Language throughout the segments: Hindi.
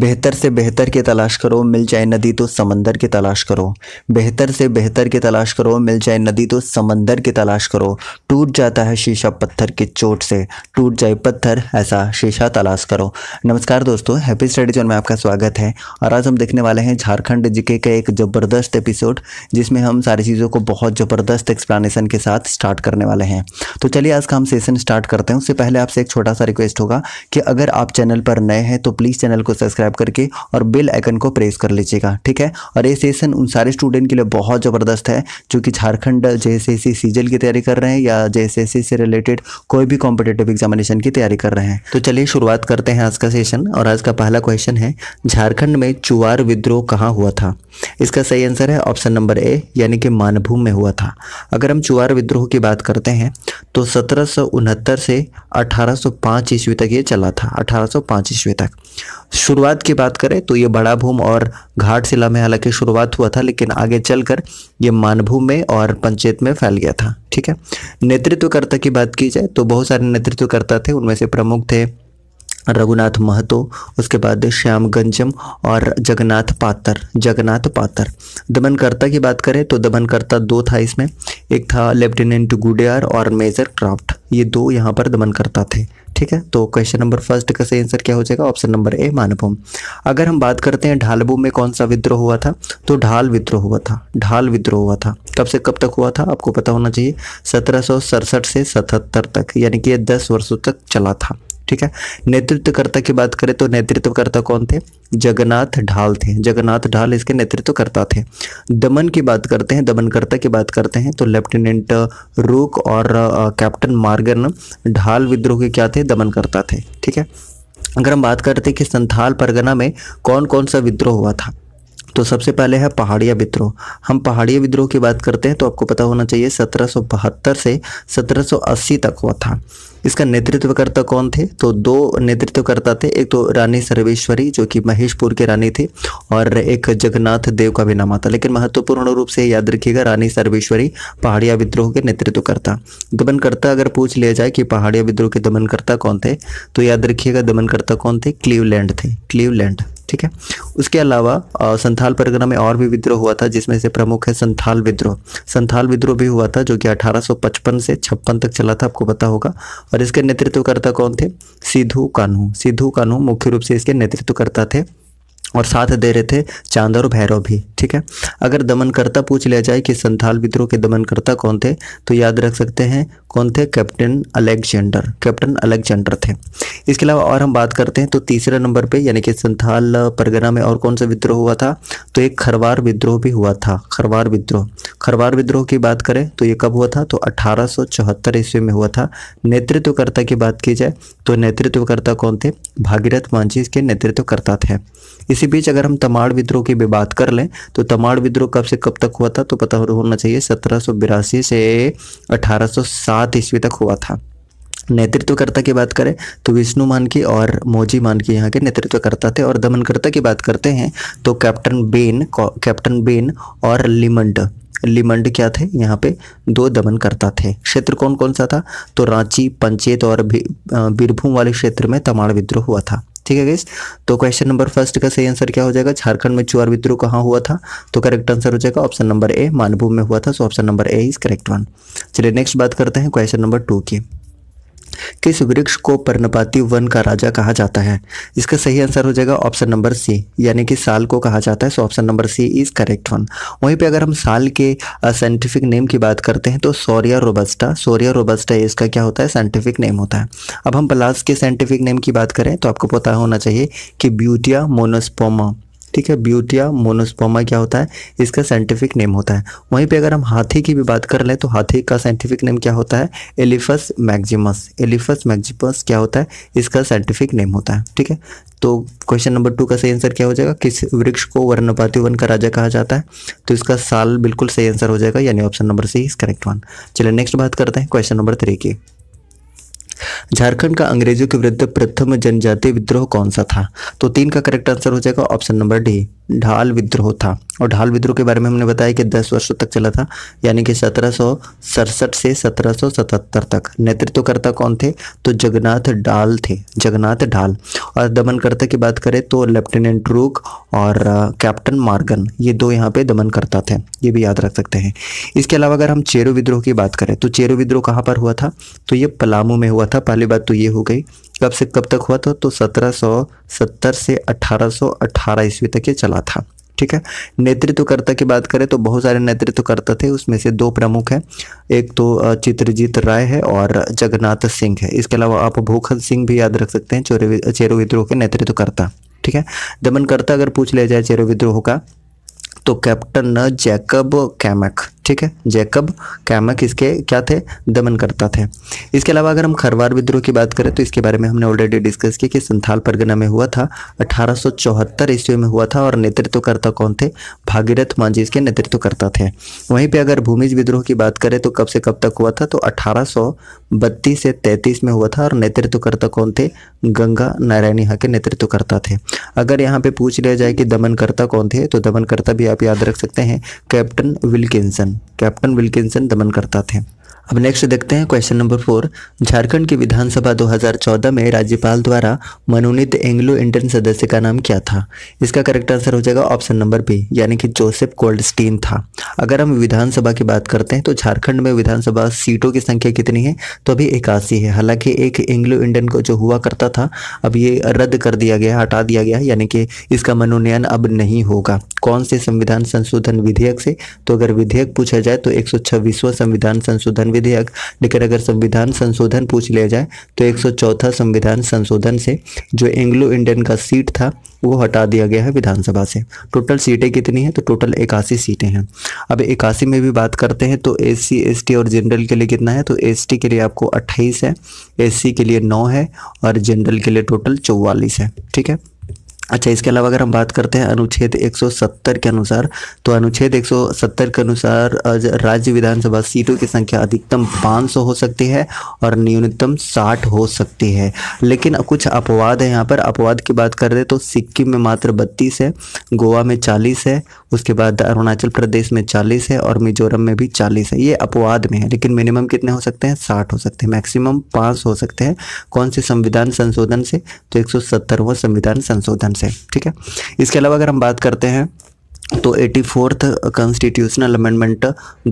बेहतर से बेहतर की तलाश करो मिल जाए नदी तो समंदर की तलाश करो बेहतर से बेहतर की तलाश करो मिल जाए नदी तो समंदर की तलाश करो टूट जाता है शीशा पत्थर की चोट से टूट जाए पत्थर ऐसा शीशा तलाश करो नमस्कार दोस्तों हैप्पी स्टडी जोन में आपका स्वागत है और आज हम देखने वाले हैं झारखंड जीके का एक ज़बरदस्त एपिसोड जिसमें हम सारी चीज़ों को बहुत ज़बरदस्त एक्सप्लानेशन के साथ स्टार्ट करने वाले हैं तो चलिए आज का हम सेशन स्टार्ट करते हैं उससे पहले आपसे एक छोटा सा रिक्वेस्ट होगा कि अगर आप चैनल पर नए हैं तो प्लीज़ चैनल को सब्सक्राइब सब्सक्राइब करके और बेल आइकन को प्रेस कर लीजिएगा ठीक है और ये सेशन उन सारे स्टूडेंट के लिए बहुत ज़बरदस्त है जो कि झारखंड जेएसएससी एस की तैयारी कर रहे हैं या जेएसएससी से रिलेटेड कोई भी कॉम्पिटेटिव एग्जामिनेशन की तैयारी कर रहे हैं तो चलिए शुरुआत करते हैं आज का सेशन और आज का पहला क्वेश्चन है झारखंड में चुवार विद्रोह कहाँ हुआ था इसका सही आंसर है ऑप्शन नंबर ए यानी कि मानभूम में हुआ था अगर हम चुवार विद्रोह की बात करते हैं तो सत्रह से 1805 ईस्वी तक ये चला था 1805 ईस्वी तक शुरुआत की बात करें तो ये बड़ा भूम और घाट शिला में हालांकि शुरुआत हुआ था लेकिन आगे चलकर ये मानभूम में और पंचायत में फैल गया था ठीक है नेतृत्वकर्ता की बात की जाए तो बहुत सारे नेतृत्वकर्ता थे उनमें से प्रमुख थे रघुनाथ महतो उसके बाद श्याम गंजम और जगन्नाथ पात्र जगन्नाथ पात्र दमनकर्ता की बात करें तो दमनकर्ता दो था इसमें एक था लेफ्टिनेंट गुडियार और मेजर क्राफ्ट ये दो यहाँ पर दमनकर्ता थे ठीक है तो क्वेश्चन नंबर फर्स्ट का सही आंसर क्या हो जाएगा ऑप्शन नंबर ए मानभूम अगर हम बात करते हैं ढालभूम में कौन सा विद्रोह हुआ था तो ढाल विद्रोह हुआ था ढाल विद्रोह हुआ था कब से कब तक हुआ था आपको पता होना चाहिए सत्रह से सतहत्तर तक यानी कि ये दस वर्षों तक चला था ठीक है नेतृत्वकर्ता की बात करें तो नेतृत्वकर्ता कौन थे जगन्नाथ ढाल थे जगन्नाथ ढाल इसके नेतृत्वकर्ता थे दमन की बात करते हैं दमनकर्ता की बात करते हैं तो लेफ्टिनेंट रूक और कैप्टन मार्गन ढाल विद्रोह के क्या थे दमनकर्ता थे ठीक है अगर हम बात करते हैं कि संथाल परगना में कौन कौन सा विद्रोह हुआ था तो सबसे पहले है पहाड़िया विद्रोह हम पहाड़िया विद्रोह की बात करते हैं तो आपको पता होना चाहिए सत्रह से सत्रह तक हुआ था इसका नेतृत्वकर्ता कौन थे तो दो नेतृत्वकर्ता थे एक तो रानी सर्वेश्वरी जो कि महेशपुर के रानी थी और एक जगन्नाथ देव का भी नाम आता लेकिन महत्वपूर्ण रूप से याद रखिएगा रानी सर्वेश्वरी पहाड़िया विद्रोह के नेतृत्वकर्ता दमनकर्ता अगर पूछ लिया जाए कि पहाड़िया विद्रोह के दमनकर्ता कौन थे तो याद रखिएगा दमनकर्ता कौन थे क्लीवलैंड थे क्लीवलैंड ठीक है उसके अलावा संथाल परगना में और भी विद्रोह हुआ था जिसमें से प्रमुख है संथाल विद्रोह संथाल विद्रोह भी हुआ था जो कि 1855 से छप्पन तक चला था आपको पता होगा और इसके नेतृत्वकर्ता कौन थे सिद्धू कानू सिद्धू कानू मुख्य रूप से इसके नेतृत्वकर्ता थे और साथ दे रहे थे चांद और भैरव भी ठीक है अगर दमनकर्ता पूछ लिया जाए कि संथाल विद्रोह के दमनकर्ता कौन थे तो याद रख सकते हैं कौन थे कैप्टन अलेक्जेंडर कैप्टन अलेक्जेंडर थे इसके अलावा और हम बात करते हैं तो तीसरे नंबर पे यानी कि संथाल परगना में और कौन सा विद्रोह हुआ था तो एक खरवार विद्रोह भी हुआ था खरवार विद्रोह खरवार विद्रोह की बात करें तो ये कब हुआ था तो अठारह ईस्वी में हुआ था नेतृत्वकर्ता की बात की जाए तो नेतृत्वकर्ता कौन थे भागीरथ मांझी इसके नेतृत्वकर्ता थे इसी बीच अगर हम तमाड़ विद्रोह की भी बात कर लें तो तमाड़ विद्रोह कब से कब तक हुआ था तो पता होना चाहिए सत्रह से अठारह ईस्वी तक हुआ था नेतृत्वकर्ता की बात करें तो विष्णु मानकी और मोजी मानकी यहाँ के नेतृत्वकर्ता थे और दमनकर्ता की बात करते हैं तो कैप्टन बेन कैप्टन बेन और लिमंड लिमंड क्या थे यहाँ पे दो दमनकर्ता थे क्षेत्र कौन कौन सा था तो रांची पंचेत और बीरभूम वाले क्षेत्र में तमाड़ विद्रोह हुआ था ठीक है गैस तो क्वेश्चन नंबर फर्स्ट का सही आंसर क्या हो जाएगा झारखंड में चुआर विद्रोह कहाँ हुआ था तो करेक्ट आंसर हो जाएगा ऑप्शन नंबर ए मानभूम में हुआ था so option number A is correct one चलिए नेक्स्ट बात करते हैं क्वेश्चन नंबर टू की किस वृक्ष को पर्णपाती वन का राजा कहा जाता है इसका सही आंसर हो जाएगा ऑप्शन नंबर सी यानी कि साल को कहा जाता है so option number C is correct one वहीं पे अगर हम साल के साइंटिफिक नेम की बात करते हैं तो सोरिया रोबस्टा सोरिया रोबस्टा इसका क्या होता है साइंटिफिक नेम होता है अब हम पलास के साइंटिफिक नेम की बात करें तो आपको पता होना चाहिए कि ब्यूटिया मोनोस्पोमा ठीक है ब्यूटिया मोनोस्पोमा क्या होता है इसका साइंटिफिक नेम होता है वहीं पे अगर हम हाथी की भी बात कर लें तो हाथी का साइंटिफिक नेम क्या होता है एलिफस मैगजिमस एलिफस मैगजिमस क्या होता है इसका साइंटिफिक नेम होता है ठीक है तो क्वेश्चन नंबर टू का सही आंसर क्या हो जाएगा किस वृक्ष को वर्णपाति वन का राजा कहा जाता है तो इसका साल बिल्कुल सही आंसर हो जाएगा यानी option number C is correct one चलिए नेक्स्ट बात करते हैं क्वेश्चन नंबर थ्री की झारखंड का अंग्रेजों के विरुद्ध प्रथम जनजातीय विद्रोह कौन सा था तो तीन का करेक्ट आंसर हो जाएगा ऑप्शन नंबर डी ढाल विद्रोह था और ढाल विद्रोह के बारे में हमने बताया कि 10 वर्षों तक चला था यानी कि सत्रह से सत्रह तक नेतृत्वकर्ता कौन थे तो जगन्नाथ डाल थे जगन्नाथ ढाल और दमनकर्ता की बात करें तो लेफ्टिनेंट रूक और कैप्टन मार्गन ये दो यहाँ पे दमनकर्ता थे ये भी याद रख सकते हैं इसके अलावा अगर हम चेरो विद्रोह की बात करें तो चेरो विद्रोह कहाँ पर हुआ था तो ये पलामू में हुआ था पहली बात तो ये हो गई कब से कब तक हुआ था तो 1770 से 1818 ईस्वी तक ये चला था ठीक है नेतृत्वकर्ता की बात करें तो बहुत सारे नेतृत्वकर्ता थे उसमें से दो प्रमुख हैं एक तो चित्रजीत राय है और जगन्नाथ सिंह है इसके अलावा आप भूखन सिंह भी याद रख सकते हैं चेरो विद्रोह के नेतृत्वकर्ता ठीक है दमनकर्ता अगर पूछ लिया जाए चेरो विद्रोह का तो कैप्टन जैकब कैमक ठीक है जैकब कैमक इसके क्या थे दमनकर्ता थे इसके अलावा अगर हम खरवार विद्रोह की बात करें तो इसके बारे में हमने ऑलरेडी डिस्कस किया कि संथाल परगना में हुआ था अठारह ईस्वी में हुआ था और नेतृत्वकर्ता कौन थे भागीरथ मांझी इसके नेतृत्वकर्ता थे वहीं पर अगर भूमिज विद्रोह की बात करें तो कब से कब तक हुआ था तो अठारह से तैंतीस में हुआ था और नेतृत्वकर्ता कौन थे गंगा नारायण यहाँ के नेतृत्वकर्ता थे अगर यहाँ पे पूछ लिया जाए कि दमनकर्ता कौन थे तो दमनकर्ता भी आप याद रख सकते हैं कैप्टन विल्किंसन कैप्टन विल्किंसन दमन करता थे अब नेक्स्ट देखते हैं क्वेश्चन नंबर फोर झारखंड की विधानसभा 2014 में राज्यपाल द्वारा मनोनीत एंग्लो इंडियन सदस्य का नाम क्या था इसका करेक्ट आंसर हो जाएगा ऑप्शन नंबर बी यानी कि जोसेफ कोल्डस्टीन था अगर हम विधानसभा की बात करते हैं तो झारखंड में विधानसभा सीटों की संख्या कितनी है तो अभी इक्यासी है हालांकि एक एंग्लो इंडियन को जो हुआ करता था अब ये रद्द कर दिया गया हटा दिया गया यानी कि इसका मनोनयन अब नहीं होगा कौन से संविधान संशोधन विधेयक से तो अगर विधेयक पूछा जाए तो एक संविधान संशोधन विधेयक लेकिन अगर संविधान संशोधन पूछ लिया जाए तो एक संविधान संशोधन से जो एंग्लो इंडियन का सीट था वो हटा दिया गया है विधानसभा से टोटल सीटें कितनी हैं तो टोटल इक्यासी सीटें हैं अब इक्यासी में भी बात करते हैं तो एस सी और जनरल के लिए कितना है तो एस के लिए आपको अट्ठाईस है एस के लिए नौ है और जनरल के लिए टोटल चौवालीस है ठीक है अच्छा इसके अलावा अगर हम बात करते हैं अनुच्छेद 170 के अनुसार तो अनुच्छेद 170 के अनुसार राज्य विधानसभा सीटों की संख्या अधिकतम 500 हो सकती है और न्यूनतम 60 हो सकती है लेकिन कुछ अपवाद है यहाँ पर अपवाद की बात कर रहे तो सिक्किम में मात्र बत्तीस है गोवा में चालीस है उसके बाद अरुणाचल प्रदेश में चालीस है और मिजोरम में भी चालीस है ये अपवाद में है लेकिन मिनिमम कितने हो सकते हैं साठ हो सकते हैं मैक्सिमम पाँच हो सकते हैं कौन से संविधान संशोधन से तो एक संविधान संशोधन से ठीक है इसके अलावा अगर हम बात करते हैं तो एटी फोर्थ कॉन्स्टिट्यूशनल अमेंडमेंट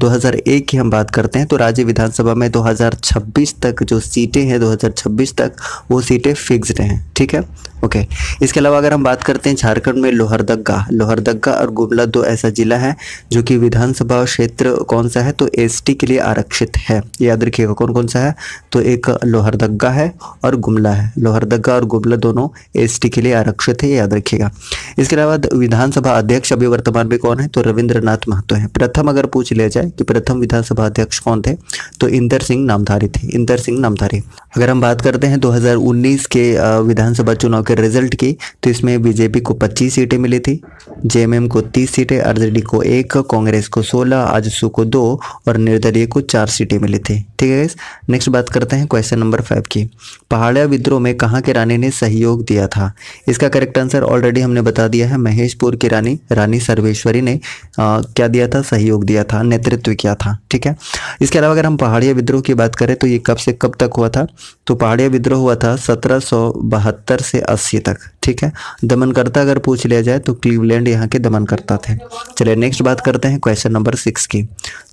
2001 की हम बात करते हैं तो राज्य विधानसभा में 2026 तक जो सीटें हैं 2026 तक वो सीटें फिक्स्ड हैं ठीक है ओके इसके अलावा अगर हम बात करते हैं झारखंड में लोहरदग्गा लोहरदग्गा और गुमला दो ऐसा जिला है जो कि विधानसभा क्षेत्र कौन सा है तो एस के लिए आरक्षित है याद रखिएगा कौन कौन सा है तो एक लोहरदगा है और गुमला है लोहरदग्गा और गुमला दोनों एस के लिए आरक्षित है याद रखिएगा इसके अलावा विधानसभा अध्यक्ष अभिवर्त वर्तमान में कौन है तो रविंद्रनाथ महतो हैं प्रथम अगर पूछ लिया जाए कि प्रथम विधानसभा अध्यक्ष कौन थे तो इंदर सिंह नामधारी थे इंदर सिंह नामधारी अगर हम बात करते हैं 2019 के विधानसभा चुनाव के रिजल्ट की तो इसमें बीजेपी को 25 सीटें मिली थी जेएमएम को 30 सीटें आरजेडी को एक कांग्रेस को 16 आजसू को दो और निर्दलीय को चार सीटें मिली थी ठीक है नेक्स्ट बात करते हैं क्वेश्चन नंबर फाइव की पहाड़िया विद्रोह में कहाँ के रानी ने सहयोग दिया था इसका करेक्ट आंसर ऑलरेडी हमने बता दिया है महेशपुर की रानी रानी सर्वेश्वरी ने आ, क्या दिया था सहयोग दिया था नेतृत्व किया था ठीक है इसके अलावा अगर हम पहाड़िया विद्रोह की बात करें तो ये कब से कब तक हुआ था तो पहाड़िया विद्रोह हुआ था सत्रह से अस्सी तक ठीक है दमनकर्ता अगर पूछ लिया जाए तो क्लीवलैंड यहाँ के दमनकर्ता थे चलिए नेक्स्ट बात करते हैं क्वेश्चन नंबर सिक्स की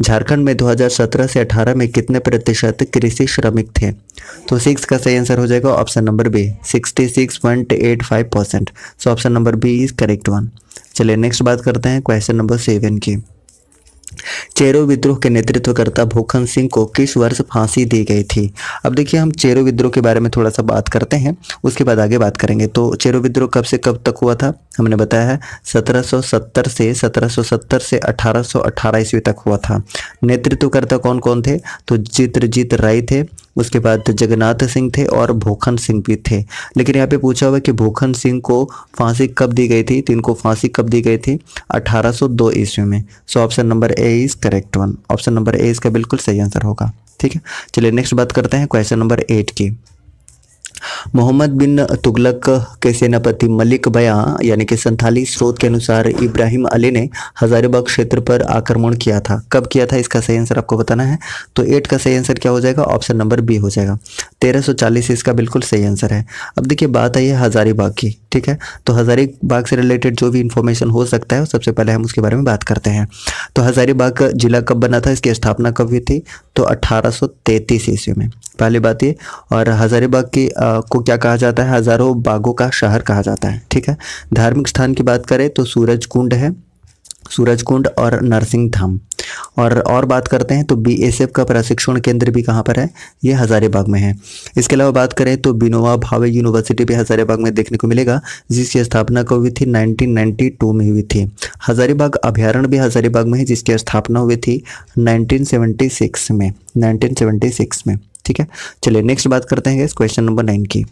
झारखंड में 2017 से 18 में कितने प्रतिशत कृषि श्रमिक थे तो सिक्स का सही आंसर हो जाएगा option number B sixty six point eight five percent so option number B is correct one चलिए नेक्स्ट बात करते हैं क्वेश्चन नंबर सेवन की चेरो विद्रोह के नेतृत्वकर्ता भूखन सिंह को किस वर्ष फांसी दी गई थी अब देखिए हम चेरो विद्रोह के बारे में थोड़ा सा बात करते हैं उसके बाद आगे बात करेंगे तो चेरो विद्रोह कब से कब तक हुआ था हमने बताया है 1770 से 1770 से 1818 ईस्वी तक हुआ था नेतृत्वकर्ता कौन कौन थे तो जित्रजीत राय थे उसके बाद जगन्नाथ सिंह थे और भोखन सिंह भी थे लेकिन यहाँ पे पूछा हुआ कि भोखन सिंह को फांसी कब दी गई थी तो इनको फांसी कब दी गई थी 1802 ईस्वी में so option number A is correct one option number A इसका बिल्कुल सही आंसर होगा ठीक है चलिए नेक्स्ट बात करते हैं क्वेश्चन नंबर एट की मोहम्मद बिन तुगलक के सेनापति मलिक बया यानी कि संथाली स्रोत के अनुसार इब्राहिम अली ने हजारीबाग क्षेत्र पर आक्रमण किया था कब किया था इसका सही आंसर आपको बताना है तो एट का सही आंसर क्या हो जाएगा ऑप्शन नंबर बी हो जाएगा 1340 इसका बिल्कुल सही आंसर है अब देखिए बात आई है हजारीबाग की ठीक है तो हजारीबाग से रिलेटेड जो भी इन्फॉर्मेशन हो सकता है सबसे पहले हम उसके बारे में बात करते हैं तो हजारीबाग जिला कब बना था इसकी स्थापना कब हुई थी तो 1833 ईस्वी में पहली बात ये और हज़ारीबाग की आ, को क्या कहा जाता है हज़ारों बागों का शहर कहा जाता है ठीक है धार्मिक स्थान की बात करें तो सूरज कुंड है सूरज कुंड और नरसिंह धाम और और बात करते हैं तो बीएसएफ का प्रशिक्षण केंद्र भी कहाँ पर है ये हज़ारीबाग में है इसके अलावा बात करें तो बिनोवा भावे यूनिवर्सिटी भी हज़ारीबाग में देखने को मिलेगा जिसकी स्थापना कब हुई थी 1992 में हुई थी हज़ारीबाग अभ्यारण भी हज़ारीबाग में है जिसकी स्थापना हुई थी 1976 में 1976 में ठीक है चलिए नेक्स्ट बात करते हैं इस क्वेश्चन नंबर नाइन की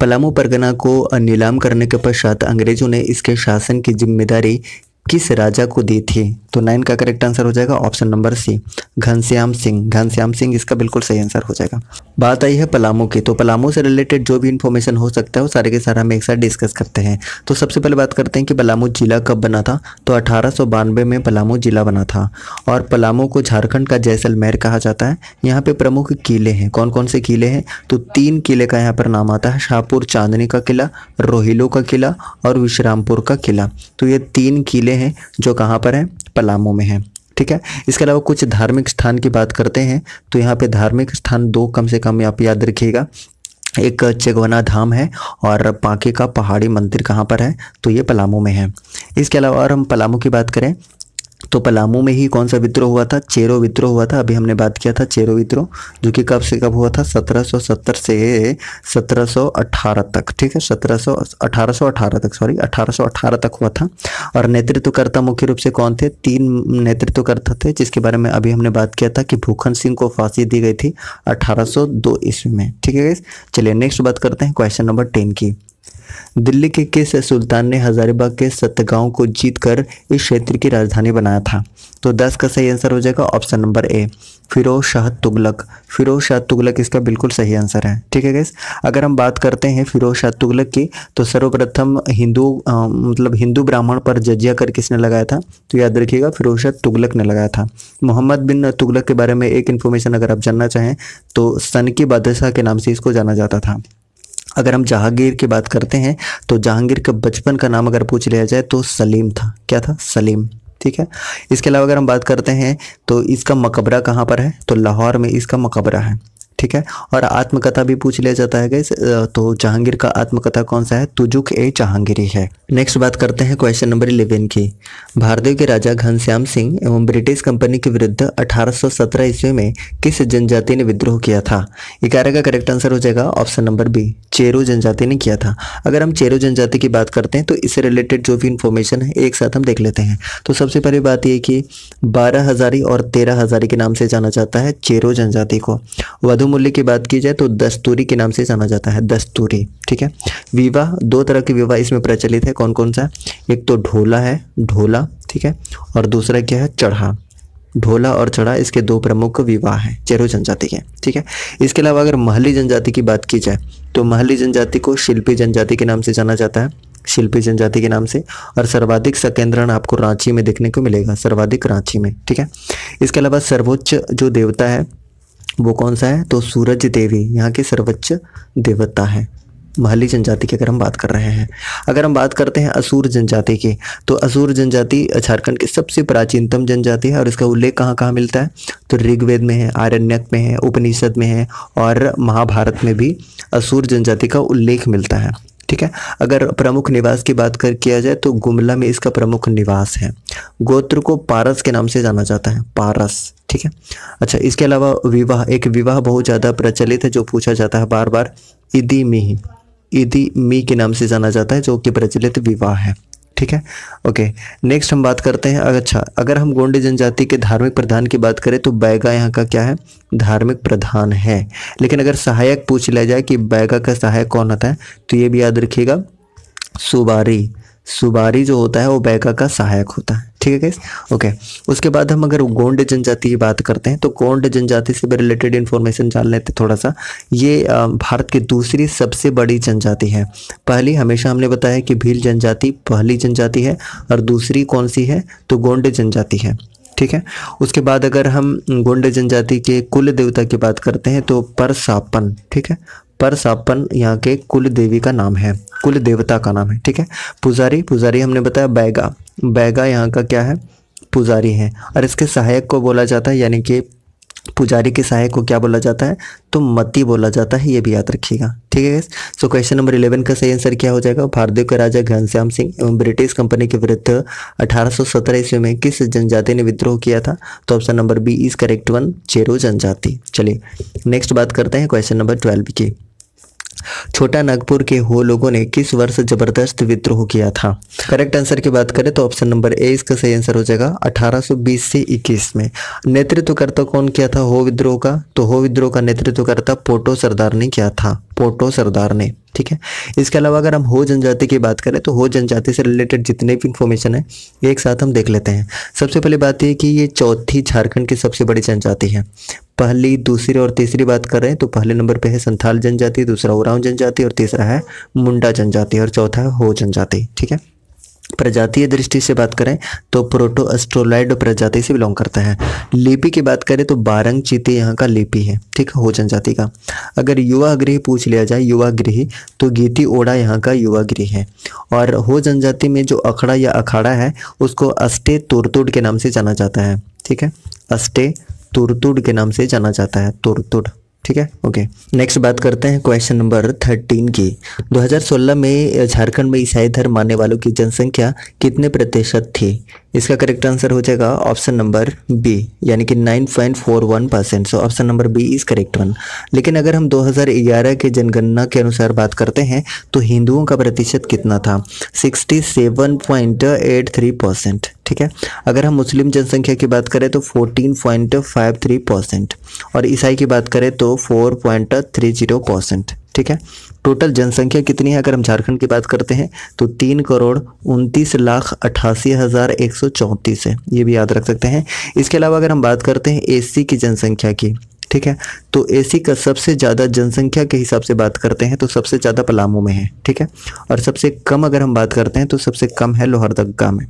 पलामू परगना को नीलाम करने के पश्चात अंग्रेजों ने इसके शासन की जिम्मेदारी किस राजा को दी थी तो नाइन का करेक्ट आंसर हो जाएगा option number C Ghanshyam Singh Ghanshyam Singh इसका बिल्कुल सही आंसर हो जाएगा बात आई है पलामू की तो पलामू से रिलेटेड जो भी इन्फॉर्मेशन हो सकता है वो सारे के सारे हम एक साथ डिस्कस करते हैं तो सबसे पहले बात करते हैं कि पलामू जिला कब बना था तो अठारह में पलामू जिला बना था और पलामू को झारखंड का जैसलमेर कहा जाता है यहाँ पे प्रमुख किले हैं कौन कौन से किले हैं तो तीन किले का यहाँ पर नाम आता है शाहपुर चांदनी का किला रोहिलो का किला और विश्रामपुर का किला तो ये तीन किले हैं जो कहाँ पर हैं पलामू में हैं ठीक है इसके अलावा कुछ धार्मिक स्थान की बात करते हैं तो यहाँ पे धार्मिक स्थान दो कम से कम आप याद रखिएगा एक चेगवना धाम है और पाके का पहाड़ी मंदिर कहाँ पर है तो ये पलामू में है इसके अलावा और हम पलामू की बात करें तो पलामू में ही कौन सा विद्रोह हुआ था चेरो विद्रोह हुआ था अभी हमने बात किया था चेरो विद्रोह जो कि कब से कब हुआ था 1770 से 1718 तक ठीक है 1700 1818 तक सॉरी 1818 तक हुआ था और नेतृत्वकर्ता मुख्य रूप से कौन थे तीन नेतृत्वकर्ता थे जिसके बारे में अभी हमने बात किया था कि भूखन सिंह को फांसी दी गई थी अठारह ईस्वी में ठीक है चलिए नेक्स्ट बात करते हैं क्वेश्चन नंबर टेन की दिल्ली के किस सुल्तान ने हजारीबाग के सतगांव को जीतकर इस क्षेत्र की राजधानी बनाया था तो दस का सही आंसर हो जाएगा option number A Firoz Shah Tughlaq Firoz Shah Tughlaq इसका बिल्कुल सही आंसर है ठीक है गैस अगर हम बात करते हैं फिरोज शाह तुगलक की तो सर्वप्रथम हिंदू मतलब हिंदू ब्राह्मण पर जजिया कर किसने लगाया था तो याद रखिएगा फिरोज शाह तुगलक ने लगाया था मोहम्मद बिन तुगलक के बारे में एक इन्फॉर्मेशन अगर आप जानना चाहें तो सन की बादशाह के नाम से इसको जाना जाता था अगर हम जहांगीर की बात करते हैं तो जहांगीर के बचपन का नाम अगर पूछ लिया जाए तो सलीम था क्या था सलीम ठीक है इसके अलावा अगर हम बात करते हैं तो इसका मकबरा कहाँ पर है तो लाहौर में इसका मकबरा है ठीक है और आत्मकथा भी पूछ लिया जाता है गैस तो जहांगीर का आत्मकथा कौन सा है तुजुक ए जहांगीरी है नेक्स्ट बात करते हैं क्वेश्चन नंबर इलेवन की भारतीय के राजा घनश्याम सिंह एवं ब्रिटिश कंपनी के विरुद्ध 1817 ईस्वी में किस जनजाति ने विद्रोह किया था ग्यारह का करेक्ट आंसर हो जाएगा ऑप्शन नंबर बी चेरू जनजाति ने किया था अगर हम चेरू जनजाति की बात करते हैं तो इससे रिलेटेड जो भी इन्फॉर्मेशन है एक साथ हम देख लेते हैं तो सबसे पहली बात यह कि बारह और तेरह के नाम से जाना जाता है चेरू जनजाति को वधु मधुमूल्य की बात की जाए तो दस्तूरी के नाम से जाना जाता है दस्तूरी ठीक है विवाह दो तरह के विवाह इसमें प्रचलित है कौन कौन सा एक तो ढोला है ढोला ठीक है और दूसरा क्या है चढ़ा ढोला और चढ़ा इसके दो प्रमुख विवाह हैं चेरो जनजाति के ठीक है इसके अलावा अगर महली जनजाति की बात की जाए तो महली जनजाति को शिल्पी जनजाति के नाम से जाना जाता है शिल्पी जनजाति के नाम से और सर्वाधिक सकेंद्रण आपको रांची में देखने को मिलेगा सर्वाधिक रांची में ठीक है इसके अलावा सर्वोच्च जो देवता है वो कौन सा है तो सूरज देवी यहाँ के सर्वोच्च देवता है महली जनजाति की अगर हम बात कर रहे हैं अगर हम बात करते हैं असूर जनजाति की तो असूर जनजाति झारखंड की सबसे प्राचीनतम जनजाति है और इसका उल्लेख कहाँ कहाँ मिलता है तो ऋग्वेद में है आरण्यक में है उपनिषद में है और महाभारत में भी असुर जनजाति का उल्लेख मिलता है ठीक है अगर प्रमुख निवास की बात कर किया जाए तो गुमला में इसका प्रमुख निवास है गोत्र को पारस के नाम से जाना जाता है पारस ठीक है अच्छा इसके अलावा विवाह एक विवाह बहुत ज़्यादा प्रचलित है जो पूछा जाता है बार बार इदी मी इदी मी के नाम से जाना जाता है जो कि प्रचलित विवाह है ठीक है ओके नेक्स्ट हम बात करते हैं अच्छा अगर हम गोंडी जनजाति के धार्मिक प्रधान की बात करें तो बैगा यहाँ का क्या है धार्मिक प्रधान है लेकिन अगर सहायक पूछ लिया जाए कि बैगा का सहायक कौन होता है तो ये भी याद रखिएगा सुबारी सुबारी जो होता है वो बैका का सहायक होता है ठीक है ओके उसके बाद हम अगर गोंड जनजाति की बात करते हैं तो गोंड जनजाति से भी रिलेटेड इन्फॉर्मेशन जान लेते थोड़ा सा ये भारत की दूसरी सबसे बड़ी जनजाति है पहली हमेशा हमने बताया कि भील जनजाति पहली जनजाति है और दूसरी कौन सी है तो गोंड जनजाति है ठीक है उसके बाद अगर हम गोंड जनजाति के कुल देवता की बात करते हैं तो परसापन ठीक है परसापन यहाँ के कुल देवी का नाम है कुल देवता का नाम है ठीक है पुजारी पुजारी हमने बताया बैगा बैगा यहाँ का क्या है पुजारी है और इसके सहायक को बोला जाता है यानी कि पुजारी के सहायक को क्या बोला जाता है तो मती बोला जाता है ये भी याद रखिएगा ठीक है सो क्वेश्चन नंबर इलेवन का सही आंसर क्या हो जाएगा भारतीय के राजा घनश्याम सिंह एवं ब्रिटिश कंपनी के विरुद्ध अठारह ईस्वी में किस जनजाति ने विद्रोह किया था तो option number B is correct one Chero जनजाति चलिए नेक्स्ट बात करते हैं क्वेश्चन नंबर ट्वेल्व की छोटा नागपुर के हो लोगों ने किस वर्ष जबरदस्त विद्रोह किया था करेक्ट आंसर की बात करें तो ऑप्शन नंबर ए इसका सही आंसर हो जाएगा 1820 से 21 में नेतृत्वकर्ता कौन किया था हो विद्रोह का तो हो विद्रोह का नेतृत्वकर्ता पोटो सरदार ने किया था पोटो सरदार ने ठीक है इसके अलावा अगर हम हो जनजाति की बात करें तो हो जनजाति से रिलेटेड जितने भी इंफॉर्मेशन है एक साथ हम देख लेते हैं सबसे पहले बात यह कि ये चौथी झारखंड की सबसे बड़ी जनजाति है पहली दूसरी और तीसरी बात कर रहे हैं तो पहले नंबर पे है संथाल जनजाति दूसरा उरांव जनजाति और तीसरा है मुंडा जनजाति और चौथा है हो जनजाति ठीक है प्रजातीय दृष्टि से बात करें तो प्रोटो एस्ट्रोलाइड प्रजाति से बिलोंग करता है लिपि की बात करें तो बारंग चीते यहाँ का लिपि है ठीक हो जनजाति का अगर युवा गृह पूछ लिया जाए युवा गृह तो गीति ओड़ा यहाँ का युवा गृह है और हो जनजाति में जो अखड़ा या अखाड़ा है उसको अस्टे तुरतुड के नाम से जाना जाता है ठीक है अस्टे तुरतुड के नाम से जाना जाता है तुरतुड ठीक है ओके नेक्स्ट बात करते हैं क्वेश्चन नंबर थर्टीन की 2016 में झारखंड में ईसाई धर्म मानने वालों की जनसंख्या कितने प्रतिशत थी इसका करेक्ट आंसर हो जाएगा ऑप्शन नंबर बी यानी कि 9.41 percent so option number B is correct one लेकिन अगर हम 2011 के जनगणना के अनुसार बात करते हैं तो हिंदुओं का प्रतिशत कितना था 67.83 परसेंट ठीक है अगर हम मुस्लिम जनसंख्या की बात करें तो 14.53 परसेंट और ईसाई की बात करें तो 4.30 परसेंट ठीक है टोटल जनसंख्या कितनी है अगर हम झारखंड की बात करते हैं तो तीन करोड़ उनतीस लाख अट्ठासी हज़ार एक सौ चौंतीस है ये भी याद रख सकते हैं इसके अलावा अगर हम बात करते हैं एसी की जनसंख्या की ठीक है तो एसी का सबसे ज़्यादा जनसंख्या के हिसाब से बात करते हैं तो सबसे ज़्यादा पलामू में है ठीक है और सबसे कम अगर हम बात करते हैं तो सबसे कम है लोहरदगा में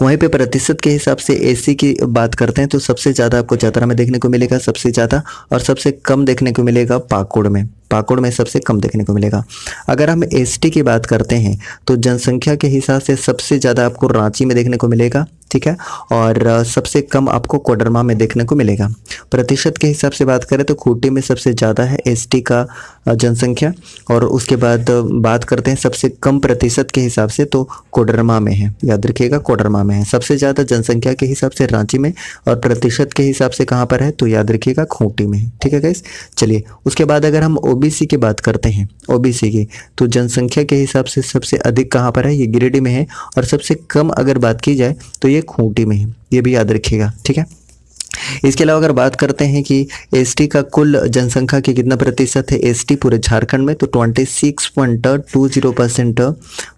वहीं पे प्रतिशत के हिसाब से एसी की बात करते हैं तो सबसे ज़्यादा आपको चतरा में देखने को मिलेगा सबसे ज़्यादा और सबसे कम देखने को मिलेगा पाकुड़ में पाकुड़ में सबसे कम देखने को मिलेगा अगर हम एसटी की बात करते हैं तो जनसंख्या के हिसाब से सबसे ज़्यादा आपको रांची में देखने को मिलेगा ठीक है और सबसे कम आपको कोडरमा में देखने को मिलेगा प्रतिशत के हिसाब से बात करें तो खूटी में सबसे ज़्यादा है एसटी का जनसंख्या और उसके बाद बात करते हैं सबसे कम प्रतिशत के हिसाब से तो कोडरमा में है याद रखिएगा कोडरमा में है सबसे ज़्यादा जनसंख्या के हिसाब से रांची में और प्रतिशत के हिसाब से कहाँ पर है तो याद रखिएगा खूंटी में ठीक है गैस चलिए उसके बाद अगर हम ओ ओबीसी की बात करते हैं ओबीसी की तो जनसंख्या के हिसाब से सबसे अधिक कहाँ पर है ये गिरिडीह में है और सबसे कम अगर बात की जाए तो ये खूंटी में है ये भी याद रखिएगा ठीक है इसके अलावा अगर बात करते हैं कि एसटी का कुल जनसंख्या के कितना प्रतिशत है एसटी पूरे झारखंड में तो twenty six point two zero percent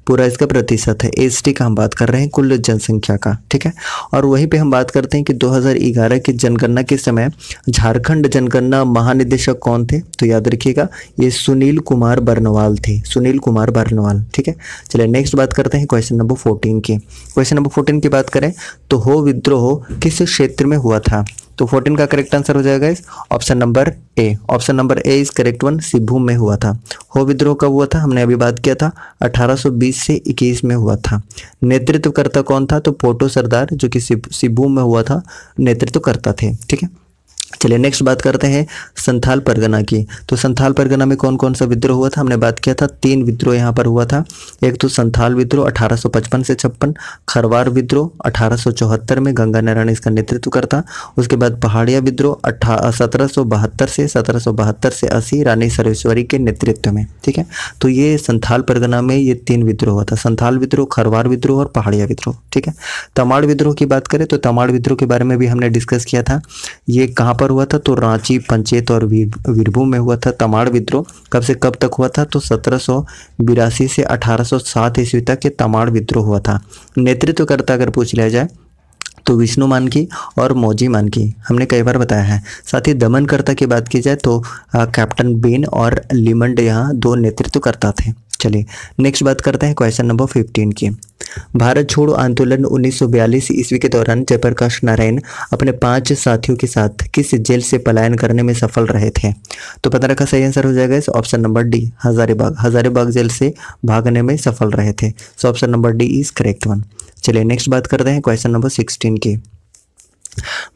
पूरा इसका प्रतिशत है एस का हम बात कर रहे हैं कुल जनसंख्या का ठीक है और वहीं पे हम बात करते हैं कि 2011 की जनगणना के समय झारखंड जनगणना महानिदेशक कौन थे तो याद रखिएगा ये सुनील कुमार बर्नवाल थे सुनील कुमार बर्नवाल ठीक है चलिए नेक्स्ट बात करते हैं क्वेश्चन नंबर फोर्टीन की क्वेश्चन नंबर फोर्टीन की बात करें तो हो विद्रोह किस क्षेत्र में हुआ था तो फोर्टीन का करेक्ट आंसर हो जाएगा इस option number A option number A is correct one सिब्भू में हुआ था हो विद्रोह कब हुआ था हमने अभी बात किया था 1820 से 21 में हुआ था नेतृत्व करता कौन था तो पोटो सरदार जो कि सिब्भू में हुआ था नेतृत्व करता थे ठीक है चलिए नेक्स्ट बात करते हैं संथाल परगना की तो संथाल परगना में कौन कौन सा विद्रोह हुआ था हमने बात किया था तीन विद्रोह यहाँ पर हुआ था एक तो संथाल विद्रोह 1855 से छप्पन खरवार विद्रोह 1874 में गंगा नारायण इसका नेतृत्व करता उसके बाद पहाड़िया विद्रोह अठा सत्रह से सत्रह से अस्सी रानी सर्वेश्वरी के नेतृत्व में ठीक है तो ये संथाल परगना में ये तीन विद्रोह हुआ था संथाल विद्रोह खरवार विद्रोह और पहाड़िया विद्रोह ठीक है तमाड़ विद्रोह की बात करें तो तमाड़ विद्रोह के बारे में भी हमने डिस्कस किया था ये कहाँ पर हुआ था तो रांची पंचेत और वीरभूम में हुआ था तमाड़ विद्रोह कब से कब तक हुआ था तो सत्रह से 1807 ईस्वी तक के तमाड़ विद्रोह हुआ था नेतृत्वकर्ता अगर पूछ लिया जाए तो विष्णु मानकी और मौजी मानकी हमने कई बार बताया है साथ ही दमनकर्ता की बात की जाए तो कैप्टन बेन और लिमंड यहाँ दो नेतृत्वकर्ता थे चलिए नेक्स्ट बात करते हैं क्वेश्चन नंबर फिफ्टीन की भारत छोड़ो आंदोलन 1942 ईस्वी के दौरान जयप्रकाश नारायण अपने पांच साथियों के साथ किस जेल से पलायन करने में सफल रहे थे तो पंद्रह का सही आंसर हो जाएगा इस option number D Hazaribagh Hazaribagh jail से भागने में सफल रहे थे so option number D is correct one चलिए नेक्स्ट बात करते हैं क्वेश्चन नंबर सिक्सटीन की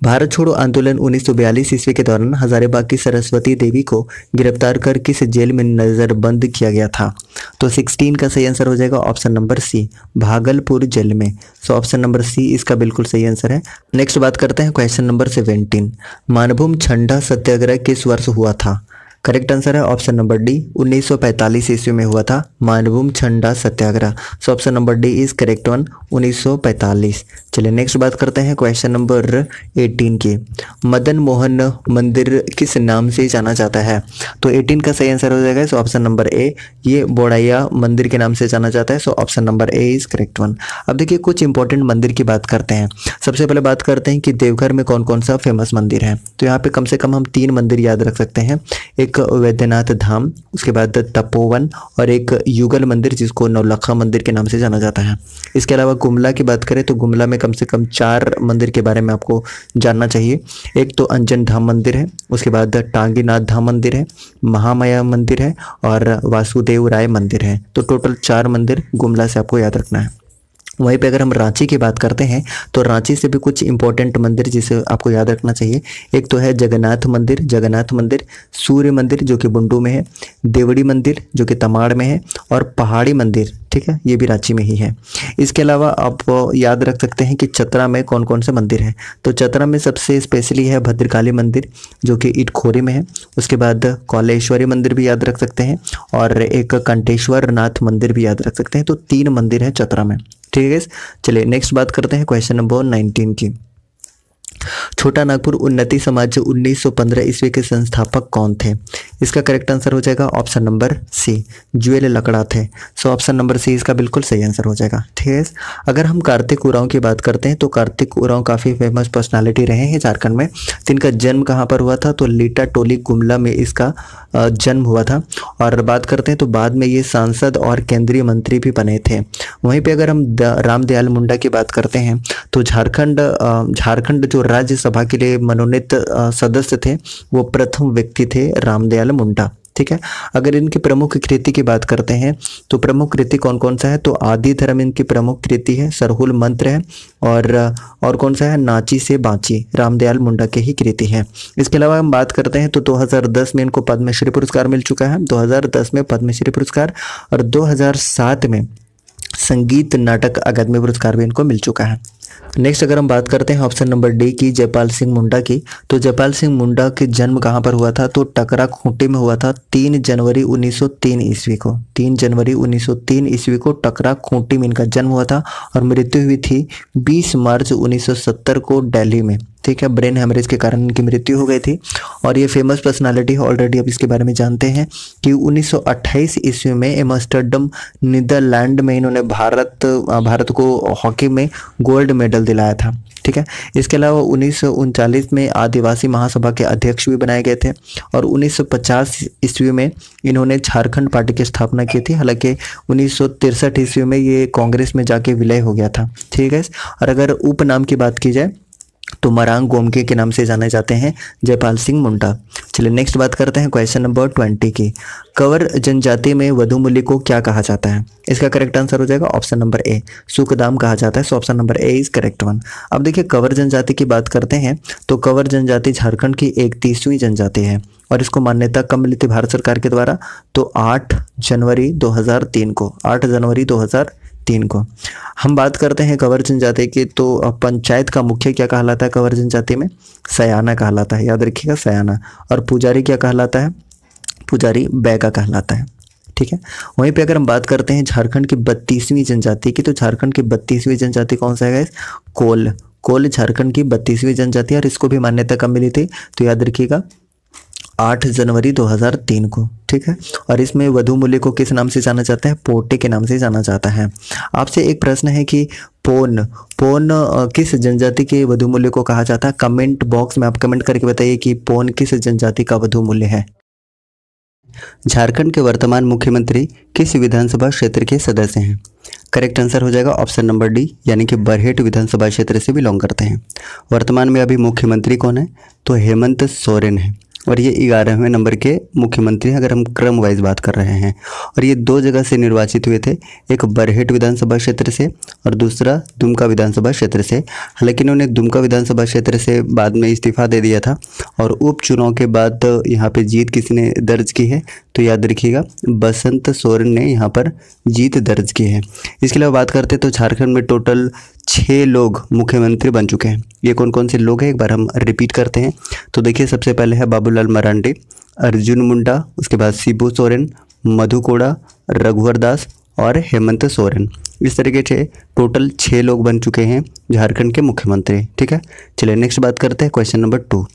भारत छोड़ो आंदोलन उन्नीस सौ ईस्वी के दौरान हजारीबाग की सरस्वती देवी को गिरफ्तार कर किस जेल में नज़रबंद किया गया था तो 16 का सही आंसर हो जाएगा option number C Bhagalpur jail में सो ऑप्शन नंबर सी इसका बिल्कुल सही आंसर है नेक्स्ट बात करते हैं क्वेश्चन नंबर सेवेंटीन मानभूम छंडा सत्याग्रह किस वर्ष हुआ था करेक्ट आंसर है ऑप्शन नंबर डी 1945 सौ ईस्वी में हुआ था मानभूम छंडा सत्याग्रह so option number D is correct one 1945 चलिए नेक्स्ट बात करते हैं क्वेश्चन नंबर 18 की मदन मोहन मंदिर किस नाम से जाना जाता है तो 18 का सही आंसर हो जाएगा सो ऑप्शन नंबर ए ये बोड़ैया मंदिर के नाम से जाना जाता है so option number A is correct one अब देखिए कुछ इंपॉर्टेंट मंदिर की बात करते हैं सबसे पहले बात करते हैं कि देवघर में कौन कौन सा फेमस मंदिर है तो यहाँ पर कम से कम हम तीन मंदिर याद रख सकते हैं एक वैद्यनाथ धाम उसके बाद तपोवन और एक युगल मंदिर जिसको नौलखा मंदिर के नाम से जाना जाता है इसके अलावा गुमला की बात करें तो गुमला में कम से कम चार मंदिर के बारे में आपको जानना चाहिए एक तो अंजन धाम मंदिर है उसके बाद टांगीनाथ धाम मंदिर है महामाया मंदिर है और वासुदेव राय मंदिर है तो टोटल चार मंदिर गुमला से आपको याद रखना है वहीं पे अगर हम रांची की बात करते हैं तो रांची से भी कुछ इंपॉर्टेंट मंदिर जिसे आपको याद रखना चाहिए एक तो है जगन्नाथ मंदिर जगन्नाथ मंदिर सूर्य मंदिर जो कि बुंडू में है देवड़ी मंदिर जो कि तमाड़ में है और पहाड़ी मंदिर ठीक है ये भी रांची में ही है इसके अलावा आप याद रख सकते हैं कि चतरा में कौन कौन से मंदिर हैं तो चतरा में सबसे स्पेशली है भद्रकाली मंदिर जो कि इटखोरी में है उसके बाद कौलेश्वरी मंदिर भी याद रख सकते हैं और एक कंटेश्वर नाथ मंदिर भी याद रख सकते हैं तो तीन मंदिर हैं चतरा में ठीक है चलिए नेक्स्ट बात करते हैं क्वेश्चन नंबर नाइनटीन की छोटा नागपुर उन्नति समाज जो 1915 ईस्वी के संस्थापक कौन थे इसका करेक्ट आंसर हो जाएगा option number C Jewel Lakra थे सो ऑप्शन नंबर सी इसका बिल्कुल सही आंसर हो जाएगा ठीक है अगर हम कार्तिक उराव की बात करते हैं तो कार्तिक उराव काफ़ी फेमस पर्सनैलिटी रहे हैं झारखंड में जिनका जन्म कहाँ पर हुआ था तो लीटा टोली गुमला में इसका जन्म हुआ था और बात करते हैं तो बाद में ये सांसद और केंद्रीय मंत्री भी बने थे वहीं पर अगर हम रामदयाल मुंडा की बात करते हैं तो झारखंड झारखंड जो राज्यसभा के लिए मनोनीत सदस्य थे वो प्रथम व्यक्ति थे रामदयाल मुंडा ठीक है अगर इनकी प्रमुख कृति की बात करते हैं तो प्रमुख कृति कौन कौन सा है तो आदि धर्म इनकी प्रमुख कृति है सरहुल मंत्र है और और कौन सा है नाची से बांची रामदयाल मुंडा के ही कृति है इसके अलावा हम बात करते हैं तो 2010 में इनको पद्मश्री पुरस्कार मिल चुका है 2010 में पद्मश्री पुरस्कार और दो में संगीत नाटक अकादमी पुरस्कार भी इनको मिल चुका है नेक्स्ट अगर हम बात करते हैं ऑप्शन नंबर डी की जयपाल सिंह मुंडा की तो जयपाल सिंह मुंडा के जन्म कहाँ पर हुआ था तो टकरा खूंटी में हुआ था तीन जनवरी 1903 ईस्वी को तीन जनवरी 1903 ईस्वी को टकरा खूंटी में इनका जन्म हुआ था और मृत्यु हुई थी 20 मार्च 1970 को दिल्ली में ठीक है ब्रेन हेमरेज के कारण इनकी मृत्यु हो गई थी और ये फेमस पर्सनालिटी है ऑलरेडी अब इसके बारे में जानते हैं कि 1928 ईस्वी में एमस्टर्डम नीदरलैंड में इन्होंने भारत भारत को हॉकी में गोल्ड मेडल दिलाया था ठीक है इसके अलावा उन्नीस में आदिवासी महासभा के अध्यक्ष भी बनाए गए थे और 1950 ईस्वी में इन्होंने झारखंड पार्टी की स्थापना की थी हालांकि उन्नीस ईस्वी में ये कांग्रेस में जाके विलय हो गया था ठीक है और अगर उपनाम की बात की जाए तो मरांग गोमके के नाम से जाने जाते हैं जयपाल सिंह मुंडा चलिए नेक्स्ट बात करते हैं क्वेश्चन नंबर ट्वेंटी की कवर जनजाति में वधु मूल्य को क्या कहा जाता है इसका करेक्ट आंसर हो जाएगा ऑप्शन नंबर ए सुखदाम कहा जाता है so option number A is correct one अब देखिए कवर जनजाति की बात करते हैं तो कवर जनजाति झारखंड की एक तीसवीं जनजाति है और इसको मान्यता कब मिली थी भारत सरकार के द्वारा तो आठ जनवरी दो को आठ जनवरी दो तीन को हम बात करते हैं कंवर जनजाति की तो पंचायत का मुख्य क्या कहलाता है कंवर जनजाति में सयाना कहलाता है याद रखिएगा सयाना और पुजारी क्या कहलाता है पुजारी बैगा कहलाता है ठीक है वहीं पे अगर हम बात करते हैं झारखंड की बत्तीसवीं जनजाति की तो झारखंड की बत्तीसवीं जनजाति कौन सा है कोल कोल झारखंड की बत्तीसवीं जनजाति है और इसको भी मान्यता कब मिली थी तो याद रखिएगा आठ जनवरी 2003 को ठीक है और इसमें वधु मूल्य को किस नाम से जाना जाता है पोटे के नाम से जाना जाता है आपसे एक प्रश्न है कि पोन पोन किस जनजाति के वधु मूल्य को कहा जाता है कमेंट बॉक्स में आप कमेंट करके बताइए कि पोन किस जनजाति का वधु मूल्य है झारखंड के वर्तमान मुख्यमंत्री किस विधानसभा क्षेत्र के सदस्य हैं करेक्ट आंसर हो जाएगा ऑप्शन नंबर डी यानी कि बरहेट विधानसभा क्षेत्र से बिलोंग करते हैं वर्तमान में अभी मुख्यमंत्री कौन है तो हेमंत सोरेन है और ये ग्यारहवें नंबर के मुख्यमंत्री हैं अगर हम क्रम वाइज बात कर रहे हैं और ये दो जगह से निर्वाचित हुए थे एक बरहेट विधानसभा क्षेत्र से और दूसरा दुमका विधानसभा क्षेत्र से हालांकि इन्होंने दुमका विधानसभा क्षेत्र से बाद में इस्तीफा दे दिया था और उपचुनाव के बाद तो यहाँ पर जीत किसने दर्ज की है तो याद रखिएगा बसंत सोरेन ने यहाँ पर जीत दर्ज की है इसके अलावा बात करते तो झारखंड में टोटल छः लोग मुख्यमंत्री बन चुके हैं ये कौन कौन से लोग हैं एक बार हम रिपीट करते हैं तो देखिए सबसे पहले है बाबूलाल मरांडी अर्जुन मुंडा उसके बाद शिबू सोरेन मधु कोड़ा रघुवर दास और हेमंत सोरेन इस तरीके से टोटल छः लोग बन चुके हैं झारखंड के मुख्यमंत्री ठीक है चलिए नेक्स्ट बात करते हैं क्वेश्चन नंबर टू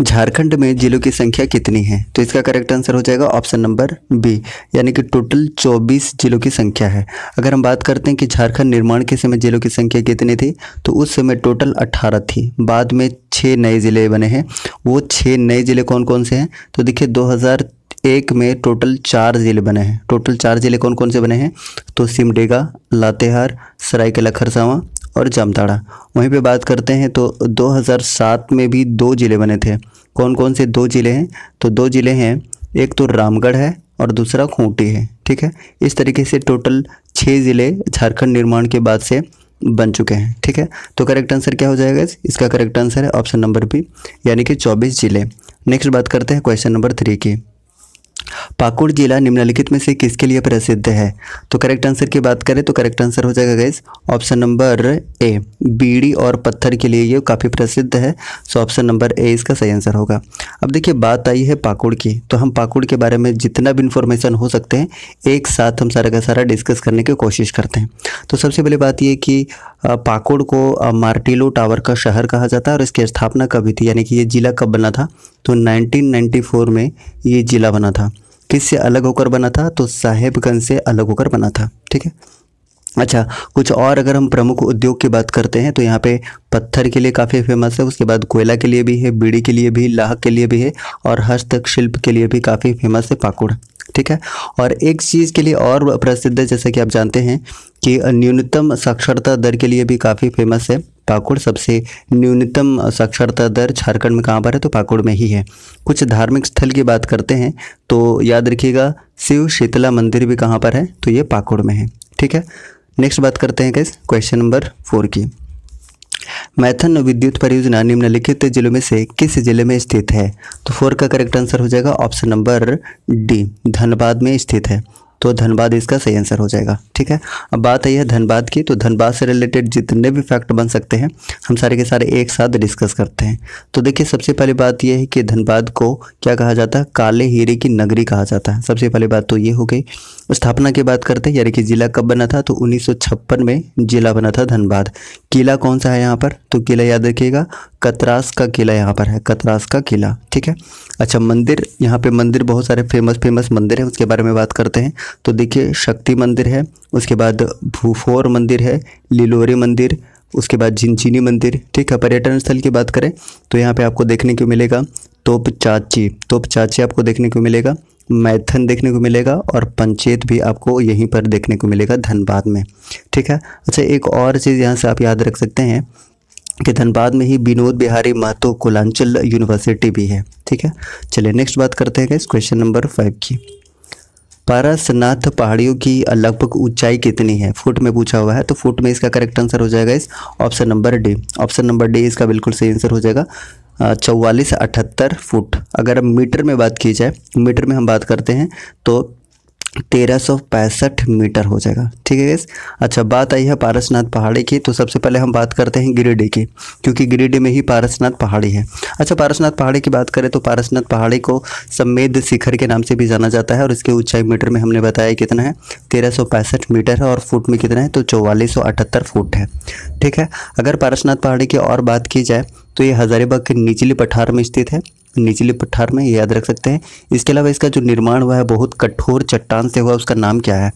झारखंड में जिलों की संख्या कितनी है तो इसका करेक्ट आंसर हो जाएगा ऑप्शन नंबर बी यानी कि टोटल 24 जिलों की संख्या है अगर हम बात करते हैं कि झारखंड निर्माण के समय जिलों की संख्या कितनी थी तो उस समय टोटल 18 थी बाद में छः नए ज़िले बने हैं वो छः नए ज़िले कौन कौन से हैं तो देखिए दो एक में टोटल चार ज़िले बने हैं टोटल चार ज़िले कौन कौन से बने हैं तो सिमडेगा लातेहार सरायकेला खरसावा और जामताड़ा वहीं पे बात करते हैं तो 2007 में भी दो ज़िले बने थे कौन कौन से दो ज़िले हैं तो दो ज़िले हैं एक तो रामगढ़ है और दूसरा खूंटी है ठीक है इस तरीके से टोटल छः ज़िले झारखंड निर्माण के बाद से बन चुके हैं ठीक है तो करेक्ट आंसर क्या हो जाएगा इसका करेक्ट आंसर है ऑप्शन नंबर बी यानी कि 24 ज़िले नेक्स्ट बात करते हैं क्वेश्चन नंबर थ्री की पाकुड़ जिला निम्नलिखित में से किसके लिए प्रसिद्ध है तो करेक्ट आंसर की बात करें तो करेक्ट आंसर हो जाएगा गैस ऑप्शन नंबर ए बीड़ी और पत्थर के लिए ये काफ़ी प्रसिद्ध है सो ऑप्शन नंबर ए इसका सही आंसर होगा अब देखिए बात आई है पाकुड़ की तो हम पाकुड़ के बारे में जितना भी इन्फॉर्मेशन हो सकते हैं एक साथ हम सारा का सारा डिस्कस करने की कोशिश करते हैं तो सबसे पहले बात यह कि पाकुड़ को मार्टिलो टावर का शहर कहा जाता है और इसकी स्थापना कब हुई थी यानी कि ये जिला कब बना था तो 1994 में ये ज़िला बना था किससे अलग होकर बना था तो साहेबगंज से अलग होकर बना था ठीक है अच्छा कुछ और अगर हम प्रमुख उद्योग की बात करते हैं तो यहाँ पे पत्थर के लिए काफ़ी फेमस है उसके बाद कोयला के लिए भी है बीड़ी के लिए भी लाह के लिए भी है और हस्तशिल्प के लिए भी काफ़ी फेमस है पाकुड़ ठीक है और एक चीज़ के लिए और प्रसिद्ध है जैसा कि आप जानते हैं कि न्यूनतम साक्षरता दर के लिए भी काफ़ी फेमस है पाकुड़ सबसे न्यूनतम साक्षरता दर झारखंड में कहाँ पर है तो पाकुड़ में ही है कुछ धार्मिक स्थल की बात करते हैं तो याद रखिएगा शिव शीतला मंदिर भी कहाँ पर है तो ये पाकुड़ में है ठीक है नेक्स्ट बात करते हैं कैसे क्वेश्चन नंबर फोर की मैथन विद्युत परियोजना निम्नलिखित जिलों में से किस जिले में स्थित है तो फोर का करेक्ट आंसर हो जाएगा ऑप्शन नंबर डी धनबाद में स्थित है तो धनबाद इसका सही आंसर हो जाएगा ठीक है अब बात आई है धनबाद की तो धनबाद से रिलेटेड जितने भी फैक्ट बन सकते हैं हम सारे के सारे एक साथ डिस्कस करते हैं तो देखिए सबसे पहली बात यह है कि धनबाद को क्या कहा जाता है काले हीरे की नगरी कहा जाता है सबसे पहली बात तो ये हो गई स्थापना की बात करते हैं यानी कि जिला कब बना था तो 1956 में जिला बना था धनबाद किला कौन सा है यहाँ पर तो किला याद रखिएगा कतरास का किला यहाँ पर है कतरास का किला ठीक है अच्छा मंदिर यहाँ पे मंदिर बहुत सारे फेमस फेमस मंदिर हैं उसके बारे में बात करते हैं तो देखिए शक्ति मंदिर है उसके बाद भूफोर मंदिर है लिलोरी मंदिर उसके बाद जिनचिनी मंदिर ठीक है पर्यटन स्थल की बात करें तो यहाँ पर आपको देखने को मिलेगा तोप चाची तोप चाची आपको देखने को मिलेगा मैथन देखने को मिलेगा और पंचेत भी आपको यहीं पर देखने को मिलेगा धनबाद में ठीक है अच्छा एक और चीज़ यहाँ से आप याद रख सकते हैं कि धनबाद में ही विनोद बिहारी महतो कोलांचल यूनिवर्सिटी भी है ठीक है चलिए नेक्स्ट बात करते हैं इस क्वेश्चन नंबर फाइव की पारसनाथ पहाड़ियों की लगभग ऊंचाई कितनी है फुट में पूछा हुआ है तो फुट में इसका करेक्ट आंसर हो जाएगा इस option number D option number D इसका बिल्कुल सही आंसर हो जाएगा चौवालीस अठहत्तर फुट अगर मीटर में बात की जाए मीटर में हम बात करते हैं तो तेरह सौ पैंसठ मीटर हो जाएगा ठीक है गैस अच्छा बात आई है पारसनाथ पहाड़ी की तो सबसे पहले हम बात करते हैं गिरिडीह की क्योंकि गिरिडीह में ही पारसनाथ पहाड़ी है अच्छा पारसनाथ पहाड़ी की बात करें तो पारसनाथ पहाड़ी को समेद शिखर के नाम से भी जाना जाता है और इसकी ऊंचाई मीटर में हमने बताया कितना है तेरह मीटर है और फुट में कितना है तो चौवालीस फुट है ठीक है अगर पारसनाथ पहाड़ी की और बात की जाए तो ये हज़ारीबाग के निचली पठार में स्थित है निचले पठार में याद रख सकते हैं इसके अलावा इसका जो निर्माण हुआ है बहुत कठोर चट्टान से हुआ उसका नाम क्या है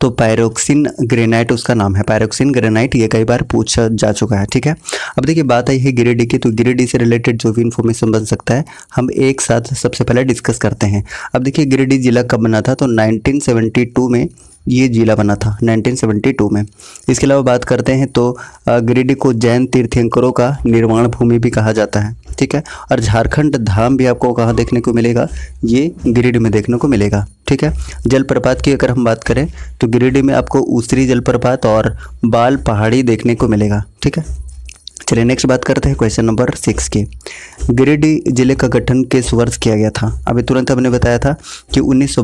तो पायरोक्सिन ग्रेनाइट उसका नाम है पैरोक्सिन ग्रेनाइट ये कई बार पूछा जा चुका है ठीक है अब देखिए बात आई है गिरिडीह की तो गिरिडीह से रिलेटेड जो भी इन्फॉर्मेशन बन सकता है हम एक साथ सबसे पहले डिस्कस करते हैं अब देखिए गिरिडीह जिला कब बना था तो 1972 में ये जिला बना था 1972 में इसके अलावा बात करते हैं तो गिरिडीह को जैन तीर्थंकरों का निर्माण भूमि भी कहा जाता है ठीक है और झारखंड धाम भी आपको कहाँ देखने को मिलेगा ये गिरिडीह में देखने को मिलेगा ठीक है जलप्रपात की अगर हम बात करें तो गिरिडीह में आपको ऊसरी जलप्रपात और बाल पहाड़ी देखने को मिलेगा ठीक है चलिए नेक्स्ट बात करते हैं क्वेश्चन नंबर सिक्स की गिरिडीह जिले का गठन किस वर्ष किया गया था अभी तुरंत हमने बताया था कि उन्नीस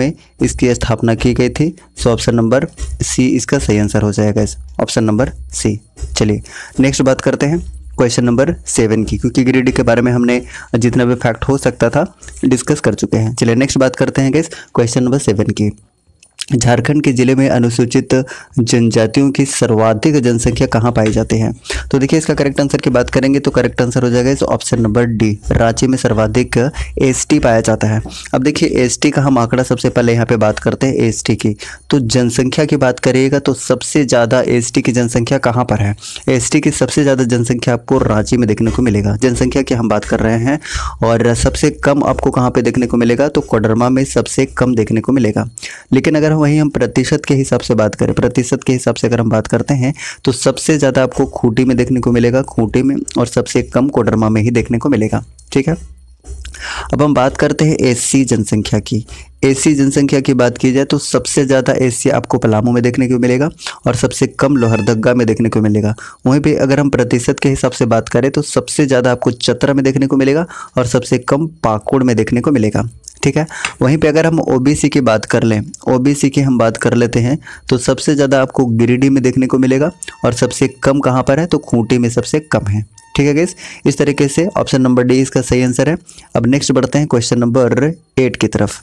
में इसकी स्थापना की गई थी सो ऑप्शन नंबर सी इसका सही आंसर हो जाएगा ऑप्शन नंबर सी चलिए नेक्स्ट बात करते हैं क्वेश्चन नंबर सेवन की क्योंकि गिरिडीह के बारे में हमने जितना भी फैक्ट हो सकता था डिस्कस कर चुके हैं चलिए नेक्स्ट बात करते हैं गैस क्वेश्चन नंबर सेवन की झारखंड के ज़िले में अनुसूचित जनजातियों की सर्वाधिक जनसंख्या कहाँ पाई जाती है तो देखिए इसका करेक्ट आंसर की बात करेंगे तो करेक्ट आंसर हो जाएगा इस ऑप्शन नंबर डी रांची में सर्वाधिक एसटी पाया जाता है अब देखिए एसटी का हम आंकड़ा सबसे पहले यहाँ पे बात करते हैं एसटी की तो जनसंख्या की बात करिएगा तो सबसे ज़्यादा एस की जनसंख्या कहाँ पर है एस की सबसे ज़्यादा जनसंख्या आपको रांची में देखने को मिलेगा जनसंख्या की हम बात कर रहे हैं और सबसे कम आपको कहाँ पर देखने को मिलेगा तो कोडरमा में सबसे कम देखने को मिलेगा लेकिन अगर वहीं हम प्रतिशत के हिसाब से बात करें प्रतिशत के हिसाब से अगर हम बात करते हैं तो सबसे ज़्यादा आपको खूंटी में देखने को मिलेगा खूंटी में और सबसे कम कोडरमा में ही देखने को मिलेगा ठीक है अब हम बात करते हैं एसी जनसंख्या की एसी जनसंख्या की बात की जाए तो सबसे ज़्यादा एसी आपको पलामू में देखने को मिलेगा और सबसे कम लोहरदगा में देखने को मिलेगा वहीं पे अगर हम प्रतिशत के हिसाब से बात करें तो सबसे ज़्यादा आपको चतरा में देखने को मिलेगा और सबसे कम पाकुड़ में देखने को मिलेगा ठीक है वहीं पे अगर हम ओबीसी की बात कर लें ओबीसी की हम बात कर लेते हैं तो सबसे ज़्यादा आपको गिरिडीह में देखने को मिलेगा और सबसे कम कहाँ पर है तो खूंटी में सबसे कम है ठीक है गैस इस तरीके से ऑप्शन नंबर डी इसका सही आंसर है अब नेक्स्ट बढ़ते हैं क्वेश्चन नंबर एट की तरफ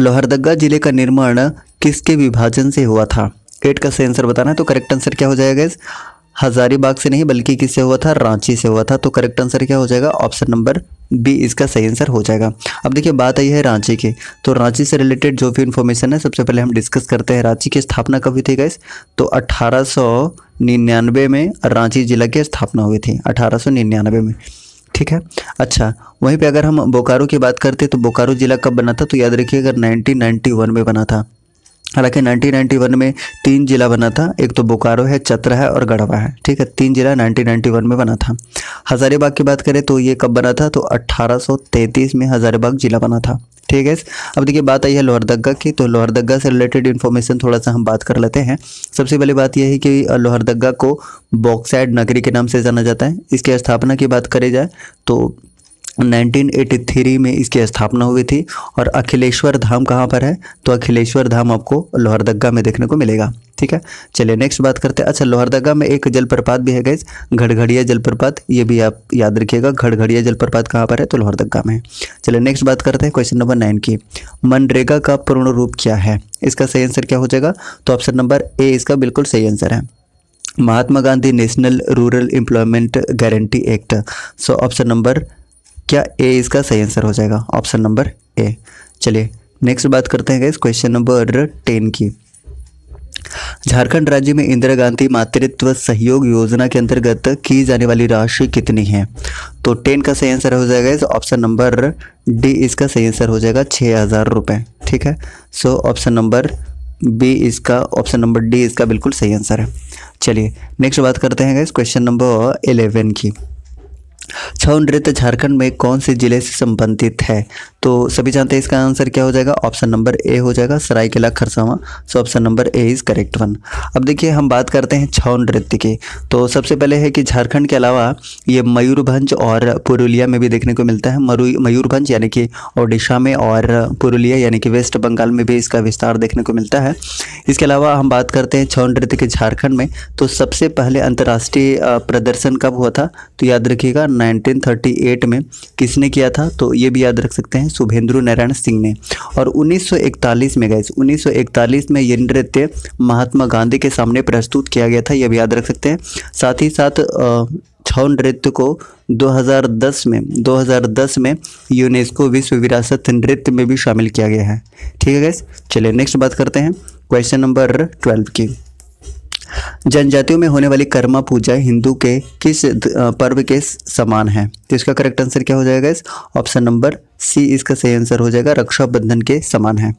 लोहरदगा जिले का निर्माण किसके विभाजन से हुआ था एट का सही आंसर बताना है तो करेक्ट आंसर क्या हो जाएगा गैस हजारीबाग से नहीं बल्कि किससे हुआ था रांची से हुआ था तो करेक्ट आंसर क्या हो जाएगा ऑप्शन नंबर बी इसका सही आंसर हो जाएगा अब देखिए बात आई है रांची की तो रांची से रिलेटेड जो भी इन्फॉर्मेशन है सबसे पहले हम डिस्कस करते हैं रांची की स्थापना कब हुई थी गैस तो अठारह में रांची जिला की स्थापना हुई थी अठारह में ठीक है अच्छा वहीं पे अगर हम बोकारो की बात करते हैं तो बोकारो ज़िला कब बना था तो याद रखिए अगर 1991 में बना था हालांकि 1991 में तीन जिला बना था एक तो बोकारो है चतरा है और गढ़वा है ठीक है तीन जिला 1991 में बना था हज़ारीबाग की बात करें तो ये कब बना था तो 1833 में हज़ारीबाग जिला बना था ठीक है अब देखिए बात आई है लोहरदगा की तो लोहरदगा से रिलेटेड इन्फॉर्मेशन थोड़ा सा हम बात कर लेते हैं सबसे पहली बात यह है कि लोहरदगा को बॉक्साइड नगरी के नाम से जाना जाता है इसकी स्थापना की बात करी जाए तो 1983 में इसकी स्थापना हुई थी और अखिलेश्वर धाम कहाँ पर है तो अखिलेश्वर धाम आपको लोहरदगा में देखने को मिलेगा ठीक है चलिए नेक्स्ट बात करते हैं अच्छा लोहरदगा में एक जलप्रपात भी है गैस घड़घड़िया जलप्रपात ये भी आप याद रखिएगा घड़घड़िया जलप्रपात कहाँ पर है तो लोहरदगा में चलिए नेक्स्ट बात करते हैं क्वेश्चन नंबर नाइन की मनरेगा का पूर्ण रूप क्या है इसका सही आंसर क्या हो जाएगा तो ऑप्शन नंबर ए इसका बिल्कुल सही आंसर है Mahatma Gandhi national rural employment guarantee act so option number क्या ए इसका सही आंसर हो जाएगा ऑप्शन नंबर ए चलिए नेक्स्ट बात करते हैं क्वेश्चन नंबर टेन की झारखंड राज्य में इंदिरा गांधी मातृत्व सहयोग योजना के अंतर्गत की जाने वाली राशि कितनी है तो टेन का सही आंसर हो जाएगा इस ऑप्शन नंबर डी इसका सही आंसर हो जाएगा छः हज़ार रुपये ठीक है सो ऑप्शन नंबर बी इसका ऑप्शन नंबर डी इसका बिल्कुल सही आंसर है चलिए नेक्स्ट बात करते हैं इस क्वेश्चन नंबर एलेवन की छऊ नृत्य झारखंड में कौन से जिले से संबंधित है तो सभी जानते हैं इसका आंसर क्या हो जाएगा ऑप्शन नंबर ए हो जाएगा Seraikela Kharsawan so option number A is correct one अब देखिए हम बात करते हैं छऊ नृत्य की तो सबसे पहले है कि झारखंड के अलावा ये मयूरभंज और पुरुलिया में भी देखने को मिलता है मयूरभंज यानी कि ओडिशा में और पुरुलिया यानी कि वेस्ट बंगाल में भी इसका विस्तार देखने को मिलता है इसके अलावा हम बात करते हैं छऊ नृत्य के झारखंड में तो सबसे पहले अंतर्राष्ट्रीय प्रदर्शन कब हुआ था तो याद रखिएगा 1938 में किसने किया था तो ये भी याद रख सकते हैं शुभेंदु नारायण सिंह ने और 1941 में गए 1941 में ये नृत्य महात्मा गांधी के सामने प्रस्तुत किया गया था ये भी याद रख सकते हैं साथ ही साथ छौ नृत्य को 2010 में 2010 में यूनेस्को विश्व विरासत नृत्य में भी शामिल किया गया है ठीक है गैस चलिए नेक्स्ट बात करते हैं क्वेश्चन नंबर ट्वेल्व की जनजातियों में होने वाली कर्मा पूजा हिंदू के किस पर्व के समान है तो इसका करेक्ट आंसर क्या हो जाएगा इस ऑप्शन नंबर सी इसका सही आंसर हो जाएगा रक्षाबंधन के समान है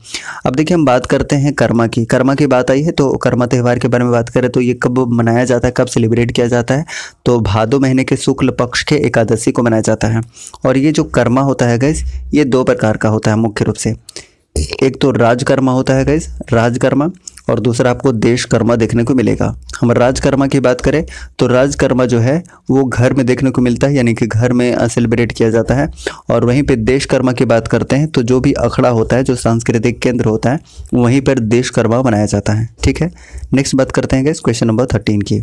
अब देखिए हम बात करते हैं कर्मा की कर्मा की बात आई है तो कर्मा त्यौहार के बारे में बात करें तो ये कब मनाया जाता है कब सेलिब्रेट किया जाता है तो भादो महीने के शुक्ल पक्ष के एकादशी को मनाया जाता है और ये जो कर्मा होता है गैस ये दो प्रकार का होता है मुख्य रूप से एक तो राजकर्मा होता है गैस राजकर्मा और दूसरा आपको देशकर्मा देखने को मिलेगा हम राजकर्मा की बात करें तो राजकर्मा जो है वो घर में देखने को मिलता है यानी कि घर में सेलिब्रेट किया जाता है और वहीं पे देशकर्मा की बात करते हैं तो जो भी अखड़ा होता है जो सांस्कृतिक केंद्र होता है वहीं पर देशकर्मा मनाया जाता है ठीक है नेक्स्ट बात करते हैं गैस क्वेश्चन नंबर थर्टीन की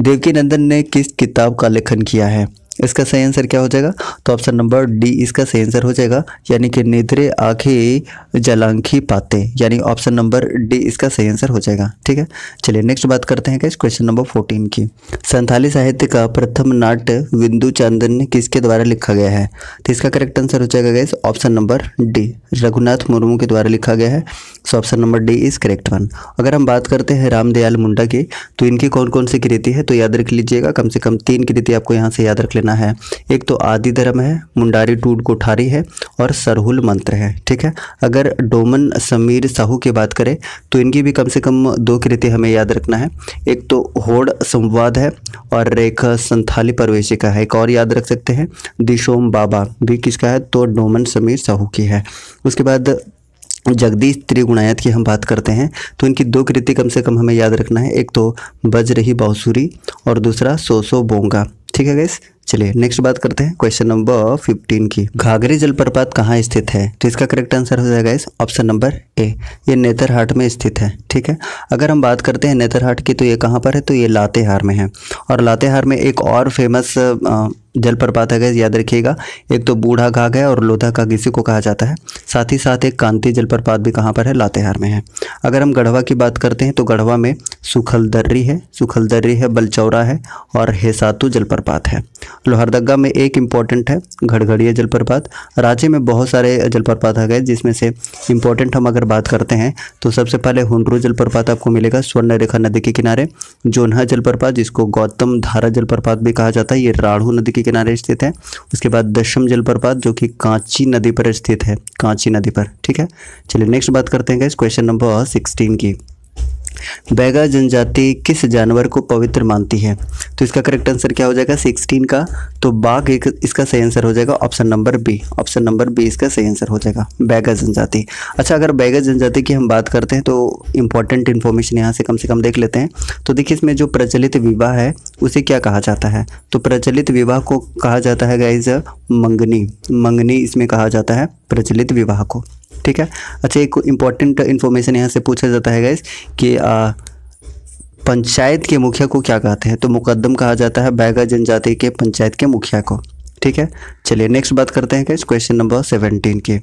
देवकी नंदन ने किस किताब का लेखन किया है इसका सही आंसर क्या हो जाएगा तो ऑप्शन नंबर डी इसका सही आंसर हो जाएगा यानी कि निद्रे आंखें जलांखी पाते यानी ऑप्शन नंबर डी इसका सही आंसर हो जाएगा ठीक है चलिए नेक्स्ट बात करते हैं क्वेश्चन नंबर फोर्टीन की संथाली साहित्य का प्रथम नाट्य विन्दु चंदन किसके द्वारा लिखा गया है तो इसका करेक्ट आंसर हो जाएगा gas option number D Raghunath Murmu के द्वारा लिखा गया है so option number D is correct one अगर हम बात करते हैं रामदयाल मुंडा की तो इनकी कौन कौन सी कृति है तो याद रख लीजिएगा कम से कम तीन कृति आपको यहाँ से याद रख लेना करना है एक तो आदि धर्म है मुंडारी टूट कोठारी है और सरहुल मंत्र है ठीक है अगर डोमन समीर साहू की बात करें तो इनकी भी कम से कम दो कृति हमें याद रखना है एक तो होड़ संवाद है और रेख संथाली परवेशिका है एक और याद रख सकते हैं दिशोम बाबा भी किसका है तो डोमन समीर साहू की है उसके बाद जगदीश त्रिगुणायत की हम बात करते हैं तो इनकी दो कृति कम से कम हमें याद रखना है एक तो बज रही बाँसुरी और दूसरा सो सो बोंगा ठीक है गैस चलिए नेक्स्ट बात करते हैं क्वेश्चन नंबर फिफ्टीन की घाघरी जलप्रपात कहाँ स्थित है तो इसका करेक्ट आंसर हो जाएगा इस ऑप्शन नंबर ए ये नेतरहाट में स्थित है ठीक है अगर हम बात करते हैं नेतरहाट की तो ये कहाँ पर है तो ये लातेहार में है और लातेहार में एक और फेमस जलप्रपात है गैस याद रखिएगा एक तो बूढ़ा घाघ है और लोधा घाघ इसी को कहा जाता है साथ ही साथ एक कांति जलप्रपात भी कहाँ पर है लातेहार में है अगर हम गढ़वा की बात करते हैं तो गढ़वा में सुखल दर्री है सुखल दर्री है बलचौरा है और हेसातू जलप्रपात है लोहरदगा में एक इम्पॉर्टेंट है घड़घड़िया जलप्रपात राज्य में बहुत सारे जलप्रपात आ गए जिसमें से इम्पॉर्टेंट हम अगर बात करते हैं तो सबसे पहले हुनरू जलप्रपात आपको मिलेगा स्वर्ण रेखा नदी के किनारे जोनहा जलप्रपात जिसको गौतम धारा जलप्रपात भी कहा जाता है ये राढ़ू नदी के किनारे स्थित है उसके बाद दशम जलप्रपात जो कि कांची नदी पर स्थित है कांची नदी पर ठीक है चलिए नेक्स्ट बात करते हैं इस क्वेश्चन नंबर सिक्सटीन की बैगा जनजाति किस जानवर को पवित्र मानती है तो इसका करेक्ट आंसर क्या हो जाएगा सिक्सटीन का तो बाघ एक इसका सही आंसर हो जाएगा option number B option number B इसका सही आंसर हो जाएगा बैगा जनजाति अच्छा अगर बैगा जनजाति की हम बात करते हैं तो इंपॉर्टेंट इन्फॉर्मेशन यहाँ से कम से कम देख लेते हैं तो देखिए इसमें जो प्रचलित विवाह है उसे क्या कहा जाता है तो प्रचलित विवाह को कहा जाता है गाइज मंगनी मंगनी इसमें कहा जाता है प्रचलित विवाह को ठीक है अच्छा एक इंपॉर्टेंट इन्फॉर्मेशन यहाँ से पूछा जाता है गैस कि आ, पंचायत के मुखिया को क्या कहते हैं तो मुकदम कहा जाता है बैगा जनजाति के पंचायत के मुखिया को ठीक है चलिए नेक्स्ट बात करते हैं गैस क्वेश्चन नंबर सेवनटीन की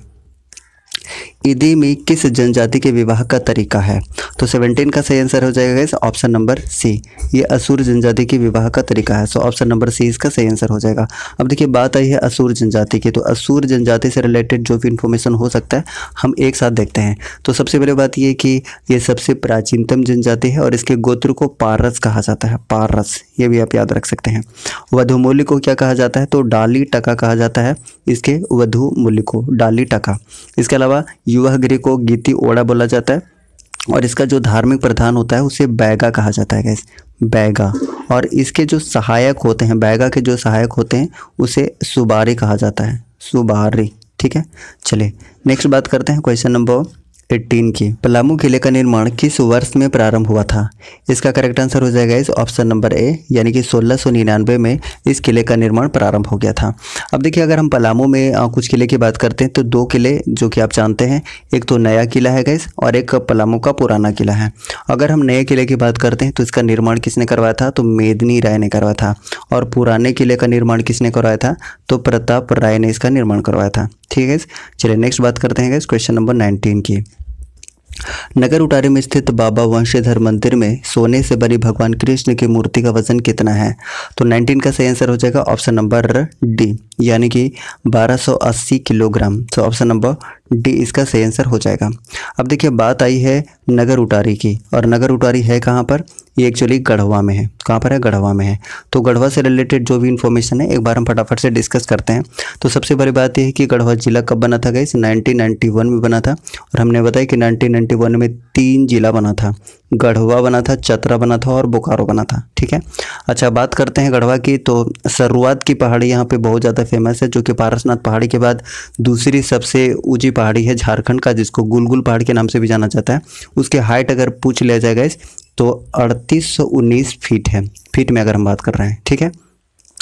ईदी में किस जनजाति के विवाह का तरीका है तो सेवनटीन का सही आंसर हो जाएगा इस ऑप्शन नंबर सी ये असुर जनजाति के विवाह का तरीका है सो ऑप्शन नंबर सी इसका सही आंसर हो जाएगा अब देखिए बात आई है असुर जनजाति की तो असुर जनजाति से रिलेटेड जो भी इन्फॉर्मेशन हो सकता है हम एक साथ देखते हैं तो सबसे पहले बात यह कि ये सबसे प्राचीनतम जनजाति है और इसके गोत्र को पारस कहा जाता है पारस ये भी आप याद रख सकते हैं वधुमूल्य को क्या कहा जाता है तो डाली टका कहा जाता है इसके वधुमूल्य को डाली टका इसके अलावा युवा गृह को गीति ओड़ा बोला जाता है और इसका जो धार्मिक प्रधान होता है उसे बैगा कहा जाता है गैस बैगा और इसके जो सहायक होते हैं बैगा के जो सहायक होते हैं उसे सुबारी कहा जाता है सुबारी ठीक है चलिए नेक्स्ट बात करते हैं क्वेश्चन नंबर एट्टीन की पलामू किले का निर्माण किस वर्ष में प्रारंभ हुआ था इसका करेक्ट आंसर हो जाएगा इस ऑप्शन नंबर ए यानी कि सोलह में इस किले का निर्माण प्रारंभ हो गया था अब देखिए अगर हम पलामू में कुछ किले की बात करते हैं तो दो किले जो कि आप जानते हैं एक तो नया किला है गैस और एक पलामू का पुराना किला है अगर हम नए किले की बात करते हैं तो इसका निर्माण किसने करवाया था तो मेदनी राय ने करवाया था और पुराने किले का निर्माण किसने करवाया था तो प्रताप राय ने इसका निर्माण करवाया था ठीक है चलिए नेक्स्ट बात करते हैं गैस क्वेश्चन नंबर नाइनटीन की नगर उटारे में स्थित बाबा वंशीधर मंदिर में सोने से बनी भगवान कृष्ण की मूर्ति का वजन कितना है तो 19 का सही आंसर हो जाएगा ऑप्शन नंबर डी यानी कि 1280 किलोग्राम तो ऑप्शन नंबर डी इसका सही आंसर हो जाएगा अब देखिए बात आई है नगर उटारी की और नगर उटारी है कहाँ पर ये एक्चुअली गढ़वा में है कहाँ पर है गढ़वा में है तो गढ़वा से रिलेटेड जो भी इन्फॉर्मेशन है एक बार हम फटाफट से डिस्कस करते हैं तो सबसे बड़ी बात यह है कि गढ़वा जिला कब बना था गई 1991 में बना था और हमने बताया कि 1991 में तीन जिला बना था गढ़वा बना था चतरा बना था और बोकारो बना था ठीक है अच्छा बात करते हैं गढ़वा की तो शुरुआत की पहाड़ी यहाँ पर बहुत ज़्यादा फेमस है जो कि पारसनाथ पहाड़ी के बाद दूसरी सबसे ऊंची पहाड़ी है झारखंड का जिसको गुलगुल पहाड़ के नाम से भी जाना जाता है उसके हाइट अगर पूछ लिया जाएगा इस तो अड़तीस फीट है फीट में अगर हम बात कर रहे हैं ठीक है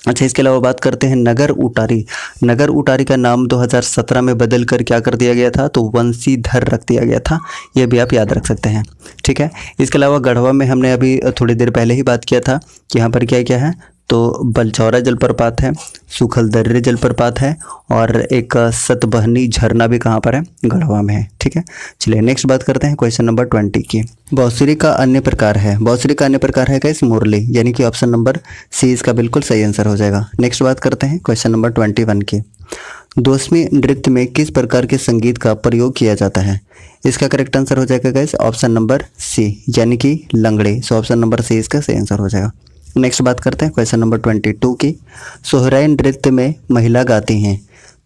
अच्छा इसके अलावा बात करते हैं नगर उटारी नगर उटारी का नाम 2017 में बदल कर क्या कर दिया गया था तो वंशीधर रख दिया गया था यह भी आप याद रख सकते हैं ठीक है इसके अलावा गढ़वा में हमने अभी थोड़ी देर पहले ही बात किया था कि यहाँ पर क्या क्या है तो बलचौरा जलप्रपात है सुखल दर्रे जलप्रपात है और एक सतबहनी झरना भी कहाँ पर है गढ़वा में है ठीक है चलिए नेक्स्ट बात करते हैं क्वेश्चन नंबर ट्वेंटी की बौसरी का अन्य प्रकार है बौसरी का अन्य प्रकार है कैसे मुरली यानी कि ऑप्शन नंबर सी इसका बिल्कुल सही आंसर हो जाएगा नेक्स्ट बात करते हैं क्वेश्चन नंबर ट्वेंटी वन की दोस्मी नृत्य में किस प्रकार के संगीत का प्रयोग किया जाता है इसका करेक्ट आंसर हो जाएगा कैसे ऑप्शन नंबर सी यानी कि लंगड़े सो ऑप्शन नंबर सी इसका सही आंसर हो जाएगा नेक्स्ट बात करते हैं क्वेश्चन नंबर ट्वेंटी टू की सोहराइन नृत्य में महिला गाती हैं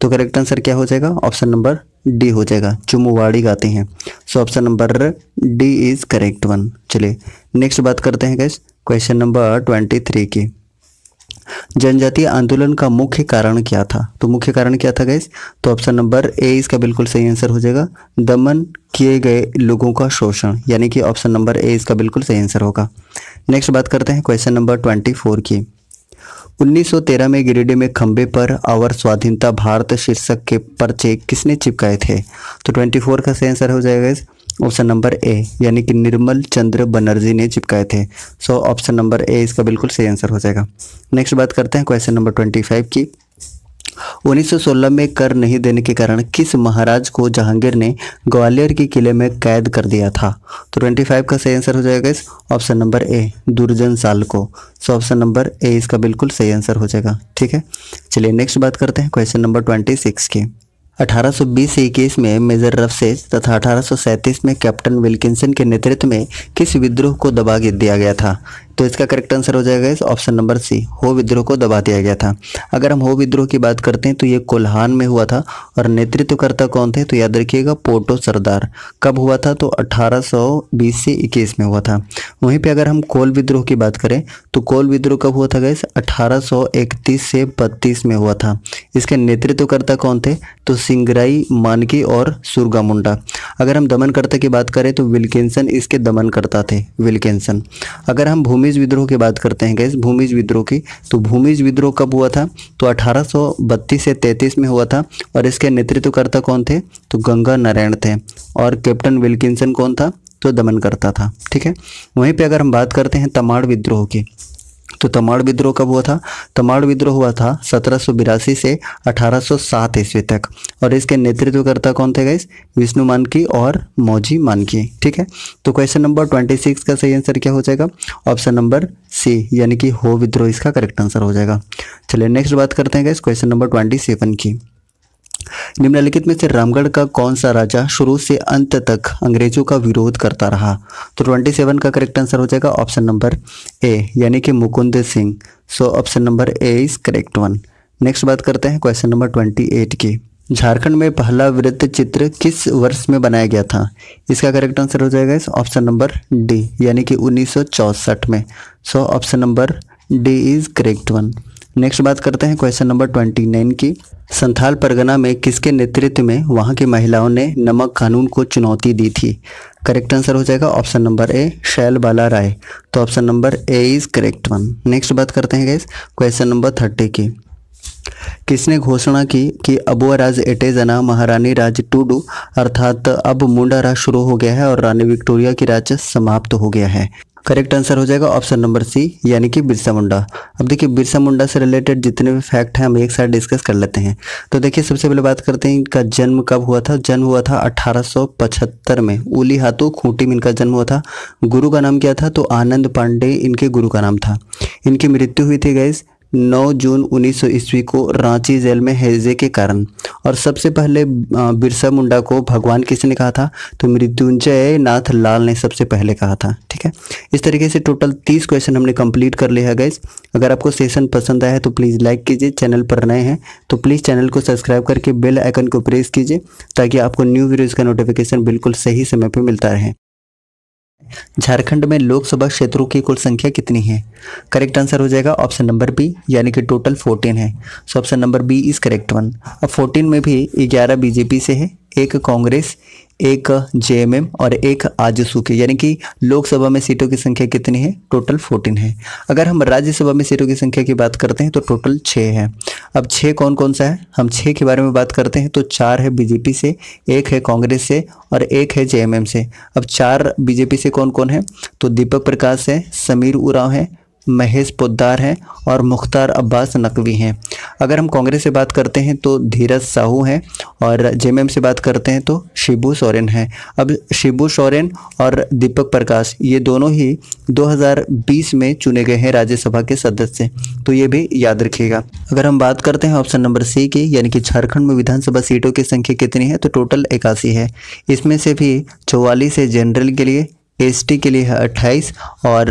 तो करेक्ट आंसर क्या हो जाएगा ऑप्शन नंबर डी हो जाएगा चुमुवाड़ी गाती हैं so option number D is correct one चलिए नेक्स्ट बात करते हैं guys question number twenty three की जनजातीय आंदोलन का मुख्य कारण क्या था तो मुख्य कारण क्या था गैस तो ऑप्शन नंबर ए इसका बिल्कुल सही आंसर हो जाएगा दमन किए गए लोगों का शोषण यानी कि ऑप्शन नंबर ए इसका बिल्कुल सही आंसर होगा नेक्स्ट बात करते हैं क्वेश्चन नंबर ट्वेंटी फोर की 1913 में गिरिडीह में खंबे पर आवर स्वाधीनता भारत शीर्षक के पर्चे किसने चिपकाए थे तो 24 का सही आंसर हो जाएगा ऑप्शन नंबर ए यानी कि निर्मल चंद्र बनर्जी ने चिपकाए थे सो ऑप्शन नंबर ए इसका बिल्कुल सही आंसर हो जाएगा नेक्स्ट बात करते हैं क्वेश्चन नंबर ट्वेंटी फाइव की 1916 में कर नहीं देने के कारण किस महाराज को जहांगीर ने ग्वालियर के किले में कैद कर दिया था तो 25 का सही आंसर हो जाएगा इस ऑप्शन नंबर ए दुर्जन साल को सो ऑप्शन नंबर ए इसका बिल्कुल सही आंसर हो जाएगा ठीक है चलिए नेक्स्ट बात करते हैं क्वेश्चन नंबर 26 की 1820 सौ इक्कीस में मेजर रफसेज तथा 1837 में कैप्टन विल्किंसन के नेतृत्व में किस विद्रोह को दबा दिया गया था तो इसका करेक्ट आंसर हो जाएगा इस ऑप्शन नंबर सी हो विद्रोह को दबा दिया गया था अगर हम हो विद्रोह की बात करते हैं तो ये कोल्हान में हुआ था और नेतृत्वकर्ता कौन थे तो याद रखिएगा पोटो सरदार कब हुआ था तो 1820 से इक्कीस में हुआ था वहीं पे अगर हम कोल विद्रोह की बात करें तो कोल विद्रोह कब हुआ था गैस अठारह से बत्तीस में हुआ था इसके नेतृत्वकर्ता कौन थे तो सिंगराई मानकी और सुरगा मुंडा अगर हम दमनकर्ता की बात करें तो विल्किसन इसके दमनकर्ता थे विल्किंसन अगर हम भूमि भूमिज विद्रोह की बात करते हैं गैस भूमिज विद्रोह की तो भूमिज विद्रोह कब हुआ था तो अठारह से तैतीस में हुआ था और इसके नेतृत्वकर्ता कौन थे तो गंगा नारायण थे और कैप्टन विल्किंसन कौन था तो दमन करता था ठीक है वहीं पे अगर हम बात करते हैं तमाड़ विद्रोह की तो तमाड़ विद्रोह कब हुआ था तमाड़ विद्रोह हुआ था सत्रह से 1807 ईस्वी तक और इसके नेतृत्वकर्ता कौन थे गाइस विष्णु मानकी और मौजी मानकी ठीक है तो क्वेश्चन नंबर 26 का सही आंसर क्या हो जाएगा ऑप्शन नंबर सी यानी कि हो विद्रोह इसका करेक्ट आंसर हो जाएगा चलिए नेक्स्ट बात करते हैं गाइस क्वेश्चन नंबर ट्वेंटी की निम्नलिखित में से रामगढ़ का कौन सा राजा शुरू से अंत तक अंग्रेजों का विरोध करता रहा तो 27 का करेक्ट आंसर हो जाएगा ऑप्शन नंबर ए यानी कि Mukund Singh so option number A is correct one next बात करते हैं क्वेश्चन नंबर 28 की झारखंड में पहला वृत्त चित्र किस वर्ष में बनाया गया था इसका करेक्ट आंसर हो जाएगा इस ऑप्शन नंबर डी यानी कि उन्नीस में so option number D is correct one next बात करते हैं क्वेश्चन नंबर ट्वेंटी नाइन की संथाल परगना में किसके नेतृत्व में वहाँ की महिलाओं ने नमक कानून को चुनौती दी थी करेक्ट आंसर हो जाएगा ऑप्शन नंबर ए शैल बाला राय तो option number A is correct one next बात करते हैं गैस क्वेश्चन नंबर थर्टी की किसने घोषणा की कि अबुआ राज एटेजना महारानी राज टूडू अर्थात अब मुंडा राज शुरू हो गया है और रानी विक्टोरिया की राज समाप्त हो गया है करेक्ट आंसर हो जाएगा ऑप्शन नंबर सी यानी कि बिरसा मुंडा अब देखिए बिरसा मुंडा से रिलेटेड जितने भी फैक्ट हैं हम एक साथ डिस्कस कर लेते हैं तो देखिए सबसे पहले बात करते हैं इनका जन्म कब हुआ था जन्म हुआ था 1875 में उली हाथों खूंटी में इनका जन्म हुआ था गुरु का नाम क्या था तो आनंद पांडे इनके गुरु का नाम था इनकी मृत्यु हुई थी गैस 9 जून उन्नीस ईस्वी को रांची जेल में हैजे के कारण और सबसे पहले बिरसा मुंडा को भगवान किसने कहा था तो मृत्युंजय नाथ लाल ने सबसे पहले कहा था ठीक है इस तरीके से टोटल 30 क्वेश्चन हमने कंप्लीट कर लिया गए अगर आपको सेशन पसंद आया है तो प्लीज़ लाइक कीजिए चैनल पर नए हैं तो प्लीज़ चैनल को सब्सक्राइब करके बेल आइकन को प्रेस कीजिए ताकि आपको न्यू वीडियोज़ का नोटिफिकेशन बिल्कुल सही समय पर मिलता रहे झारखंड में लोकसभा क्षेत्रों की कुल संख्या कितनी है करेक्ट आंसर हो जाएगा ऑप्शन नंबर बी यानी कि टोटल 14 है so option number B is correct one अब 14 में भी 11 बीजेपी से है एक कांग्रेस एक जेएमएम और एक आजसू के यानी कि लोकसभा में सीटों की संख्या कितनी है टोटल फोर्टीन है अगर हम राज्यसभा में सीटों की संख्या की बात करते हैं तो टोटल छः है अब छः कौन कौन सा है हम छः के बारे में बात करते हैं तो चार है बीजेपी से एक है कांग्रेस से और एक है जेएमएम से अब चार बीजेपी से कौन कौन है तो दीपक प्रकाश है समीर उराव है महेश पोद्दार हैं और मुख्तार अब्बास नकवी हैं अगर हम कांग्रेस से बात करते हैं तो धीरज साहू हैं और जे से बात करते हैं तो शिबू सोरेन हैं अब शिबू सोरेन और दीपक प्रकाश ये दोनों ही 2020 में चुने गए हैं राज्यसभा के सदस्य तो ये भी याद रखिएगा अगर हम बात करते हैं ऑप्शन नंबर सी की यानी कि झारखंड में विधानसभा सीटों की संख्या कितनी है तो टोटल इक्यासी है इसमें से भी चौवालीस है जनरल के लिए एसटी के लिए है अट्ठाईस और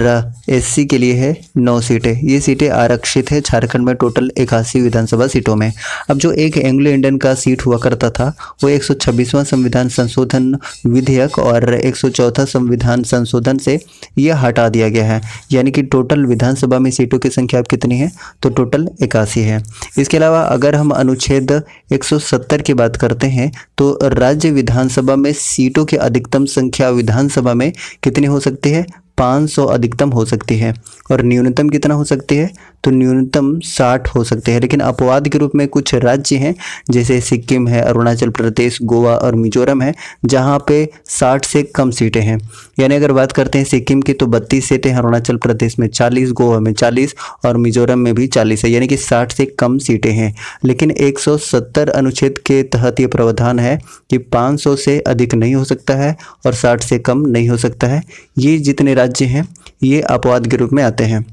एससी के लिए है नौ सीटें ये सीटें आरक्षित है झारखंड में टोटल इक्यासी विधानसभा सीटों में अब जो एक एंग्लो इंडियन का सीट हुआ करता था वो एक संविधान संशोधन विधेयक और एक संविधान संशोधन से यह हटा दिया गया है यानी कि टोटल विधानसभा में सीटों की संख्या अब कितनी है तो टोटल इक्यासी है इसके अलावा अगर हम अनुच्छेद एक की बात करते हैं तो राज्य विधानसभा में सीटों की अधिकतम संख्या विधानसभा में कितनी हो सकती है 500 अधिकतम हो सकती है और न्यूनतम कितना हो सकती है तो न्यूनतम साठ हो सकते हैं लेकिन अपवाद के रूप में कुछ राज्य हैं जैसे सिक्किम है अरुणाचल प्रदेश गोवा और मिजोरम है जहाँ पे साठ से कम सीटें हैं यानी अगर बात करते हैं सिक्किम की तो बत्तीस सीटें अरुणाचल प्रदेश में चालीस गोवा में चालीस और मिजोरम में भी चालीस है यानी कि साठ से कम सीटें हैं लेकिन 170 अनुच्छेद के तहत ये प्रावधान है कि 500 से अधिक नहीं हो सकता है और 60 से कम नहीं हो सकता है ये जितने राज्य हैं ये अपवाद के रूप में आते हैं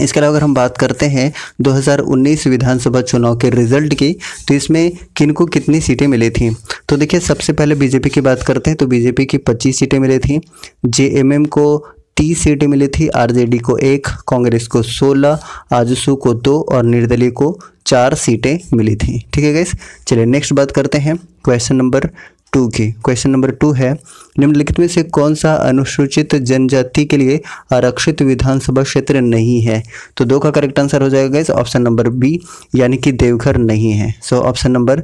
इसके अलावा अगर हम बात करते हैं 2019 विधानसभा चुनाव के रिजल्ट की तो इसमें किनको कितनी सीटें मिली थी तो देखिए सबसे पहले बीजेपी की बात करते हैं तो बीजेपी की 25 सीटें मिली थी जेएमएम को तीस सीटें मिली थी आरजेडी को एक कांग्रेस को सोलह आजसू को दो और निर्दलीय को चार सीटें मिली थी ठीक है गैस चलिए नेक्स्ट बात करते हैं क्वेश्चन नंबर टू की क्वेश्चन नंबर टू है निम्नलिखित में से कौन सा अनुसूचित जनजाति के लिए आरक्षित विधानसभा क्षेत्र नहीं है तो दो का करेक्ट आंसर हो जाएगा इस ऑप्शन नंबर बी यानी कि देवघर नहीं है so option number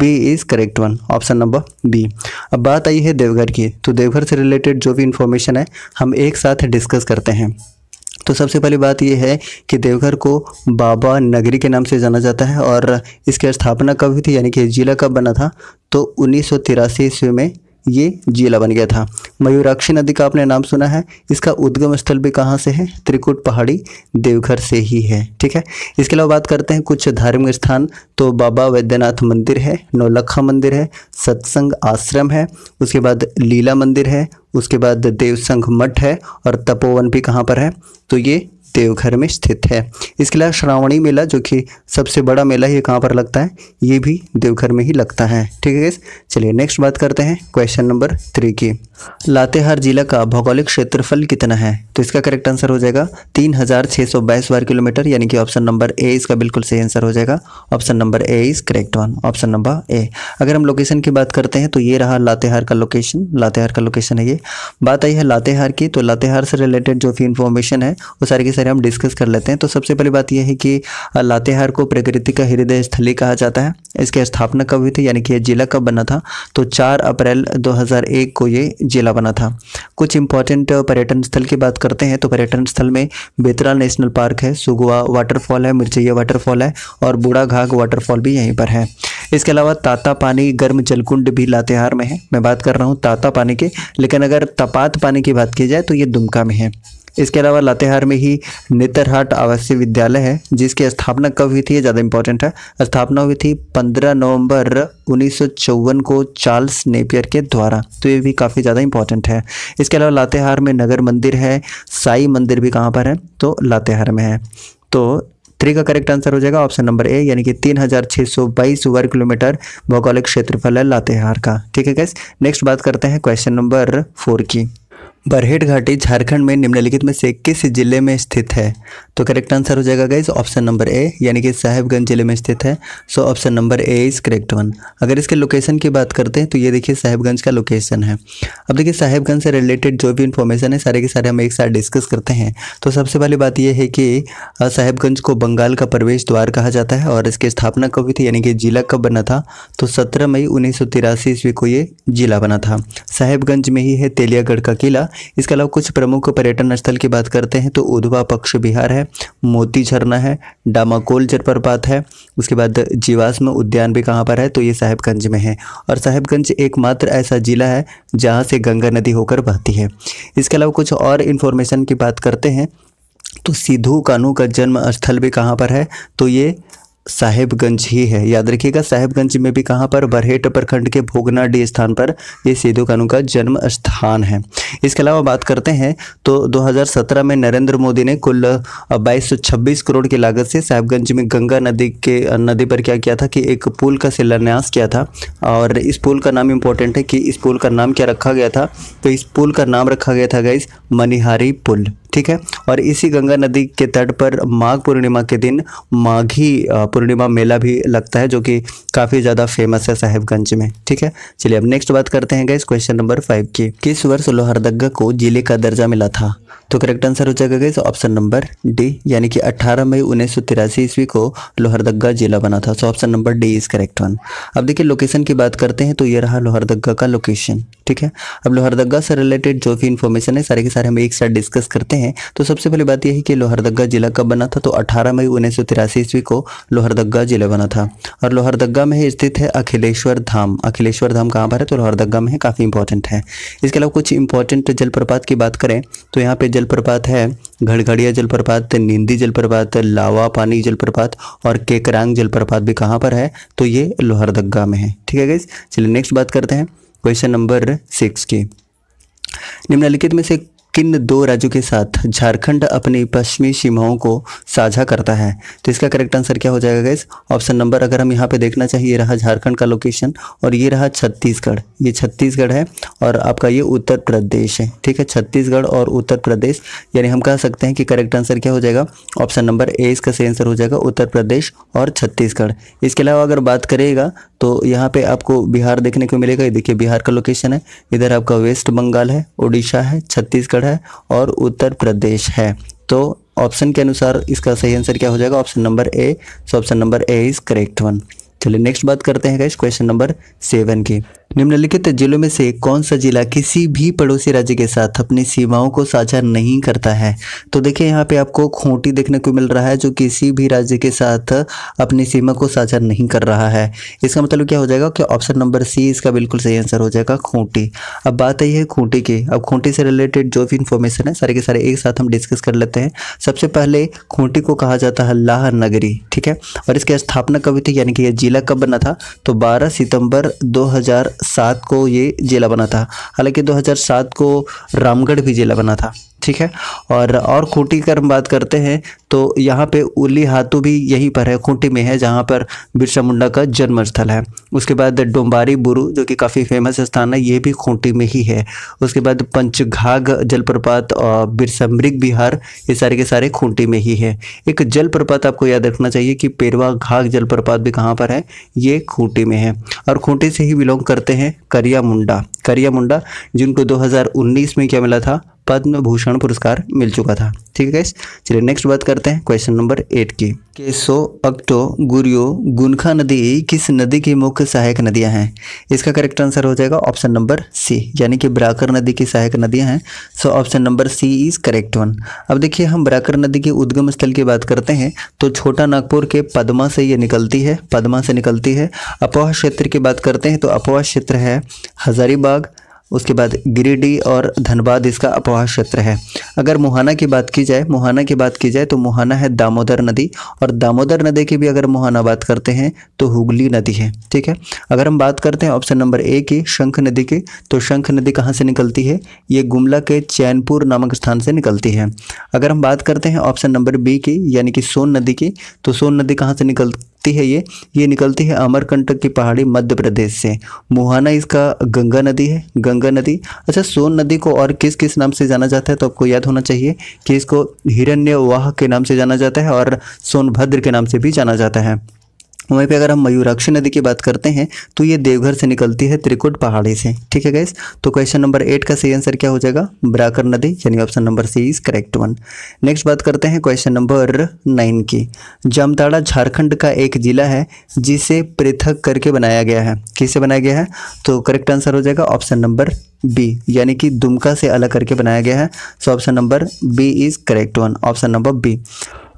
B is correct one option number B अब बात आई है देवघर की तो देवघर से रिलेटेड जो भी इन्फॉर्मेशन है हम एक साथ डिस्कस करते हैं तो सबसे पहली बात यह है कि देवघर को बाबा नगरी के नाम से जाना जाता है और इसकी स्थापना कब हुई थी यानी कि जिला कब बना था तो उन्नीस सौ ईस्वी में ये जिला बन गया था मयूराक्षी नदी का आपने नाम सुना है इसका उद्गम स्थल भी कहाँ से है त्रिकुट पहाड़ी देवघर से ही है ठीक है इसके अलावा बात करते हैं कुछ धार्मिक स्थान तो बाबा वैद्यनाथ मंदिर है नौलखा मंदिर है सत्संग आश्रम है उसके बाद लीला मंदिर है उसके बाद देवसंघ मठ है और तपोवन भी कहाँ पर है तो ये देवघर में स्थित है इसके अलावा श्रावणी मेला जो कि सबसे बड़ा मेला ये कहाँ पर लगता है ये भी देवघर में ही लगता है ठीक है चलिए नेक्स्ट बात करते हैं क्वेश्चन नंबर थ्री की लातेहार जिला का भौगोलिक क्षेत्रफल कितना है तो इसका करेक्ट आंसर हो जाएगा तीन हजार सौ बाईस वर्ग किलोमीटर यानी कि ऑप्शन नंबर ए इसका बिल्कुल सही आंसर हो जाएगा option number A is correct one option number A अगर हम लोकेशन की बात करते हैं तो ये रहा लातेहार का लोकेशन लातेहार का लोकेशन है ये बात आई है लातेहार की तो लातेहार से रिलेटेड जो भी इन्फॉर्मेशन है वो सारी की सारे हम डिस्कस कर लेते हैं तो सबसे पहली बात यह है कि लातेहार को प्रकृति का हृदय स्थली कहा जाता है इसकी स्थापना कब हुई थी यानी कि यह जिला कब बना था तो 4 अप्रैल 2001 को ये जिला बना था कुछ इंपॉर्टेंट पर्यटन स्थल की बात करते हैं तो पर्यटन स्थल में बेतरा नेशनल पार्क है सुगुआ वाटरफॉल है मिर्चैया वाटरफॉल है और बूढ़ा घाघ वाटरफॉल भी यहीं पर है इसके अलावा ताता पानी गर्म जलकुंड भी लातेहार में है मैं बात कर रहा हूँ ताता पानी के लेकिन अगर तपात पानी की बात की जाए तो ये दुमका में है इसके अलावा लातेहार में ही नेतरहाट आवासीय विद्यालय है जिसकी स्थापना कब हुई थी ये ज़्यादा इंपॉर्टेंट है स्थापना हुई थी 15 नवंबर उन्नीस को चार्ल्स नेपियर के द्वारा तो ये भी काफ़ी ज़्यादा इंपॉर्टेंट है इसके अलावा लातेहार में नगर मंदिर है साई मंदिर भी कहाँ पर है तो लातेहार में है तो थ्री का करेक्ट आंसर हो जाएगा ऑप्शन नंबर ए यानी कि तीन हज़ार छः सौ बाईस वर्ग किलोमीटर भौगोलिक क्षेत्रफल है लातेहार का ठीक है कैस नेक्स्ट बात करते हैं क्वेश्चन नंबर फोर की बरहेट घाटी झारखंड में निम्नलिखित में से किस जिले में स्थित है तो करेक्ट आंसर हो जाएगा गाइज ऑप्शन नंबर ए यानी कि साहेबगंज जिले में स्थित है so option number A is correct one अगर इसके लोकेशन की बात करते हैं तो ये देखिए साहेबगंज का लोकेशन है अब देखिए साहेबगंज से रिलेटेड जो भी इन्फॉर्मेशन है सारे के सारे हम एक साथ डिस्कस करते हैं तो सबसे पहली बात यह है कि साहेबगंज को बंगाल का प्रवेश द्वार कहा जाता है और इसकी स्थापना कब हुई थी यानी कि जिला कब बना था तो सत्रह मई उन्नीस ईस्वी को ये जिला बना था साहेबगंज में ही है तेलियागढ़ का किला इसके अलावा कुछ प्रमुख पर्यटन स्थल की बात करते हैं तो उधवा पक्ष बिहार है मोती झरना है डामाकोल जलप्रपात है उसके बाद जीवाश्म उद्यान भी कहाँ पर है तो ये साहेबगंज में है और साहेबगंज एकमात्र ऐसा जिला है जहाँ से गंगा नदी होकर बहती है इसके अलावा कुछ और इन्फॉर्मेशन की बात करते हैं तो सिद्धू कानू का जन्म स्थल भी कहाँ पर है तो ये साहेबगंज ही है याद रखिएगा साहेबगंज में भी कहाँ पर बरहेट प्रखंड के भोगना डी स्थान पर ये सिद्धू कानू का जन्म स्थान है इसके अलावा बात करते हैं तो 2017 में नरेंद्र मोदी ने कुल बाईस करोड़ की लागत से साहेबगंज में गंगा नदी के नदी पर क्या किया था कि एक पुल का शिलान्यास किया था और इस पुल का नाम इम्पोर्टेंट है कि इस पुल का नाम क्या रखा गया था तो इस पुल का नाम रखा गया था गाइस मनिहारी पुल ठीक है और इसी गंगा नदी के तट पर माघ पूर्णिमा के दिन माघी पूर्णिमा मेला भी लगता है जो कि काफ़ी ज़्यादा फेमस है साहेबगंज में ठीक है चलिए अब नेक्स्ट बात करते हैं इस क्वेश्चन नंबर फाइव की किस वर्ष लोहरदगा को जिले का दर्जा मिला था तो करेक्ट आंसर हो जाएगा गई ऑप्शन नंबर डी यानी कि 18 मई उन्नीस सौ ईस्वी को लोहरदगा जिला बना था so option number D is correct one अब देखिए लोकेशन की बात करते हैं तो ये रहा लोहरदगा का लोकेशन ठीक है अब लोहरदगा से रिलेटेड जो भी इन्फॉर्मेशन है सारे के सारे हम एक साथ डिस्कस करते हैं तो सबसे पहले बात यह है कि लोहरदगा जिला कब बना था तो अठारह मई उन्नीस सौ तिरासी ईस्वी को लोहरदगा जिला बना था और लोहरदगा में स्थित है अखिलेश्वर धाम अखिलेश्वर धाम कहाँ पर है तो लोहरदगा में काफ़ी इंपॉर्टेंट है इसके अलावा कुछ इंपॉर्टेंट जलप्रपात की बात करें तो यहाँ पे जलप्रपात है घड़घड़िया जलप्रपात नींदी जलप्रपात लावा पानी जलप्रपात और केकरांग जलप्रपात भी कहाँ पर है तो ये लोहरदग्गा में है ठीक है गाइज चलिए नेक्स्ट बात करते हैं क्वेश्चन नंबर सिक्स की निम्नलिखित में से किन दो राज्यों के साथ झारखंड अपनी पश्चिमी सीमाओं को साझा करता है तो इसका करेक्ट आंसर क्या हो जाएगा गैस ऑप्शन नंबर अगर हम यहाँ पे देखना चाहिए ये रहा झारखंड का लोकेशन और ये रहा छत्तीसगढ़ ये छत्तीसगढ़ है और आपका ये उत्तर प्रदेश है ठीक है छत्तीसगढ़ और उत्तर प्रदेश यानी हम कह सकते हैं कि करेक्ट आंसर क्या हो जाएगा ऑप्शन नंबर ए इसका सही आंसर हो जाएगा उत्तर प्रदेश और छत्तीसगढ़ इसके अलावा अगर बात करेगा तो यहाँ पे आपको बिहार देखने को मिलेगा ये देखिए बिहार का लोकेशन है इधर आपका वेस्ट बंगाल है उड़ीसा है छत्तीसगढ़ छत्तीसगढ़ है और उत्तर प्रदेश है तो ऑप्शन के अनुसार इसका सही आंसर क्या हो जाएगा option number A so option number A is correct one चलिए नेक्स्ट बात करते हैं क्वेश्चन नंबर सेवन की निम्नलिखित जिलों में से कौन सा जिला किसी भी पड़ोसी राज्य के साथ अपनी सीमाओं को साझा नहीं करता है तो देखिए यहाँ पे आपको खूंटी देखने को मिल रहा है जो किसी भी राज्य के साथ अपनी सीमा को साझा नहीं कर रहा है इसका मतलब क्या हो जाएगा कि ऑप्शन नंबर सी इसका बिल्कुल सही आंसर हो जाएगा खूंटी अब बात आई है खूंटी की अब खूंटी से रिलेटेड जो भी इन्फॉर्मेशन है सारे के सारे एक साथ हम डिस्कस कर लेते हैं सबसे पहले खूंटी को कहा जाता है लाह नगरी ठीक है और इसकी स्थापना कब थी यानी कि यह जिला कब बना था तो बारह सितंबर दो 2007 को ये जिला बना था हालांकि 2007 को रामगढ़ भी जिला बना था ठीक है और और खूटी कर हम बात करते हैं तो यहाँ पे उली हाथू भी यहीं पर है खूंटी में है जहाँ पर बिरसा मुंडा का जन्म स्थल है उसके बाद डोम्बारी बुरू जो कि काफ़ी फेमस स्थान है ये भी खूंटी में ही है उसके बाद पंचघाघ जलप्रपात और बिरसा मृग विहार ये सारे के सारे खूंटी में ही है एक जलप्रपात आपको याद रखना चाहिए कि पेरवा घाघ जलप्रपात भी कहाँ पर है ये खूंटी में है और खूंटी से ही बिलोंग करते हैं करिया मुंडा करिया मुंडा जिनको 2019 में क्या मिला था पद्म भूषण पुरस्कार मिल चुका था ठीक है चलिए नेक्स्ट बात करते करते हैं क्वेश्चन नंबर एट की केसो अक्टो गुरियो गुनखा नदी किस नदी की मुख्य सहायक नदियां हैं इसका करेक्ट आंसर हो जाएगा ऑप्शन नंबर सी यानी कि ब्राकर नदी की सहायक नदियां हैं so option number C is correct one अब देखिए हम ब्राकर नदी के उद्गम स्थल की बात करते हैं तो छोटा नागपुर के पदमा से ये निकलती है पदमा से निकलती है अपवाह क्षेत्र की बात करते हैं तो अपवाह क्षेत्र है हजारीबाग उसके बाद गिरिडीह और धनबाद इसका अपवाह क्षेत्र है अगर मुहाना की बात की जाए मुहाना की बात की जाए तो मुहाना है दामोदर नदी और दामोदर नदी की भी अगर मुहाना बात करते हैं तो हुगली नदी है ठीक है अगर हम बात करते हैं ऑप्शन नंबर ए की शंख नदी की तो शंख नदी कहाँ से निकलती है ये गुमला के चैनपुर नामक स्थान से निकलती है अगर हम बात करते हैं ऑप्शन नंबर बी की यानी कि सोन नदी की तो सोन नदी कहाँ से निकल निकलती है ये ये निकलती है अमरकंटक की पहाड़ी मध्य प्रदेश से मुहाना इसका गंगा नदी है गंगा नदी अच्छा सोन नदी को और किस किस नाम से जाना जाता है तो आपको याद होना चाहिए कि इसको हिरण्यवाह के नाम से जाना जाता है और सोनभद्र के नाम से भी जाना जाता है वहीं पे अगर हम मयूराक्षी नदी की बात करते हैं तो ये देवघर से निकलती है त्रिकुट पहाड़ी से ठीक है गैस तो क्वेश्चन नंबर एट का सही आंसर क्या हो जाएगा ब्राकर नदी यानी option number C is correct one next बात करते हैं क्वेश्चन नंबर नाइन की जामताड़ा झारखंड का एक जिला है जिसे पृथक करके बनाया गया है किसे बनाया गया है तो करेक्ट आंसर हो जाएगा ऑप्शन नंबर बी यानी कि दुमका से अलग करके बनाया गया है so option number B is correct one option number B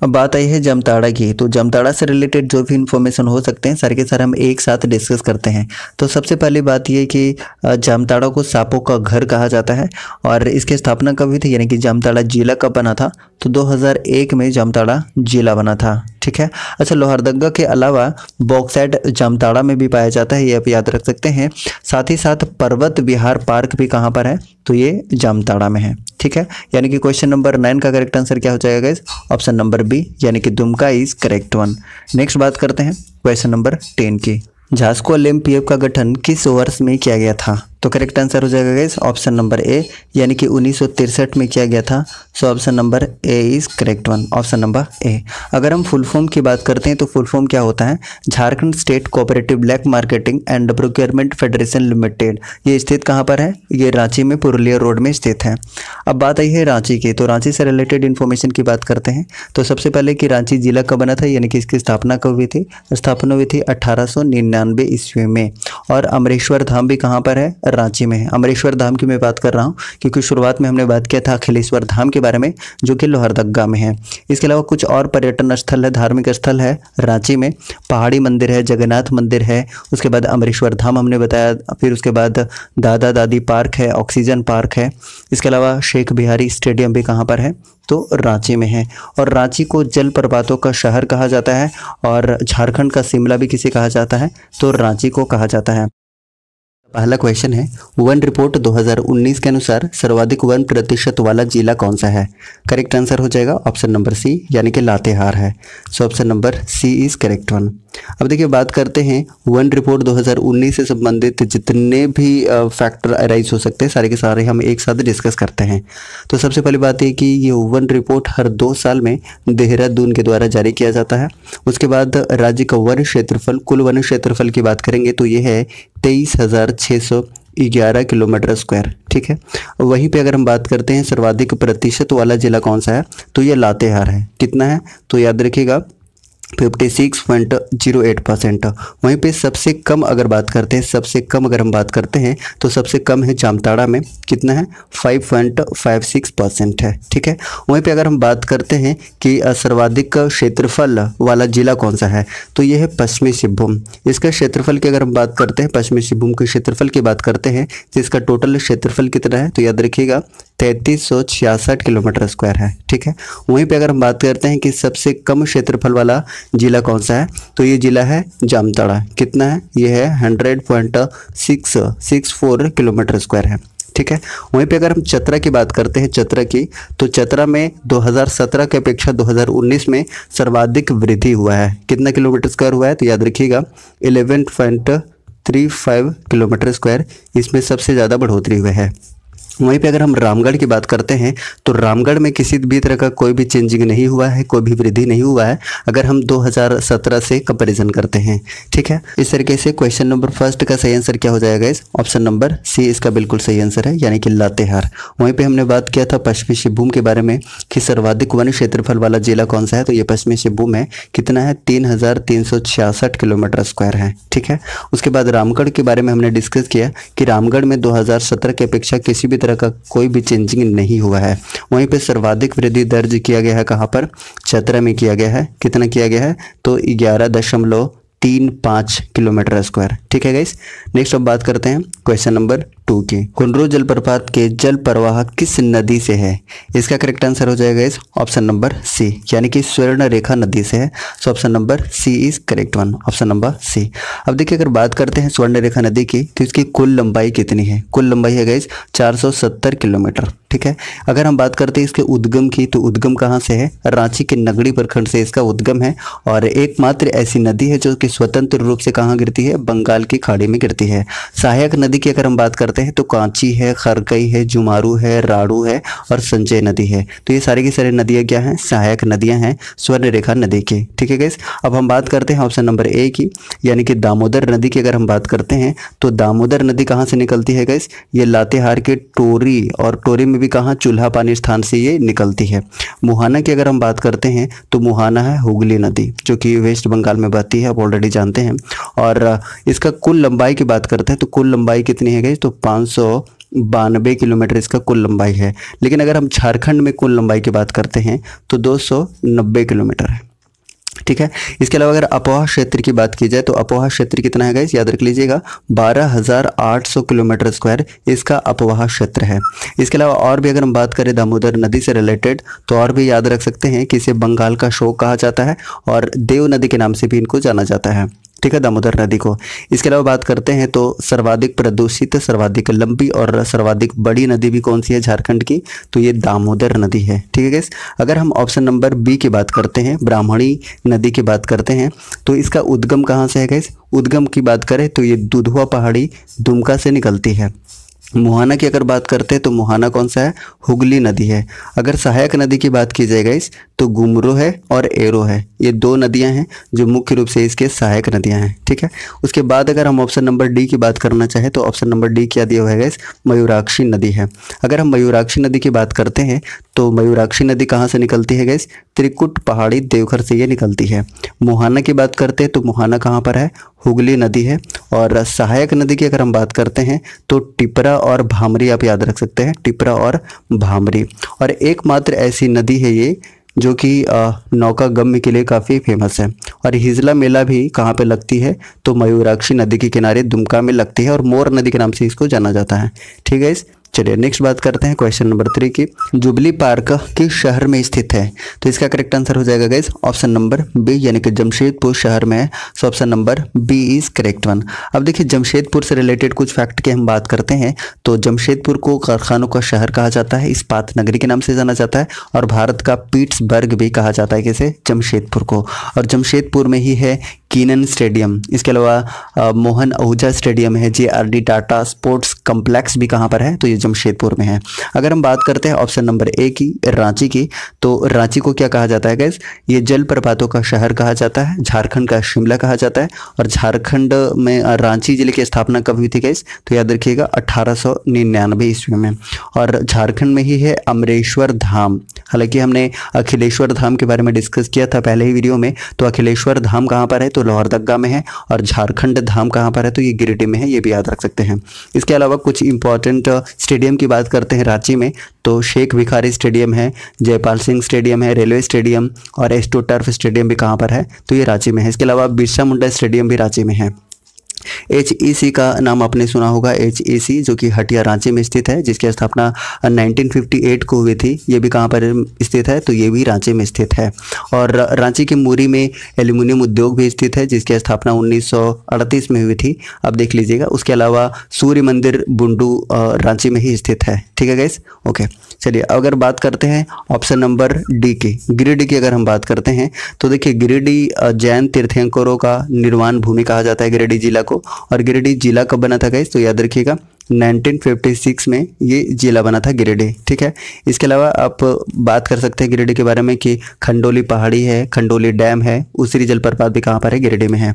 अब बात आई है जमताड़ा की तो जमताड़ा से रिलेटेड जो भी इन्फॉर्मेशन हो सकते हैं सारे के सारे हम एक साथ डिस्कस करते हैं तो सबसे पहली बात यह कि जामताड़ा को सांपों का घर कहा जाता है और इसकी स्थापना कब हुई थी यानी कि जामताड़ा जिला कब बना था तो 2001 में जामताड़ा जिला बना था ठीक है अच्छा लोहरदगा के अलावा बॉक्साइड जामताड़ा में भी पाया जाता है ये आप याद रख सकते हैं साथ ही साथ पर्वत बिहार पार्क भी कहाँ पर है तो ये जामताड़ा में है ठीक है यानी कि क्वेश्चन नंबर नाइन का करेक्ट आंसर क्या हो जाएगा इस ऑप्शन नंबर बी यानी कि Dumka is correct one next बात करते हैं क्वेश्चन नंबर टेन की झास्को ओलम्पियप का गठन किस वर्ष में किया गया था तो करेक्ट आंसर हो जाएगा गाइस ऑप्शन नंबर ए यानी कि उन्नीस में किया गया था so option number A is correct one option number A अगर हम फुल फॉर्म की बात करते हैं तो फुल फॉर्म क्या होता है Jharkhand state cooperative black marketing and procurement federation limited ये स्थित कहाँ पर है ये रांची में पुरुलिया रोड में स्थित है अब बात आई है रांची की तो रांची से रिलेटेड इन्फॉर्मेशन की बात करते हैं तो सबसे पहले कि रांची जिला कब बना था यानी कि इसकी स्थापना कब हुई थी स्थापना हुई थी अठारह ईस्वी में और अमरेश्वर धाम भी कहाँ पर है कर रांची में है अमरेश्वर धाम की मैं बात कर रहा हूँ क्योंकि शुरुआत में हमने बात किया था अखिलेश्वर धाम के बारे में जो कि लोहरदग्गा में है इसके अलावा कुछ और पर्यटन स्थल है धार्मिक स्थल है रांची में पहाड़ी मंदिर है जगन्नाथ मंदिर है उसके बाद अमरेश्वर धाम हमने बताया फिर उसके बाद दादा दादी पार्क है ऑक्सीजन पार्क है इसके अलावा शेख बिहारी स्टेडियम भी कहाँ पर है तो रांची में है और रांची को जल प्रपातों का शहर कहा जाता है और झारखंड का शिमला भी किसे कहा जाता है तो रांची को कहा जाता है पहला क्वेश्चन है वन रिपोर्ट 2019 के अनुसार सर्वाधिक वन प्रतिशत वाला जिला कौन सा है करेक्ट आंसर हो जाएगा ऑप्शन नंबर सी यानी कि लातेहार है so option number C is correct one अब देखिए बात करते हैं वन रिपोर्ट 2019 से संबंधित जितने भी फैक्टर अराइज हो सकते हैं सारे के सारे हम एक साथ डिस्कस करते हैं तो सबसे पहली बात यह कि ये वन रिपोर्ट हर दो साल में देहरादून के द्वारा जारी किया जाता है उसके बाद राज्य का वन क्षेत्रफल कुल वन क्षेत्रफल की बात करेंगे तो ये है तेईस हज़ार सौ ग्यारह किलोमीटर स्क्वायर ठीक है वहीं पे अगर हम बात करते हैं सर्वाधिक प्रतिशत वाला जिला कौन सा है तो ये लातेहार है कितना है तो याद रखिएगा 56.08 परसेंट वहीं पे सबसे कम अगर बात करते हैं सबसे कम अगर हम बात करते हैं तो सबसे कम है जामताड़ा में कितना है 5.56 परसेंट है ठीक है वहीं पे अगर हम बात करते हैं कि सर्वाधिक क्षेत्रफल वाला जिला कौन सा है तो ये है पश्चिमी सिंहभूम इसका क्षेत्रफल की अगर हम बात करते हैं पश्चिमी सिंहभूम के क्षेत्रफल की बात करते हैं तो इसका टोटल क्षेत्रफल कितना है तो याद रखिएगा तैंतीस सौ छियासठ किलोमीटर स्क्वायर है ठीक है वहीं पे अगर हम बात करते हैं कि सबसे कम क्षेत्रफल वाला जिला कौन सा है तो ये जिला है जामताड़ा कितना है ये है hundred point six six four kilometre square है ठीक है वहीं पे अगर हम चतरा की बात करते हैं चतरा की तो चतरा में 2017 के अपेक्षा 2019 में सर्वाधिक वृद्धि हुआ है कितना किलोमीटर स्क्वायर हुआ है तो याद रखिएगा eleven point three five kilometre square इसमें सबसे ज़्यादा बढ़ोतरी हुई है वहीं पे अगर हम रामगढ़ की बात करते हैं तो रामगढ़ में किसी भी तरह का कोई भी चेंजिंग नहीं हुआ है कोई भी वृद्धि नहीं हुआ है अगर हम 2017 से कंपैरिजन करते हैं ठीक है इस तरीके से क्वेश्चन नंबर फर्स्ट का सही आंसर क्या हो जाएगा इस ऑप्शन नंबर सी इसका बिल्कुल सही आंसर है यानी कि लातेहार वहीं पर हमने बात किया था पश्चिमी सिंहभूम के बारे में कि सर्वाधिक वन क्षेत्रफल वाला जिला कौन सा है तो ये पश्चिमी सिंहभूम है कितना है तीन किलोमीटर स्क्वायर है ठीक है उसके बाद रामगढ़ के बारे में हमने डिस्कस किया कि रामगढ़ में दो की अपेक्षा किसी भी तरह का कोई भी चेंजिंग नहीं हुआ है वहीं पर सर्वाधिक वृद्धि दर्ज किया गया है कहाँ पर चतरा में किया गया है कितना किया गया है तो ग्यारह दशमलव तीन पाँच किलोमीटर स्क्वायर ठीक है गाइस नेक्स्ट अब बात करते हैं क्वेश्चन नंबर टू की कुंडरू जलप्रपात के जल प्रवाह किस नदी से है इसका करेक्ट आंसर हो जाएगा इस ऑप्शन नंबर सी यानी कि स्वर्ण रेखा नदी से है so option number C is correct one option number C अब देखिए अगर बात करते हैं स्वर्ण रेखा नदी की तो इसकी कुल लंबाई कितनी है कुल लंबाई है गई चार किलोमीटर ठीक है अगर हम बात करते हैं इसके उद्गम की तो उद्गम कहाँ से है रांची के नगड़ी प्रखंड से इसका उद्गम है और एकमात्र ऐसी नदी है जो कि स्वतंत्र रूप से कहाँ गिरती है बंगाल की खाड़ी में गिरती है सहायक नदी की अगर हम बात करते करते हैं तो कांची है खरकई है जुमारू है राड़ू है और संजय नदी है तो ये सारी की सारी नदियाँ क्या हैं सहायक नदियाँ हैं स्वर्ण रेखा नदी की ठीक है गैस अब हम बात करते हैं ऑप्शन नंबर ए की यानी कि दामोदर नदी की अगर हम बात करते हैं तो दामोदर नदी कहाँ से निकलती है गैस ये लातेहार के टोरी और टोरी में भी कहाँ चूल्हा पानी स्थान से ये निकलती है मुहाना की अगर हम बात करते हैं तो मुहाना है हुगली नदी जो कि वेस्ट बंगाल में बहती है आप ऑलरेडी जानते हैं और इसका कुल लंबाई की बात करते हैं तो कुल लंबाई कितनी है गई तो पाँच सौ किलोमीटर इसका कुल लंबाई है लेकिन अगर हम झारखंड में कुल लंबाई की बात करते हैं तो दो सौ नब्बे किलोमीटर है ठीक है इसके अलावा अगर अपोहा क्षेत्र की बात की जाए तो अपोहा क्षेत्र कितना है गाइस याद रख लीजिएगा 12,800 किलोमीटर स्क्वायर इसका अपोहा क्षेत्र है इसके अलावा और भी अगर हम बात करें दामोदर नदी से रिलेटेड तो और भी याद रख सकते हैं कि इसे बंगाल का शोक कहा जाता है और देव नदी के नाम से भी इनको जाना जाता है ठीक है दामोदर नदी को इसके अलावा बात करते हैं तो सर्वाधिक प्रदूषित सर्वाधिक लंबी और सर्वाधिक बड़ी नदी भी कौन सी है झारखंड की तो ये दामोदर नदी है ठीक है गैस अगर हम ऑप्शन नंबर बी की बात करते हैं ब्राह्मणी नदी की बात करते हैं तो इसका उद्गम कहाँ से है गैस उद्गम की बात करें तो ये दुधवा पहाड़ी दुमका से निकलती है मुहाना की अगर बात करते हैं तो मुहाना कौन सा है हुगली नदी है अगर सहायक नदी की बात की जाए गाइस तो गुमरो है और एरो है ये दो नदियां हैं जो मुख्य रूप से इसके सहायक नदियां हैं ठीक है उसके बाद अगर हम ऑप्शन नंबर डी की बात करना चाहें तो ऑप्शन नंबर डी क्या दिया हुआ है गाइस मयूराक्षी नदी है अगर हम मयूराक्षी नदी की बात करते हैं तो मयूराक्षी नदी कहाँ से निकलती है गैस त्रिकुट पहाड़ी देवघर से ये निकलती है मोहाना की बात करते हैं तो मुहाना कहाँ पर है हुगली नदी है और सहायक नदी की अगर हम बात करते हैं तो टिपरा और भामरी आप याद रख सकते हैं टिपरा और भामरी और एकमात्र ऐसी नदी है ये जो कि नौका गम्य के लिए काफ़ी फेमस है और हिजला मेला भी कहाँ पे लगती है तो मयूराक्षी नदी के किनारे दुमका में लगती है और मोर नदी के नाम से इसको जाना जाता है ठीक है इस चलिए नेक्स्ट बात करते हैं क्वेश्चन नंबर थ्री की जुबली पार्क किस शहर में स्थित है तो इसका करेक्ट आंसर हो जाएगा गैस ऑप्शन नंबर बी यानी कि जमशेदपुर शहर में है so option number B is correct one अब देखिए जमशेदपुर से रिलेटेड कुछ फैक्ट की हम बात करते हैं तो जमशेदपुर को कारखानों का शहर कहा जाता है इस्पात नगरी के नाम से जाना जाता है और भारत का पीट्सबर्ग भी कहा जाता है किसे जमशेदपुर को और जमशेदपुर में ही है कीनन स्टेडियम इसके अलावा मोहन आहूजा स्टेडियम है J R D Tata sports complex भी कहाँ पर है तो ये जमशेदपुर में है अगर हम बात करते हैं ऑप्शन नंबर ए की रांची की तो रांची को क्या कहा जाता है गैस ये जल प्रपातों का शहर कहा जाता है झारखंड का शिमला कहा जाता है और झारखंड में रांची जिले की स्थापना कब हुई थी गैस तो याद रखिएगा अट्ठारह ईस्वी में और झारखंड में ही है अमरेश्वर धाम हालांकि हमने अखिलेश्वर धाम के बारे में डिस्कस किया था पहले ही वीडियो में तो अखिलेश्वर धाम कहाँ पर है तो लोहरदग्गा में है और झारखंड धाम कहाँ पर है तो ये गिरिडीह में है ये भी याद रख सकते हैं इसके अलावा कुछ इंपॉर्टेंट स्टेडियम की बात करते हैं रांची में तो शेख भिखारी स्टेडियम है जयपाल सिंह स्टेडियम है रेलवे स्टेडियम और एस्टो टर्फ स्टेडियम भी कहाँ पर है तो ये रांची में है इसके अलावा बिरसा मुंडा स्टेडियम भी रांची में है एच ई सी का नाम आपने सुना होगा एच ई सी जो कि हटिया रांची में स्थित है जिसकी स्थापना 1958 को हुई थी ये भी कहाँ पर स्थित है तो ये भी रांची में स्थित है और रांची के मूरी में एल्यूमिनियम उद्योग भी स्थित है जिसकी स्थापना 1938 में हुई थी आप देख लीजिएगा उसके अलावा सूर्य मंदिर बुंडू रांची में ही स्थित है ठीक है गैस ओके चलिए अगर बात करते हैं ऑप्शन नंबर डी की गिरिडीह की अगर हम बात करते हैं तो देखिए गिरिडीह जैन तीर्थंकरों का निर्माण भूमि कहा जाता है गिरिडीह जिला को और गिरिडीह जिला कब बना था गई तो याद रखिएगा 1956 में ये जिला बना था गिरिडीह ठीक है इसके अलावा आप बात कर सकते हैं गिरिडीह के बारे में कि खंडोली पहाड़ी है खंडोली डैम है उसी जलप्रपात भी कहाँ पर है गिरिडीह में है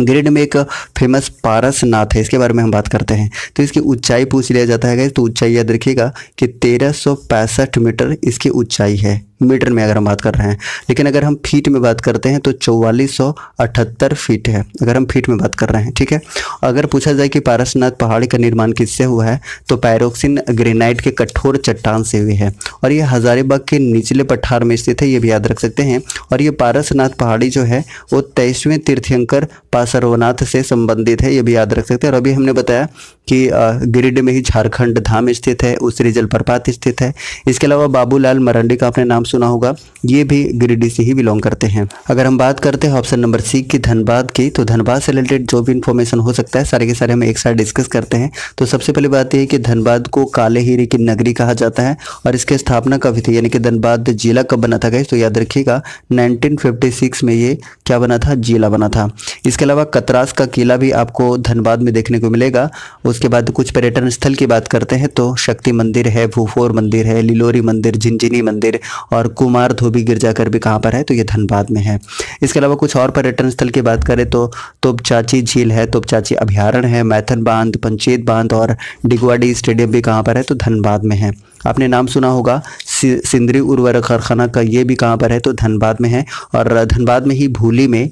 ग्रिड में एक फेमस पारस नाथ है इसके बारे में हम बात करते हैं तो इसकी ऊंचाई पूछ लिया जाता है तो ऊंचाई याद रखिएगा कि तेरह मीटर इसकी ऊंचाई है मीटर में अगर हम बात कर रहे हैं लेकिन अगर हम फीट में बात करते हैं तो चौवालीस फीट है अगर हम फीट में बात कर रहे हैं ठीक है अगर पूछा जाए कि पारसनाथ पहाड़ी का निर्माण किससे हुआ है तो पैरोक्सिन ग्रेनाइट के कठोर चट्टान से हुई है और ये हजारीबाग के निचले पठार में स्थित है ये भी याद रख सकते हैं और ये पारसनाथ पहाड़ी जो है वो तेईसवें तीर्थयंकर पासर्वनाथ से संबंधित है ये भी याद रख सकते हैं और अभी हमने बताया कि गिरिड में ही झारखंड धाम स्थित है उसरी जलप्रपात स्थित है इसके अलावा बाबूलाल मरंडी का अपने नाम सुना होगा ये भी गिरिडीह से ही बिलोंग करते हैं अगर हम बात करते हैं ऑप्शन नंबर सी की धनबाद की तो धनबाद से रिलेटेड जो भी इन्फॉर्मेशन हो सकता है सारे के सारे हम एक साथ डिस्कस करते हैं तो सबसे पहले बात यह है कि धनबाद को काले हीरे की नगरी कहा जाता है और इसके स्थापना कभी थी यानी कि धनबाद जिला कब बना था तो याद रखिएगा नाइनटीन में ये क्या बना था जिला बना था इसके अलावा कतरास का किला भी आपको धनबाद में देखने को मिलेगा उसके बाद कुछ पर्यटन स्थल की बात करते हैं तो शक्ति मंदिर है भूफोर मंदिर है लिलोरी मंदिर झिंझिनी मंदिर और और कुमार धोबी गिरजाघर भी कहाँ पर है तो ये धनबाद में है इसके अलावा कुछ और पर्यटन स्थल की बात करें तो तोपचाची झील है तोपचाची अभ्यारण्य है मैथन बांध पंचेत बांध और डिगवाडी स्टेडियम भी कहाँ पर है तो धनबाद में है आपने नाम सुना होगा सिंदरी उर्वरक कारखाना का ये भी कहाँ पर है तो धनबाद में है और धनबाद में ही भूली में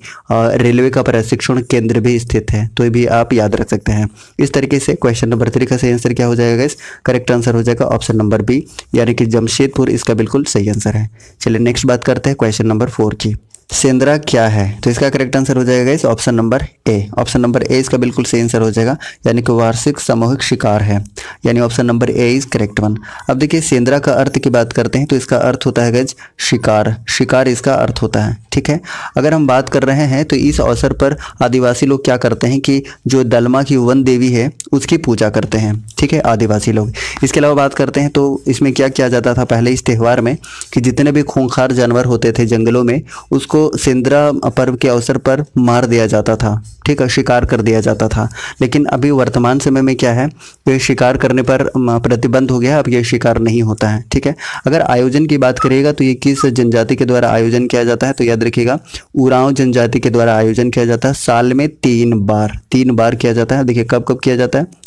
रेलवे का प्रशिक्षण केंद्र भी स्थित है तो ये भी आप याद रख सकते हैं इस तरीके से क्वेश्चन नंबर थ्री का सही आंसर क्या हो जाएगा इस करेक्ट आंसर हो जाएगा ऑप्शन नंबर बी यानी कि जमशेदपुर इसका बिल्कुल सही आंसर है चलिए नेक्स्ट बात करते हैं क्वेश्चन नंबर फोर की सेंद्रा क्या है तो इसका करेक्ट आंसर हो जाएगा इस option number A option number A इसका बिल्कुल सही आंसर हो जाएगा यानी कि वार्षिक सामूहिक शिकार है यानी option number A is correct one अब देखिए सेंद्रा का अर्थ की बात करते हैं तो इसका अर्थ होता है गज शिकार शिकार इसका अर्थ होता है ठीक है अगर हम बात कर रहे हैं तो इस अवसर पर आदिवासी लोग क्या करते हैं कि जो दलमा की वन देवी है उसकी पूजा करते हैं ठीक है आदिवासी लोग इसके अलावा बात करते हैं तो इसमें क्या किया जाता था पहले इस त्यौहार में कि जितने भी खूंखार जानवर होते थे जंगलों में उसको को सिंद्रा पर्व के अवसर पर मार दिया जाता था ठीक है शिकार कर दिया जाता था लेकिन अभी वर्तमान समय में क्या है ये शिकार करने पर प्रतिबंध हो गया अब ये शिकार नहीं होता है ठीक है अगर आयोजन की बात करिएगा तो ये किस जनजाति के द्वारा आयोजन किया जाता है तो याद रखिएगा उराव जनजाति के द्वारा आयोजन किया जाता है साल में तीन बार तीन बार किया जाता है देखिए कब कब किया जाता है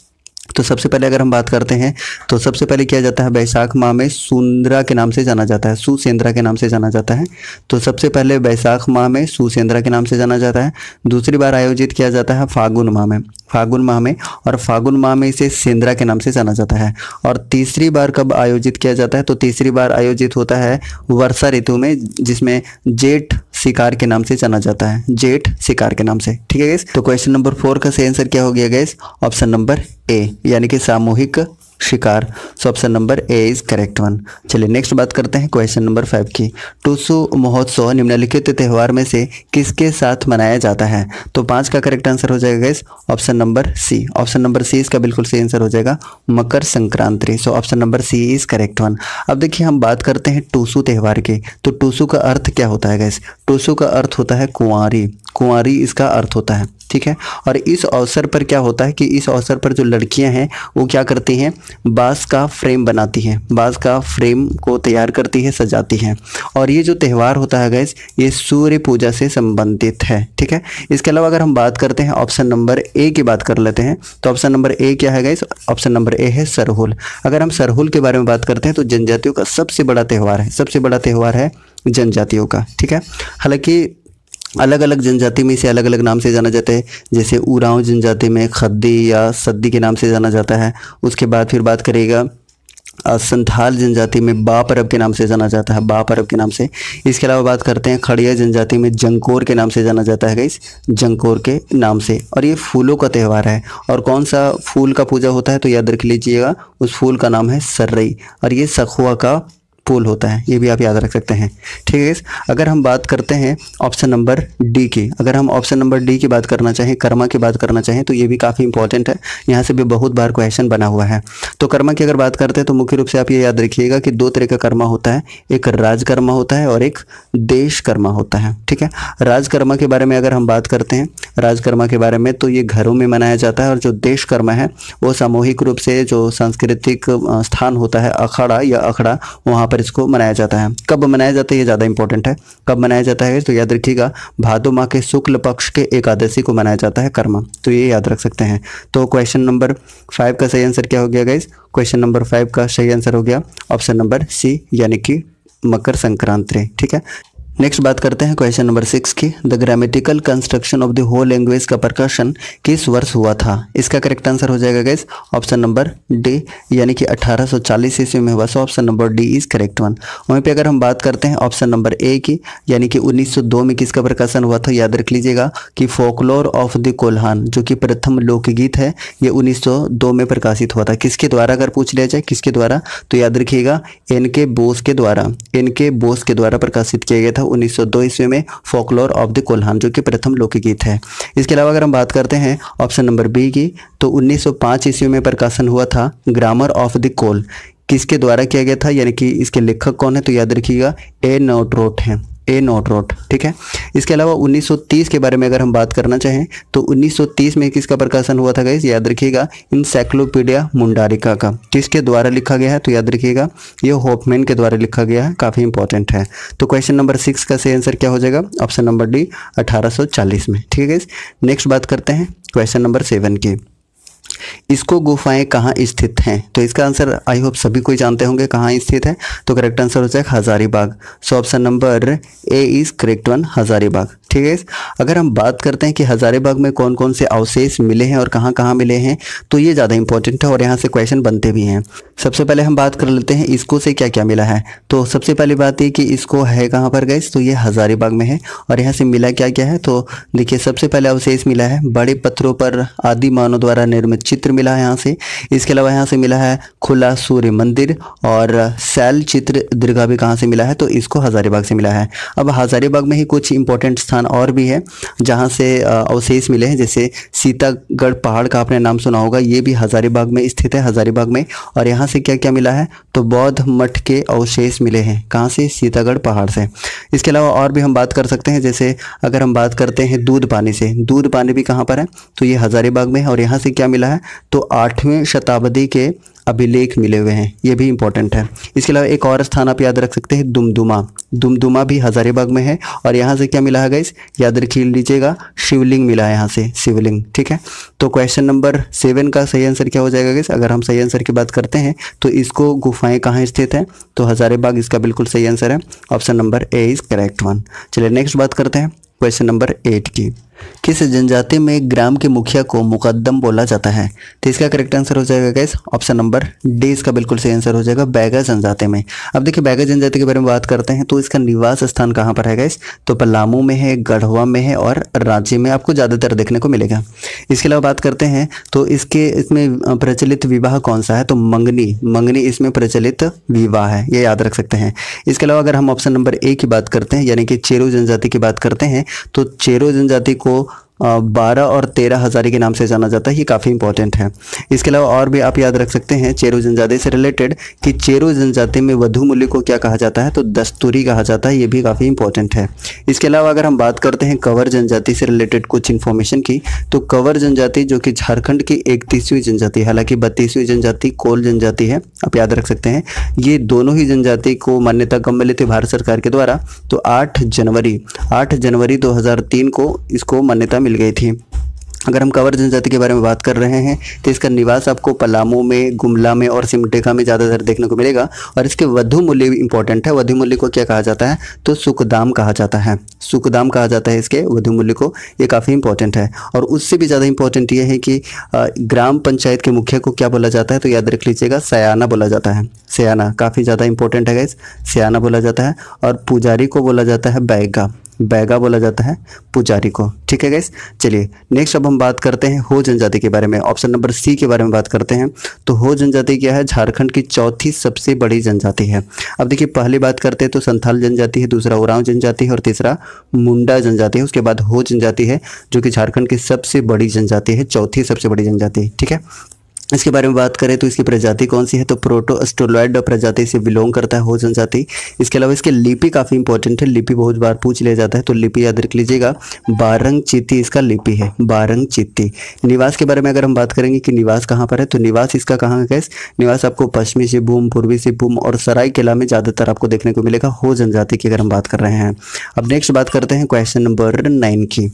तो सबसे पहले अगर हम बात करते हैं तो सबसे पहले किया जाता है बैसाख माह में सुंदरा के नाम से जाना जाता है सुसेंद्रा के नाम से जाना जाता है तो सबसे पहले बैसाख माह में सुसेंद्रा के नाम से जाना जाता है दूसरी बार आयोजित किया जाता है फागुन माह में फागुन माह में और फागुन माह में इसे सेंद्रा के नाम से जाना जाता है और तीसरी बार कब आयोजित किया जाता है तो तीसरी बार आयोजित होता है वर्षा ऋतु में जिसमें जेठ शिकार के नाम से जाना जाता है जेट शिकार के नाम से ठीक है गैस तो क्वेश्चन नंबर फोर का सही आंसर क्या हो गया गैस ऑप्शन नंबर ए यानी कि सामूहिक शिकार so option number A is correct one चलिए नेक्स्ट बात करते हैं क्वेश्चन नंबर फाइव की टूसु महोत्सव निम्नलिखित त्यौहार में से किसके साथ मनाया जाता है तो पाँच का करेक्ट आंसर हो जाएगा gas option number C option number C इसका बिल्कुल सही आंसर हो जाएगा Makar Sankranti so option number C is correct one अब देखिए हम बात करते हैं टूसू त्यौहार की तो टूसू का अर्थ क्या होता है गैस टूसू का अर्थ होता है कुंवारी कुंवारी इसका अर्थ होता है ठीक है और इस अवसर पर क्या होता है कि इस अवसर पर जो लड़कियां हैं वो क्या करती हैं बाँस का फ्रेम बनाती हैं बाँस का फ्रेम को तैयार करती है सजाती हैं और ये जो त्यौहार होता है गैस ये सूर्य पूजा से संबंधित है ठीक है इसके अलावा अगर हम बात करते हैं ऑप्शन नंबर ए की बात कर लेते हैं तो ऑप्शन नंबर ए क्या है गैस ऑप्शन नंबर ए है सरहुल अगर हम सरहुल के बारे में बात करते हैं तो जनजातियों का सबसे बड़ा त्यौहार है सबसे बड़ा त्यौहार है जनजातियों का ठीक है हालांकि अलग अलग जनजाति में इसे अलग अलग नाम से जाना जाता है जैसे उराव जनजाति में खद्दी या सद्दी के नाम से जाना जाता है उसके बाद फिर बात करेगा संथाल जनजाति में बा परब के नाम से जाना जाता है बा परब के नाम से इसके अलावा बात करते हैं खड़िया जनजाति में जंकोर के नाम से जाना जाता है गई जंकोर के नाम से और ये फूलों का त्यौहार है और कौन सा फूल का पूजा होता है तो याद रख लीजिएगा उस फूल का नाम है सर्रई और ये सखुआ का पोल होता है ये भी आप याद रख सकते हैं ठीक है अगर हम बात करते हैं ऑप्शन नंबर डी की अगर हम ऑप्शन नंबर डी की बात करना चाहें कर्मा की बात करना चाहें तो ये भी काफ़ी इंपॉर्टेंट है यहाँ से भी बहुत बार क्वेश्चन बना हुआ है तो कर्मा की अगर बात करते हैं तो मुख्य रूप से आप ये याद रखिएगा कि दो तरह का कर्मा होता है एक राजकर्मा होता है और एक देश कर्मा होता है ठीक है राजकर्मा के बारे में अगर हम बात करते हैं राजकर्मा के बारे में तो ये घरों में मनाया जाता है और जो देशकर्मा है वो सामूहिक रूप से जो सांस्कृतिक स्थान होता है अखाड़ा या अखड़ा वहाँ पर पर इसको मनाया जाता है कब मनाया जाता है ये ज़्यादा इंपॉर्टेंट है कब मनाया जाता है तो याद रखिएगा भादो माह के शुक्ल पक्ष के एकादशी को मनाया जाता है कर्मा तो ये याद रख सकते हैं तो क्वेश्चन नंबर फाइव का सही आंसर क्या हो गया गाइज क्वेश्चन नंबर फाइव का सही आंसर हो गया ऑप्शन नंबर सी यानी कि मकर संक्रांति ठीक है नेक्स्ट बात करते हैं क्वेश्चन नंबर सिक्स की the grammatical construction of the whole language का प्रकाशन किस वर्ष हुआ था इसका करेक्ट आंसर हो जाएगा गैस ऑप्शन नंबर डी यानी कि 1840 ईस्वी में हुआ so option number D is correct one वहीं पे अगर हम बात करते हैं ऑप्शन नंबर ए की यानी कि 1902 में किसका प्रकाशन हुआ था याद रख लीजिएगा कि फोकलोर ऑफ द कोल्हान जो कि प्रथम लोकगीत है ये उन्नीस में प्रकाशित हुआ था किसके द्वारा अगर पूछ लिया जाए किसके द्वारा तो याद रखिएगा एन के बोस के द्वारा एन के बोस के द्वारा प्रकाशित किया गया था 1902 ईस्वी में फोकलोर ऑफ द कोल्हान जो कि प्रथम लोकगीत है इसके अलावा अगर हम बात करते हैं ऑप्शन नंबर बी की तो 1905 ईस्वी में प्रकाशन हुआ था ग्रामर ऑफ द कोल किसके द्वारा किया गया था यानी कि इसके लेखक कौन है तो याद रखिएगा ए नोट रोट हैं ए नॉट रोट ठीक है इसके अलावा 1930 के बारे में अगर हम बात करना चाहें तो 1930 में किसका प्रकाशन हुआ था गाइज याद रखिएगा इंसाइक्लोपीडिया मुंडारिका का किसके द्वारा लिखा गया है तो याद रखिएगा ये होपमैन के द्वारा लिखा गया है काफ़ी इंपॉर्टेंट है तो क्वेश्चन नंबर सिक्स का सही आंसर क्या हो जाएगा ऑप्शन नंबर डी अठारह में ठीक है गाइज नेक्स्ट बात करते हैं क्वेश्चन नंबर सेवन की इसको गुफाएं कहाँ स्थित हैं तो इसका आंसर आई होप सभी कोई जानते होंगे कहाँ स्थित है तो करेक्ट आंसर हो जाएगा Hazaribagh so option number A is correct one Hazaribagh ठीक है अगर हम बात करते हैं कि हज़ारीबाग में कौन कौन से अवशेष मिले हैं और कहाँ कहाँ मिले हैं तो ये ज़्यादा इंपॉर्टेंट है और यहाँ से क्वेश्चन बनते भी हैं सबसे पहले हम बात कर लेते हैं इसको से क्या क्या मिला है तो सबसे पहली बात ये कि इसको है कहाँ पर गए तो ये हज़ारीबाग में है और यहाँ से मिला क्या क्या है तो देखिए सबसे पहले अवशेष मिला है बड़े पत्थरों पर आदि मानव द्वारा निर्मित चित्र मिला है यहाँ से इसके अलावा यहाँ से मिला है खुला सूर्य मंदिर और सैल चित्र दीर्घा भी कहाँ से मिला है तो इसको हज़ारीबाग से मिला है अब हज़ारीबाग में ही कुछ इंपॉर्टेंट स्थान स्थान और भी है जहाँ से अवशेष मिले हैं जैसे सीतागढ़ पहाड़ का आपने नाम सुना होगा ये भी हज़ारीबाग में स्थित है हज़ारीबाग में और यहाँ से क्या क्या मिला है तो बौद्ध मठ के अवशेष मिले हैं कहाँ से सीतागढ़ पहाड़ से इसके अलावा और भी हम बात कर सकते हैं जैसे अगर हम बात करते हैं दूध पानी से दूध पानी भी कहाँ पर है तो ये हज़ारीबाग में है और यहाँ से क्या मिला है तो आठवीं शताब्दी के अभिलेख मिले हुए हैं ये भी इंपॉर्टेंट है इसके अलावा एक और स्थान आप याद रख सकते हैं दुमदुमा दुमदुमा भी हज़ारीबाग में है और यहाँ से क्या मिला है गाइस याद रख लीजिएगा शिवलिंग मिला है यहाँ से शिवलिंग ठीक है तो क्वेश्चन नंबर सेवन का सही आंसर क्या हो जाएगा गाइस अगर हम सही आंसर की बात करते हैं तो इसको गुफाएं कहाँ स्थित है तो हज़ारीबाग इसका बिल्कुल सही आंसर है option number A is correct one चलिए नेक्स्ट बात करते हैं क्वेश्चन नंबर एट की किस जनजाति में ग्राम के मुखिया को मुकदम बोला जाता है तो इसका करेक्ट आंसर हो जाएगा गैस ऑप्शन नंबर डी इसका बिल्कुल सही आंसर हो जाएगा बैगा जनजाति में अब देखिए बैगा जनजाति के बारे में बात करते हैं तो इसका निवास स्थान कहाँ पर है गैस तो पलामू में है गढ़वा में है और रांची में आपको ज़्यादातर देखने को मिलेगा इसके अलावा बात करते हैं तो इसके इसमें प्रचलित विवाह कौन सा है तो मंगनी मंगनी इसमें प्रचलित विवाह है ये याद रख सकते हैं इसके अलावा अगर हम ऑप्शन नंबर ए की बात करते हैं यानी कि चेरो जनजाति की बात करते हैं तो चेरो जनजाति को aku बारह और तेरह हज़ारी के नाम से जाना जाता है ये काफ़ी इंपॉर्टेंट है इसके अलावा और भी आप याद रख सकते हैं चेरू जनजाति से रिलेटेड कि चेरू जनजाति में वधु मूल्य को क्या कहा जाता है तो दस्तूरी कहा जाता है ये भी काफ़ी इंपॉर्टेंट है इसके अलावा अगर हम बात करते हैं कंवर जनजाति से रिलेटेड कुछ इन्फॉर्मेशन की तो कंवर जनजाति जो कि झारखंड की इकतीसवीं जनजाति हालांकि बत्तीसवीं जनजाति कोल जनजाति है आप याद रख सकते हैं ये दोनों ही जनजाति को मान्यता कब मिली थी भारत सरकार के द्वारा तो आठ जनवरी आठ जनवरी दो को इसको मान्यता मिल गई थी अगर हम कवर जनजाति के बारे में बात कर रहे हैं तो इसका निवास आपको पलामू में गुमला में और सिमडेगा में ज़्यादातर देखने को मिलेगा और इसके वधु मूल्य इंपॉर्टेंट है वधु मूल्य को क्या कहा जाता है तो सुखदाम कहा जाता है सुखदाम कहा जाता है इसके वधु मूल्य को ये काफ़ी इंपॉर्टेंट है और उससे भी ज़्यादा इंपॉर्टेंट ये है कि ग्राम पंचायत के मुखिया को क्या बोला जाता है तो याद रख लीजिएगा सयाना बोला जाता है सयाना काफ़ी ज़्यादा इंपॉर्टेंट है गाइस सयाना बोला जाता है और पुजारी को बोला जाता है बैगा बैगा बोला जाता है पुजारी को ठीक है गैस चलिए नेक्स्ट अब हम बात करते हैं हो जनजाति के बारे में ऑप्शन नंबर सी के बारे में बात करते हैं तो हो जनजाति क्या है झारखंड की चौथी सबसे बड़ी जनजाति है अब देखिए पहली बात करते हैं तो संथाल जनजाति है दूसरा उरांव जनजाति है और तीसरा मुंडा जनजाति है उसके बाद हो जनजाति है जो कि झारखंड की सबसे बड़ी जनजाति है चौथी सबसे बड़ी जनजाति ठीक है इसके बारे में बात करें तो इसकी प्रजाति कौन सी है तो प्रोटो अस्ट्रोलॉइड प्रजाति से बिलोंग करता है हो जनजाति इसके अलावा इसके लिपि काफ़ी इंपॉर्टेंट है लिपि बहुत बार पूछ लिया जाता है तो लिपि याद रख लीजिएगा बारंग चित्ती इसका लिपि है बारंग चित्ती निवास के बारे में अगर हम बात करेंगे कि निवास कहाँ पर है तो निवास इसका कहाँ है निवास आपको पश्चिमी सिंहभूम पूर्वी सिंहभूम और किला में ज़्यादातर आपको देखने को मिलेगा हो जनजाति की अगर हम बात कर रहे हैं अब नेक्स्ट बात करते हैं क्वेश्चन नंबर नाइन की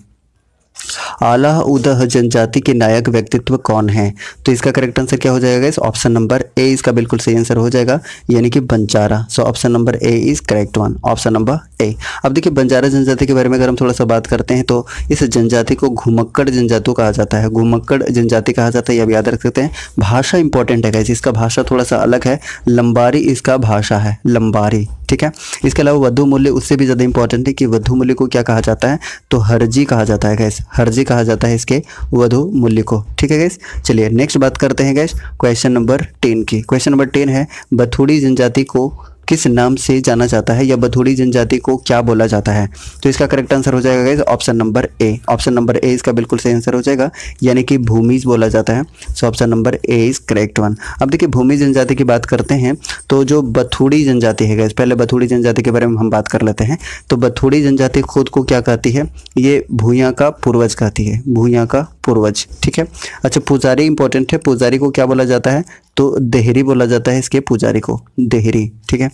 आला उदह जनजाति के नायक व्यक्तित्व कौन है तो इसका करेक्ट आंसर क्या हो जाएगा इस ऑप्शन नंबर ए इसका बिल्कुल सही आंसर हो जाएगा यानी कि Banjara so option number A is correct one option number A अब देखिए बंजारा जनजाति के बारे में अगर हम थोड़ा सा बात करते हैं तो इस जनजाति को घुमक्कड़ जनजातु कहा जाता है घुमक्कड़ जनजाति कहा जाता है ये याद रख सकते हैं भाषा इंपॉर्टेंट है इसका भाषा थोड़ा सा अलग है लंबारी इसका भाषा है लंबारी ठीक है इसके अलावा वधु मूल्य उससे भी ज़्यादा इंपॉर्टेंट है कि वधु मूल्य को क्या कहा जाता है तो हरजी कहा जाता है गैस हरजी कहा जाता है इसके वधु मूल्य को ठीक है गैस चलिए नेक्स्ट बात करते हैं गैस क्वेश्चन नंबर टेन की क्वेश्चन नंबर टेन है बथुड़ी जनजाति को किस नाम से जाना जाता है या बथुड़ी जनजाति को क्या बोला जाता है तो इसका करेक्ट आंसर हो जाएगा guys option number A option number A इसका बिल्कुल सही आंसर हो जाएगा यानी कि भूमिज बोला जाता है so option number A is correct one अब देखिए भूमि जनजाति की बात करते हैं तो जो बथुड़ी जनजाति है गाइज पहले बथुड़ी जनजाति के बारे में हम बात कर लेते हैं तो बथुड़ी जनजाति खुद को क्या कहती है ये भूया का पूर्वज कहती है भूया का पूर्वज ठीक है अच्छा पुजारी इंपॉर्टेंट है पुजारी को क्या बोला जाता है तो देहरी बोला जाता है इसके पुजारी को देहरी ठीक है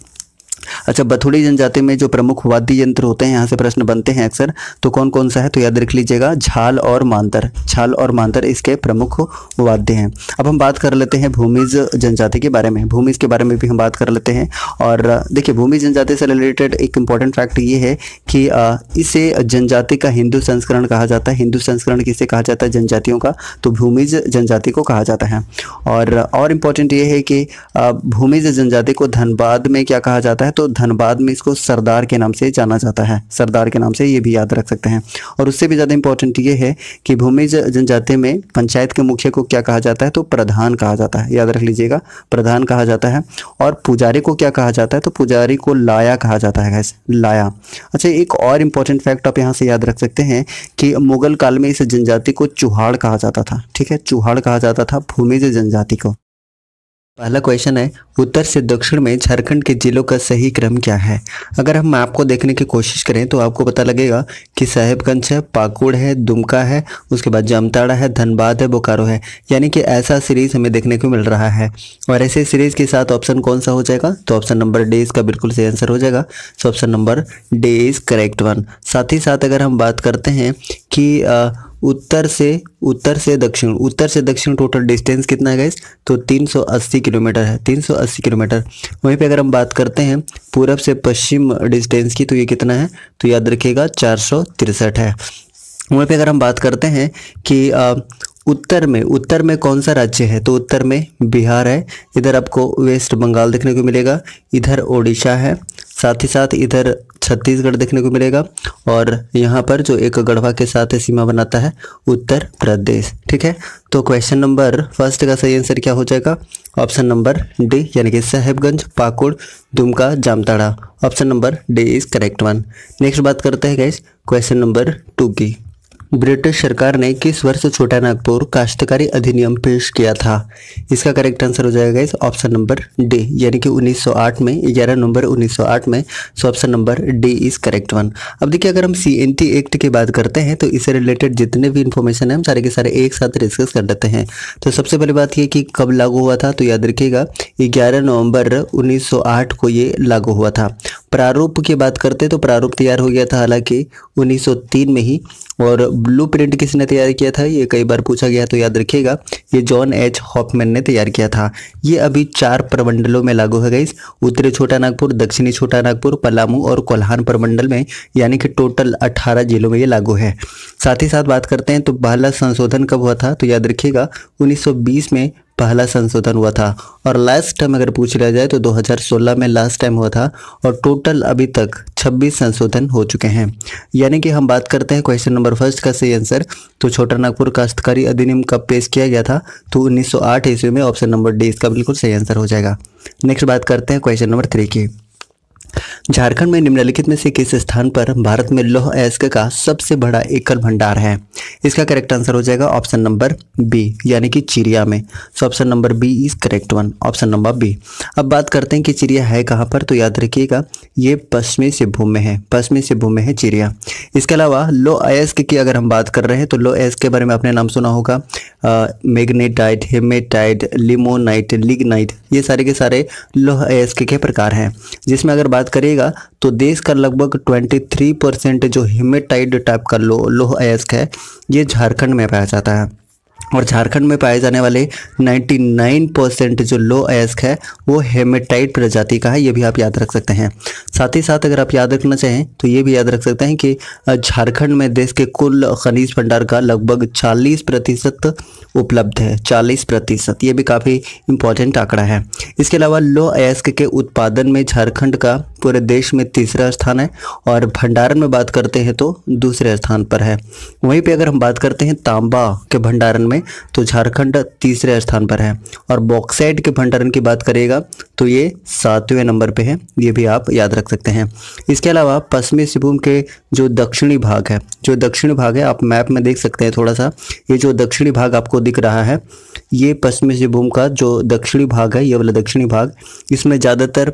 अच्छा बथुड़ी जनजाति में जो प्रमुख वाद्य यंत्र होते हैं यहाँ से प्रश्न बनते हैं अक्सर तो कौन कौन सा है तो याद रख लीजिएगा झाल और मांतर झाल और मांतर इसके प्रमुख वाद्य हैं अब हम बात कर लेते हैं भूमिज जनजाति के बारे में भूमिज के बारे में भी हम बात कर लेते हैं और देखिए भूमि जनजाति से रिलेटेड एक इम्पॉर्टेंट फैक्ट ये है कि इसे जनजाति का हिंदू संस्करण कहा जाता है हिंदू संस्करण किसे कहा जाता है जनजातियों का तो भूमिज जनजाति को कहा जाता है और और इम्पॉर्टेंट ये है कि भूमिज जनजाति को धनबाद में क्या कहा जाता है है तो धनबाद में इसको सरदार के नाम से जाना जाता है सरदार के नाम से ये भी याद रख सकते हैं और उससे भी ज़्यादा इंपॉर्टेंट ये है कि भूमि जनजाति में पंचायत के मुखिया को क्या कहा जाता है तो प्रधान कहा जाता है याद रख लीजिएगा प्रधान कहा जाता है और पुजारी को क्या कहा जाता है तो पुजारी को लाया कहा जाता है लाया अच्छा एक और इंपॉर्टेंट फैक्ट आप यहाँ से याद रख सकते हैं कि मुगल काल में इस जनजाति को चुहाड़ कहा जाता था ठीक है चुहाड़ कहा जाता था भूमिज जनजाति को पहला क्वेश्चन है उत्तर से दक्षिण में झारखंड के जिलों का सही क्रम क्या है अगर हम मैप को देखने की कोशिश करें तो आपको पता लगेगा कि साहेबगंज है पाकुड़ है दुमका है उसके बाद जामताड़ा है धनबाद है बोकारो है यानी कि ऐसा सीरीज हमें देखने को मिल रहा है और ऐसे सीरीज के साथ ऑप्शन कौन सा हो जाएगा तो ऑप्शन नंबर डे इसका बिल्कुल सही आंसर हो जाएगा तो option number D is correct one साथ ही साथ अगर हम बात करते हैं कि आ, उत्तर से उत्तर से दक्षिण उत्तर से दक्षिण टोटल डिस्टेंस कितना है गैस तो 380 किलोमीटर है 380 किलोमीटर वहीं पे अगर हम बात करते हैं पूरब से पश्चिम डिस्टेंस की तो ये कितना है तो याद रखिएगा चार है वहीं पे अगर हम बात करते हैं कि आ, उत्तर में उत्तर में कौन सा राज्य है तो उत्तर में बिहार है इधर आपको वेस्ट बंगाल देखने को मिलेगा इधर ओडिशा है साथ ही साथ इधर छत्तीसगढ़ देखने को मिलेगा और यहाँ पर जो एक गढ़वा के साथ सीमा बनाता है उत्तर प्रदेश ठीक है तो क्वेश्चन नंबर फर्स्ट का सही आंसर क्या हो जाएगा ऑप्शन नंबर डी यानी कि Sahebganj Pakur Dumka Jamtara option number D is correct one next बात करते हैं गैस क्वेश्चन नंबर टू की ब्रिटिश सरकार ने किस वर्ष छोटा नागपुर काश्तकारी अधिनियम पेश किया था इसका करेक्ट आंसर हो जाएगा इस ऑप्शन नंबर डी यानी कि 1908 में 11 नवंबर 1908 में so option number D is correct one अब देखिए अगर हम सी एक्ट की बात करते हैं तो इससे रिलेटेड जितने भी इन्फॉर्मेशन है हम सारे के सारे एक साथ डिस्कस कर लेते हैं तो सबसे पहले बात यह कि कब लागू हुआ था तो याद रखिएगा ग्यारह नवम्बर उन्नीस को ये लागू हुआ था प्रारूप की बात करते तो प्रारूप तैयार हो गया था हालांकि 1903 में ही और ब्लू प्रिंट किसने तैयार किया था ये कई बार पूछा गया तो याद रखिएगा ये जॉन एच हॉपमैन ने तैयार किया था ये अभी चार प्रमंडलों में लागू है गई उत्तरी छोटा नागपुर दक्षिणी छोटा नागपुर पलामू और कोल्हान प्रमंडल में यानी कि टोटल अठारह जिलों में ये लागू है साथ ही साथ बात करते हैं तो पहला संशोधन कब हुआ था तो याद रखिएगा उन्नीस में पहला संशोधन हुआ था और लास्ट टाइम अगर पूछ लिया जाए तो 2016 में लास्ट टाइम हुआ था और टोटल अभी तक 26 संशोधन हो चुके हैं यानी कि हम बात करते हैं क्वेश्चन नंबर फर्स्ट का सही आंसर तो छोटा नागपुर काश्तकारी अधिनियम कब पेश किया गया था तो 1908 ईस्वी में ऑप्शन नंबर डी इसका बिल्कुल सही आंसर हो जाएगा नेक्स्ट बात करते हैं क्वेश्चन नंबर थ्री की झारखंड में निम्नलिखित में से किस स्थान पर भारत में लोह अयस्क का सबसे बड़ा एकल भंडार है इसका करेक्ट आंसर हो जाएगा ऑप्शन नंबर बी यानी कि चिड़िया में so option number B is correct one option number B अब बात करते हैं कि चिड़िया है कहाँ पर तो याद रखिएगा ये पश्चिमी सिंहभूम में है पश्चिमी सिंहभूम में है चिड़िया इसके अलावा लो अयस्क की अगर हम बात कर रहे हैं तो लो अयस्क के बारे में आपने नाम सुना होगा मैग्नेटाइट हेमेटाइट लिमोनाइट लिगनाइट ये सारे के सारे लोह अयस्क के प्रकार हैं जिसमें अगर बात बात करिएगा तो देश का लगभग 23 परसेंट जो हिमेटाइड टाइप का लो लोह अयस्क है ये झारखंड में पाया जाता है और झारखंड में पाए जाने वाले 99 परसेंट जो लो अयस्क है वो हेमेटाइट प्रजाति का है ये भी आप याद रख सकते हैं साथ ही साथ अगर आप याद रखना चाहें तो ये भी याद रख सकते हैं कि झारखंड में देश के कुल खनिज भंडार का लगभग 40 प्रतिशत उपलब्ध है 40 प्रतिशत ये भी काफ़ी इंपॉर्टेंट आंकड़ा है इसके अलावा लो अयस्क के उत्पादन में झारखंड का पूरे देश में तीसरा स्थान है और भंडारण में बात करते हैं तो दूसरे स्थान पर है वहीं पे अगर हम बात करते हैं तांबा के भंडारण में तो झारखंड तीसरे स्थान पर है और बॉक्साइड के भंडारण की बात करिएगा तो ये सातवें नंबर पे है ये भी आप याद रख सकते हैं इसके अलावा पश्चिमी सिंहभूम के जो दक्षिणी भाग है जो दक्षिणी भाग है आप मैप में देख सकते हैं थोड़ा सा ये जो दक्षिणी भाग आपको दिख रहा है ये पश्चिमी सिंहभूम का जो दक्षिणी भाग है ये वाला दक्षिणी भाग इसमें ज़्यादातर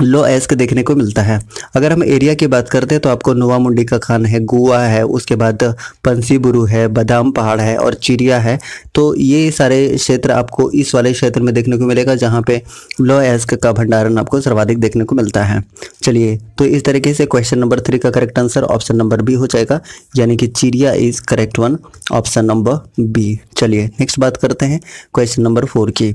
लो एस्क देखने को मिलता है अगर हम एरिया की बात करते हैं तो आपको नोवा मुंडी का खान है गोवा है उसके बाद पंसीबुरु है बादाम पहाड़ है और चिड़िया है तो ये सारे क्षेत्र आपको इस वाले क्षेत्र में देखने को मिलेगा जहाँ पे लो एस्क का भंडारण आपको सर्वाधिक देखने को मिलता है चलिए तो इस तरीके से क्वेश्चन नंबर थ्री का correct answer option number B हो जाएगा यानी कि चिड़िया is correct one option number B चलिए नेक्स्ट बात करते हैं क्वेश्चन नंबर फोर की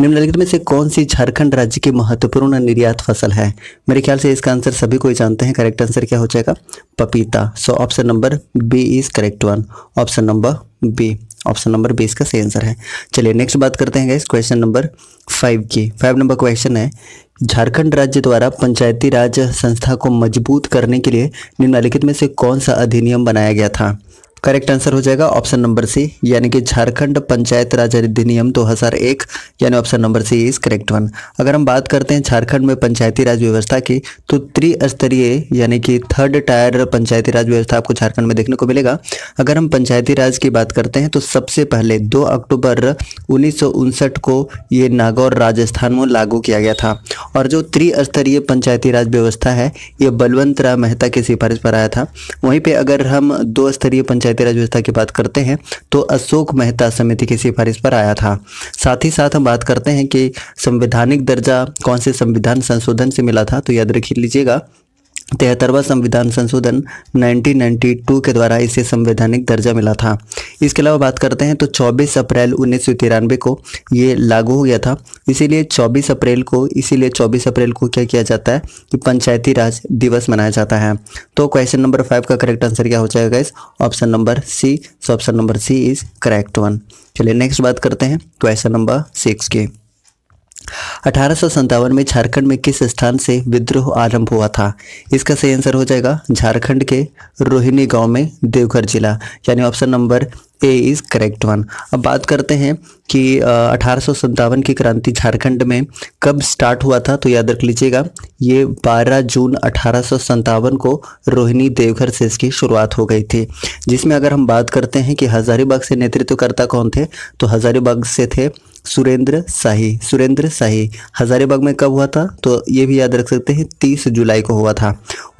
निम्नलिखित में से कौन सी झारखंड राज्य की महत्वपूर्ण निर्यात फसल है मेरे ख्याल से इसका आंसर सभी कोई जानते हैं करेक्ट आंसर क्या हो जाएगा पपीता so option number B is correct one option number B option number B इसका सही आंसर है चलिए नेक्स्ट बात करते हैं इस क्वेश्चन नंबर फाइव की फाइव नंबर क्वेश्चन है झारखंड राज्य द्वारा पंचायती राज संस्था को मजबूत करने के लिए निम्नलिखित में से कौन सा अधिनियम बनाया गया था करेक्ट आंसर हो जाएगा ऑप्शन नंबर सी यानी कि झारखंड पंचायत राज अधिनियम 2001 यानी option number C is correct one अगर हम बात करते हैं झारखंड में पंचायती राज व्यवस्था की तो त्रिस्तरीय यानी कि थर्ड टायर पंचायती राज व्यवस्था आपको झारखंड में देखने को मिलेगा अगर हम पंचायती राज की बात करते हैं तो सबसे पहले दो अक्टूबर उन्नीस को ये नागौर राजस्थान में लागू किया गया था और जो त्रिस्तरीय पंचायती राज व्यवस्था है ये बलवंत राय मेहता की सिफारिश पर आया था वहीं पर अगर हम दो स्तरीय पंचायत पंचायती राज व्यवस्था की बात करते हैं तो अशोक मेहता समिति की सिफारिश पर आया था साथ ही साथ हम बात करते हैं कि संवैधानिक दर्जा कौन से संविधान संशोधन से मिला था तो याद रख लीजिएगा तिहत्तरवा संविधान संशोधन 1992 के द्वारा इसे संवैधानिक दर्जा मिला था इसके अलावा बात करते हैं तो 24 अप्रैल उन्नीस को ये लागू हो गया था इसीलिए 24 अप्रैल को इसीलिए 24 अप्रैल को क्या किया जाता है कि पंचायती राज दिवस मनाया जाता है तो क्वेश्चन नंबर फाइव का करेक्ट आंसर क्या हो जाएगा इस option number C option number C is correct one चलिए नेक्स्ट बात करते हैं क्वेश्चन नंबर सिक्स की अठारह में झारखंड में किस स्थान से विद्रोह आरंभ हुआ था इसका सही आंसर हो जाएगा झारखंड के रोहिणी गांव में देवघर जिला यानी option number A is correct one अब बात करते हैं कि अठारह की क्रांति झारखंड में कब स्टार्ट हुआ था तो याद रख लीजिएगा ये 12 जून अठारह को रोहिणी देवघर से इसकी शुरुआत हो गई थी जिसमें अगर हम बात करते हैं कि हज़ारीबाग से नेतृत्वकर्ता कौन थे तो हज़ारीबाग से थे सुरेंद्र शाही सुरेंद्र शाही हज़ारीबाग में कब हुआ था तो ये भी याद रख सकते हैं तीस जुलाई को हुआ था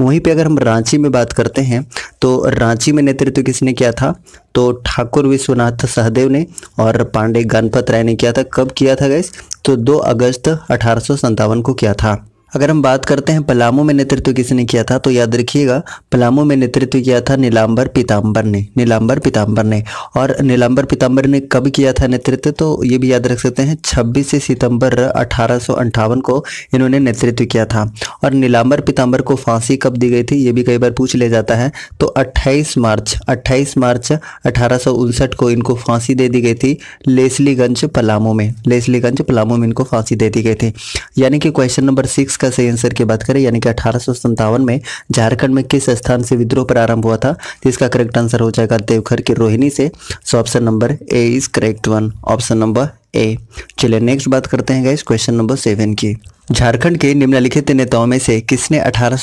वहीं पे अगर हम रांची में बात करते हैं तो रांची में नेतृत्व किसने किया था तो ठाकुर विश्वनाथ सहदेव ने और पांडे गणपत राय ने किया था कब किया था गैस तो दो अगस्त अठारह को किया था अगर हम बात करते हैं पलामू में नेतृत्व किसने किया था तो याद रखिएगा पलामू में नेतृत्व किया था नीलांबर पीताम्बर ने नीलांबर पीताम्बर ने और नीलांबर पीताम्बर ने कब किया था नेतृत्व तो ये भी याद रख सकते हैं 26 सितंबर अठारह को इन्होंने नेतृत्व किया था और नीलांबर पीताम्बर को फांसी कब दी गई थी ये भी कई बार पूछ लिया जाता है तो अट्ठाईस मार्च अट्ठाईस मार्च अठारह को इनको फांसी दे दी गई थी लेसलीगंज पलामू में लेसलीगंज पलामू में इनको फांसी दे दी गई थी यानी कि क्वेश्चन नंबर सिक्स इसका सही आंसर की बात करें यानी कि अठारह में झारखंड में किस स्थान से विद्रोह प्रारंभ हुआ था इसका करेक्ट आंसर हो जाएगा देवघर की रोहिणी से so option number A is correct one option number A चलिए नेक्स्ट बात करते हैं गाइस क्वेश्चन नंबर सेवन की झारखंड के निम्नलिखित नेताओं में से किसने अठारह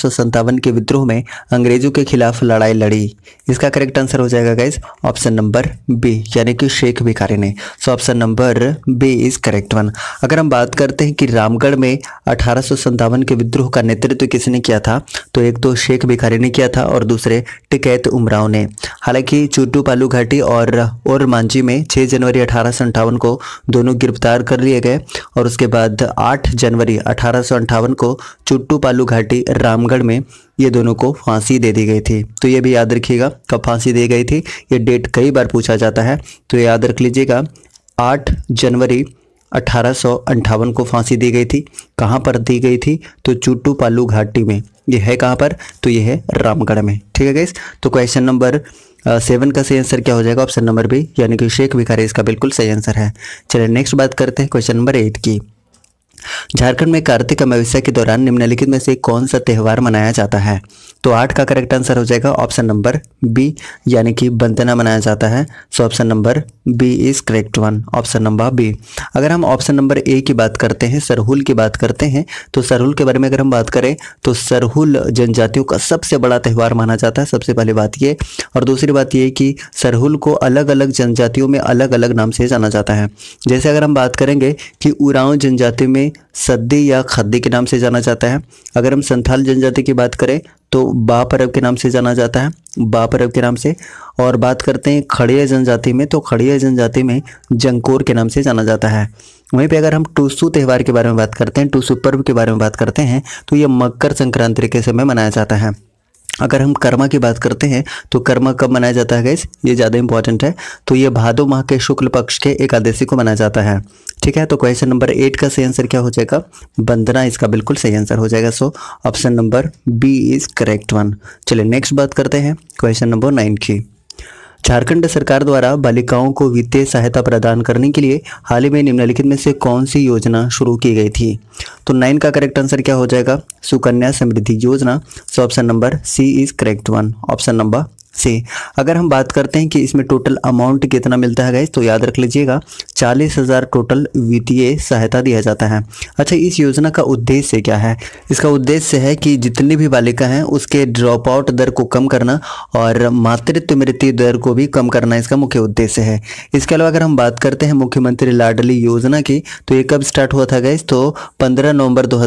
के विद्रोह में अंग्रेजों के खिलाफ लड़ाई लड़ी इसका करेक्ट आंसर हो जाएगा गाइज ऑप्शन नंबर बी यानी कि शेख भिखारी ने so option number B is correct one अगर हम बात करते हैं कि रामगढ़ में अठारह के विद्रोह का नेतृत्व किसने किया था तो एक तो शेख भिखारी ने किया था और दूसरे टिकैत उमराव ने हालांकि चुट्टू पालू घाटी और और मांझी में छह जनवरी अठारह को दोनों गिरफ्तार कर लिए गए और उसके बाद आठ जनवरी 1858 को चुट्टू पालू घाटी रामगढ़ में ये दोनों को फांसी दे दी गई थी तो ये भी याद रखिएगा कब फांसी दी गई थी ये डेट कई बार पूछा जाता है तो याद रख लीजिएगा आठ जनवरी अठारह को फांसी दी गई थी कहाँ पर दी गई थी तो चुट्टू पालू घाटी में ये है कहाँ पर तो ये है रामगढ़ में ठीक है गैस तो क्वेश्चन नंबर सेवन का सही आंसर क्या हो जाएगा ऑप्शन नंबर बी यानी कि शेख भिखारी इसका बिल्कुल सही आंसर है चलिए नेक्स्ट बात करते हैं क्वेश्चन नंबर एट की झारखंड में कार्तिक अमावस्या के दौरान निम्नलिखित में से कौन सा त्यौहार मनाया जाता है तो आठ का करेक्ट आंसर हो जाएगा ऑप्शन नंबर बी यानी कि बंदना मनाया जाता है so option number B is correct one option number B अगर हम ऑप्शन नंबर ए की बात करते हैं सरहुल की बात करते हैं तो सरहुल के बारे में अगर हम बात करें तो सरहुल जनजातियों का सबसे बड़ा त्यौहार माना जाता है सबसे पहली बात ये और दूसरी बात ये कि सरहुल को अलग अलग जनजातियों में अलग अलग नाम से जाना जाता है जैसे अगर हम बात करेंगे कि उराव जनजाति में में सद्दी या खद्दी के नाम से जाना जाता है अगर हम संथाल जनजाति की बात करें तो बा परब के नाम से जाना जाता है बा परब के नाम से और बात करते हैं खड़िया जनजाति में तो खड़िया जनजाति में जंकोर के नाम से जाना जाता है वहीं पे अगर हम टूसू त्यौहार के बारे में बात करते हैं टूसू पर्व के बारे में बात करते हैं तो ये मकर संक्रांति के समय मनाया जाता है अगर हम कर्मा की बात करते हैं तो कर्मा कब मनाया जाता है गैस ये ज़्यादा इंपॉर्टेंट है तो ये भादो माह के शुक्ल पक्ष के एकादशी को मनाया जाता है ठीक है तो क्वेश्चन नंबर एट का सही आंसर क्या हो जाएगा बंदना इसका बिल्कुल सही आंसर हो जाएगा so option number B is correct one चलिए नेक्स्ट बात करते हैं क्वेश्चन नंबर नाइन की झारखंड सरकार द्वारा बालिकाओं को वित्तीय सहायता प्रदान करने के लिए हाल ही में निम्नलिखित में से कौन सी योजना शुरू की गई थी तो नाइन का करेक्ट आंसर क्या हो जाएगा Sukanya Samriddhi Yojana so option number C is correct one option number C अगर हम बात करते हैं कि इसमें टोटल अमाउंट कितना मिलता है गैस तो याद रख लीजिएगा चालीस हज़ार टोटल वित्तीय सहायता दिया जाता है अच्छा इस योजना का उद्देश्य क्या है इसका उद्देश्य है कि जितनी भी बालिका हैं उसके ड्रॉप आउट दर को कम करना और मातृत्व मृत्यु दर को भी कम करना इसका मुख्य उद्देश्य है इसके अलावा अगर हम बात करते हैं मुख्यमंत्री लाडली योजना की तो ये कब स्टार्ट हुआ था गैस तो पंद्रह नवम्बर दो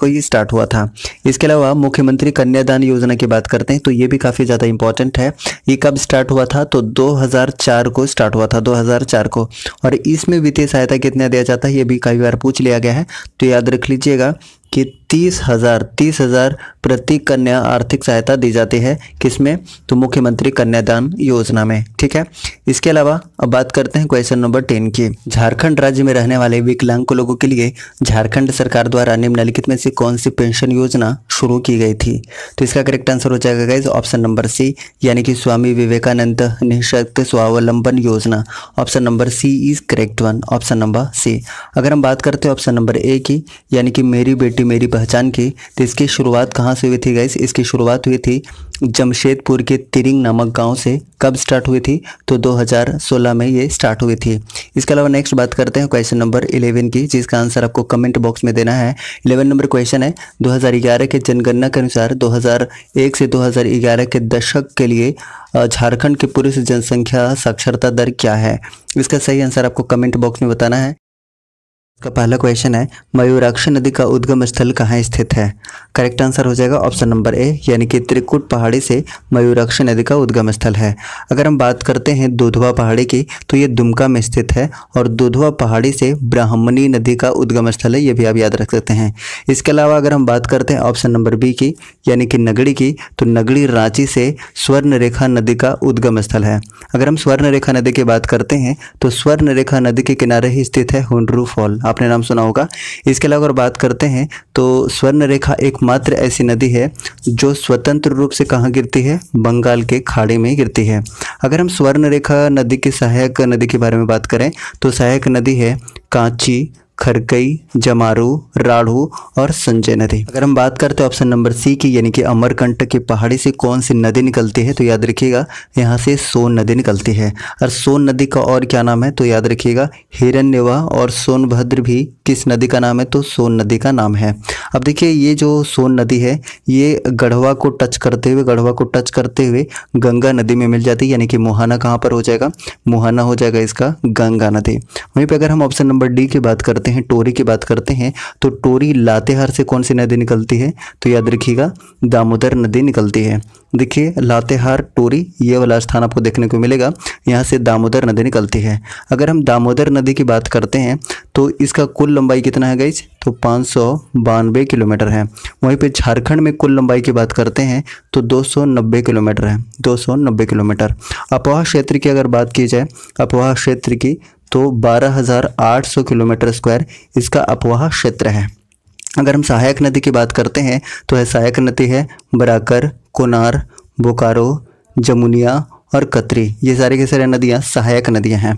को ये स्टार्ट हुआ था इसके अलावा मुख्यमंत्री कन्यादान योजना की बात करते हैं तो ये भी काफ़ी ज़्यादा इंपॉर्टेंट है है ये कब स्टार्ट हुआ था तो 2004 को स्टार्ट हुआ था 2004 को और इसमें वित्तीय सहायता कितना दिया जाता है ये भी कई बार पूछ लिया गया है तो याद रख लीजिएगा कि तीस हज़ार तीस हज़ार प्रति कन्या आर्थिक सहायता दी जाती है किसमें तो मुख्यमंत्री कन्यादान योजना में ठीक है इसके अलावा अब बात करते हैं क्वेश्चन नंबर टेन की झारखंड राज्य में रहने वाले विकलांग लोगों के लिए झारखंड सरकार द्वारा निम्नलिखित में से कौन सी पेंशन योजना शुरू की गई थी तो इसका करेक्ट आंसर हो जाएगा गाइज ऑप्शन नंबर सी यानी कि स्वामी Vivekananda Nishakt Swavalamban Yojana option number C is correct one option number C अगर हम बात करते हैं ऑप्शन नंबर ए की यानी कि मेरी बेटी मेरी पहचान की तो इसकी शुरुआत कहाँ से हुई थी गई इसकी शुरुआत हुई थी जमशेदपुर के तिरिंग नामक गांव से कब स्टार्ट हुई थी तो 2016 में ये स्टार्ट हुई थी इसके अलावा नेक्स्ट बात करते हैं क्वेश्चन नंबर 11 की जिसका आंसर आपको कमेंट बॉक्स में देना है 11 नंबर क्वेश्चन है 2011 के जनगणना के अनुसार 2001 से 2011 के दशक के लिए झारखंड की पुरुष जनसंख्या साक्षरता दर क्या है इसका सही आंसर आपको कमेंट बॉक्स में बताना है का पहला क्वेश्चन है मयूराक्षी नदी का उद्गम स्थल कहाँ स्थित है करेक्ट आंसर हो जाएगा ऑप्शन नंबर ए यानी कि त्रिकुट पहाड़ी से मयूराक्षी नदी का उद्गम स्थल है अगर हम बात करते हैं दुधवा पहाड़ी की तो ये दुमका में स्थित है और दुधवा पहाड़ी से ब्राह्मणी नदी का उद्गम स्थल है ये भी आप याद रख सकते हैं इसके अलावा अगर हम बात करते हैं ऑप्शन नंबर बी की यानी कि नगड़ी की तो नगड़ी रांची से स्वर्ण रेखा नदी का उद्गम स्थल है अगर हम स्वर्ण रेखा नदी की बात करते हैं तो स्वर्ण रेखा नदी के किनारे ही स्थित है हुंडरू फॉल आपने नाम सुना होगा इसके अलावा अगर बात करते हैं तो स्वर्ण रेखा एकमात्र ऐसी नदी है जो स्वतंत्र रूप से कहाँ गिरती है बंगाल के खाड़ी में गिरती है अगर हम स्वर्ण रेखा नदी की सहायक नदी के बारे में बात करें तो सहायक नदी है कांची खरकई जमारू राढ़ू और संजय नदी अगर हम बात करते हैं ऑप्शन नंबर सी की यानी कि अमरकंटक की पहाड़ी से कौन सी नदी निकलती है तो याद रखिएगा यहाँ से सोन नदी निकलती है और सोन नदी का और क्या नाम है तो याद रखिएगा हिरण्यवा और सोनभद्र भी किस नदी का नाम है तो सोन नदी का नाम है अब देखिए ये जो सोन नदी है ये गढ़वा को टच करते हुए गढ़वा को टच करते हुए गंगा नदी में मिल जाती है यानी कि मुहाना कहाँ पर हो जाएगा मुहाना हो जाएगा इसका गंगा नदी वहीं पर अगर हम ऑप्शन नंबर डी की बात करते हैं टोरी की बात करते हैं तो टोरी लातेहार से कौन सी नदी निकलती है तो याद रखिएगा दामोदर नदी निकलती है देखिए लातेहार टोरी ये वाला स्थान आपको देखने को मिलेगा यहाँ से दामोदर नदी निकलती है अगर हम दामोदर नदी की बात करते हैं तो इसका कुल लंबाई कितना है गई तो पाँच किलोमीटर है वहीं पर झारखंड में कुल लंबाई की बात करते हैं तो दो किलोमीटर है दो किलोमीटर अपवाह क्षेत्र की अगर बात की जाए अपवाह क्षेत्र की तो 12,800 किलोमीटर स्क्वायर इसका अपवाह क्षेत्र है अगर हम सहायक नदी की बात करते हैं तो है सहायक नदी है बराकर कोनार बोकारो जमुनिया और कतरी ये सारे के सारे नदियाँ सहायक नदियाँ हैं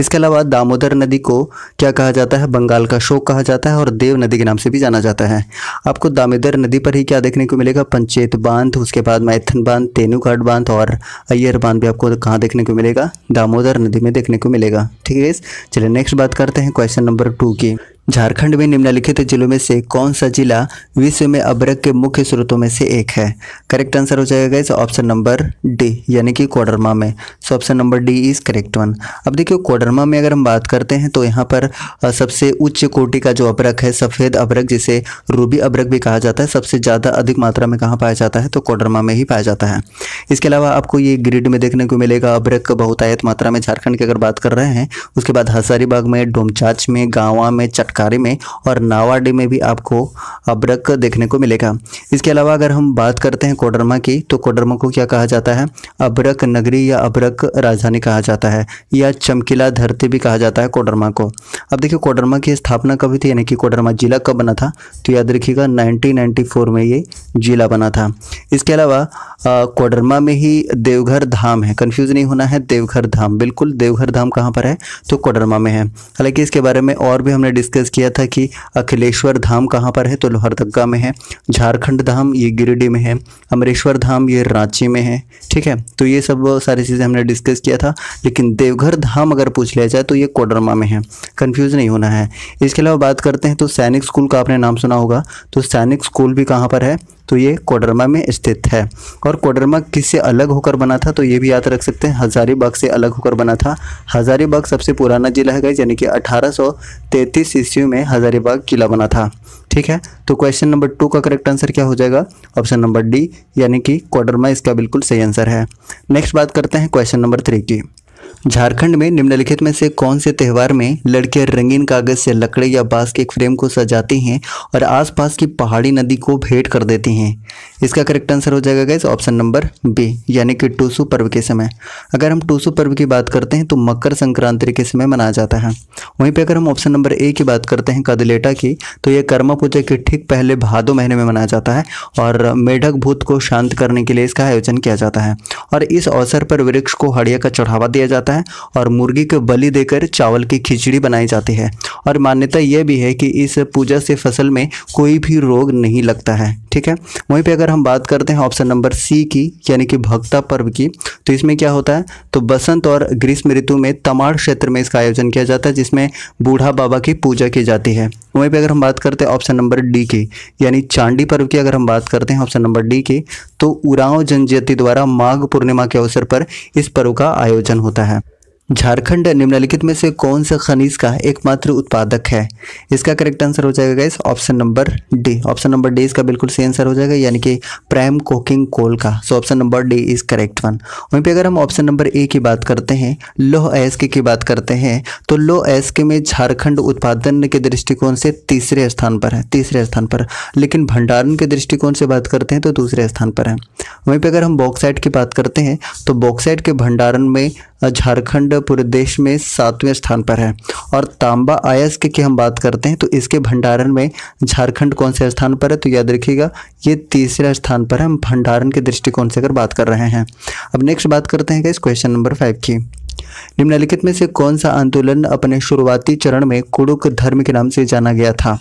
इसके अलावा दामोदर नदी को क्या कहा जाता है बंगाल का शोक कहा जाता है और देव नदी के नाम से भी जाना जाता है आपको दामोदर नदी पर ही क्या देखने को मिलेगा पंचेत बांध उसके बाद मैथन बांध तेनूघाट बांध और अय्यर बांध भी आपको कहाँ देखने को मिलेगा दामोदर नदी में देखने को मिलेगा ठीक है चलिए नेक्स्ट बात करते हैं क्वेश्चन नंबर टू की झारखंड में निम्नलिखित जिलों में से कौन सा जिला विश्व में अभ्रक के मुख्य स्रोतों में से एक है करेक्ट आंसर हो जाएगा इस ऑप्शन नंबर डी यानी कि कोडरमा में so option number D is correct one अब देखिए कोडरमा में अगर हम बात करते हैं तो यहाँ पर सबसे उच्च कोटि का जो अभ्रक है सफ़ेद अभ्रक जिसे रूबी अभ्रक भी कहा जाता है सबसे ज़्यादा अधिक मात्रा में कहाँ पाया जाता है तो कोडरमा में ही पाया जाता है इसके अलावा आपको ये ग्रिड में देखने को मिलेगा बहुत बहुतायत मात्रा में झारखंड की अगर बात कर रहे हैं उसके बाद हजारीबाग में डोमचाच में गांवा में चट खटकारे में और नावाडी में भी आपको अब्रक देखने को मिलेगा इसके अलावा अगर हम बात करते हैं कोडरमा की तो कोडरमा को क्या कहा जाता है अब्रक नगरी या अब्रक राजधानी कहा जाता है या चमकीला धरती भी कहा जाता है कोडरमा को अब देखिए कोडरमा की स्थापना कभी थी यानी कि कोडरमा जिला कब बना था तो याद रखिएगा 1994 में ये जिला बना था इसके अलावा कोडरमा में ही देवघर धाम है कन्फ्यूज नहीं होना है देवघर धाम बिल्कुल देवघर धाम कहाँ पर है तो कोडरमा में है हालांकि इसके बारे में और भी हमने डिस्कस डिस्कस किया था कि अखिलेश्वर धाम कहाँ पर है तो लोहरदगा में है झारखंड धाम ये गिरिडीह में है अमरेश्वर धाम ये रांची में है ठीक है तो ये सब सारी चीज़ें हमने डिस्कस किया था लेकिन देवघर धाम अगर पूछ लिया जाए तो ये कोडरमा में है कन्फ्यूज़ नहीं होना है इसके अलावा बात करते हैं तो सैनिक स्कूल का आपने नाम सुना होगा तो सैनिक स्कूल भी कहाँ पर है तो ये कोडरमा में स्थित है और कोडरमा किससे अलग होकर बना था तो ये भी याद रख सकते हैं हज़ारीबाग से अलग होकर बना था हज़ारीबाग सबसे पुराना जिला है यानी कि अठारह सौ तैतीस ईस्वी में हजारीबाग किला बना था ठीक है तो क्वेश्चन नंबर टू का करेक्ट आंसर क्या हो जाएगा ऑप्शन नंबर डी यानी कि क्वाडरमा इसका बिल्कुल सही आंसर है नेक्स्ट बात करते हैं क्वेश्चन नंबर थ्री की झारखंड में निम्नलिखित में से कौन से त्यौहार में लड़के रंगीन कागज से लकड़ी या बांस के फ्रेम को सजाती हैं और आसपास की पहाड़ी नदी को भेंट कर देती हैं इसका करेक्ट आंसर हो जाएगा गैस ऑप्शन नंबर बी यानी कि टूसू पर्व के समय अगर हम टूसू पर्व की बात करते हैं तो मकर संक्रांति के समय मनाया जाता है वहीं पर अगर हम ऑप्शन नंबर ए की बात करते हैं कदलेटा की तो यह कर्मा पूजा के ठीक पहले भादो महीने में मनाया जाता है और मेढक भूत को शांत करने के लिए इसका आयोजन किया जाता है और इस अवसर पर वृक्ष को हड़िया का चढ़ावा दिया जाता है है और मुर्गी को बलि देकर चावल की खिचड़ी बनाई जाती है और मान्यता यह भी है कि इस पूजा से फसल में कोई भी रोग नहीं लगता है ठीक है वहीं पे अगर हम बात करते हैं ऑप्शन नंबर सी की यानी कि भक्ता पर्व की तो इसमें क्या होता है तो बसंत और ग्रीष्म ऋतु में तमाड़ क्षेत्र में इसका आयोजन किया जाता है जिसमें बूढ़ा बाबा की पूजा की जाती है वहीं पे अगर हम बात करते हैं ऑप्शन नंबर डी की यानी चांडी पर्व की अगर हम बात करते हैं ऑप्शन नंबर डी की तो उरांव जनजाति द्वारा माघ पूर्णिमा के अवसर पर इस पर्व का आयोजन होता है झारखंड निम्नलिखित में से कौन से खनिज का एकमात्र उत्पादक है इसका करेक्ट आंसर हो जाएगा gas option number D option number D इसका बिल्कुल सही आंसर हो जाएगा यानी कि प्राइम कोकिंग कोल का so option number D is correct one वहीं पे अगर हम ऑप्शन नंबर ए की बात करते हैं लोह एस्क की बात करते हैं तो लोह एस्क में झारखंड उत्पादन के दृष्टिकोण से तीसरे स्थान पर है तीसरे स्थान पर लेकिन भंडारण के दृष्टिकोण से बात करते हैं तो दूसरे स्थान पर है वहीं पर अगर हम बॉक्साइट की बात करते हैं तो बॉक्साइट के भंडारण में झारखंड पूरे देश में सातवें स्थान पर है और तांबा आयस्क की हम बात करते हैं तो इसके भंडारण में झारखंड कौन से स्थान पर है तो याद रखिएगा ये तीसरे स्थान पर है हम भंडारण के दृष्टिकोण से अगर बात कर रहे हैं अब नेक्स्ट बात करते हैं इस क्वेश्चन नंबर फाइव की निम्नलिखित में से कौन सा आंदोलन अपने शुरुआती चरण में कुड़ुक धर्म के नाम से जाना गया था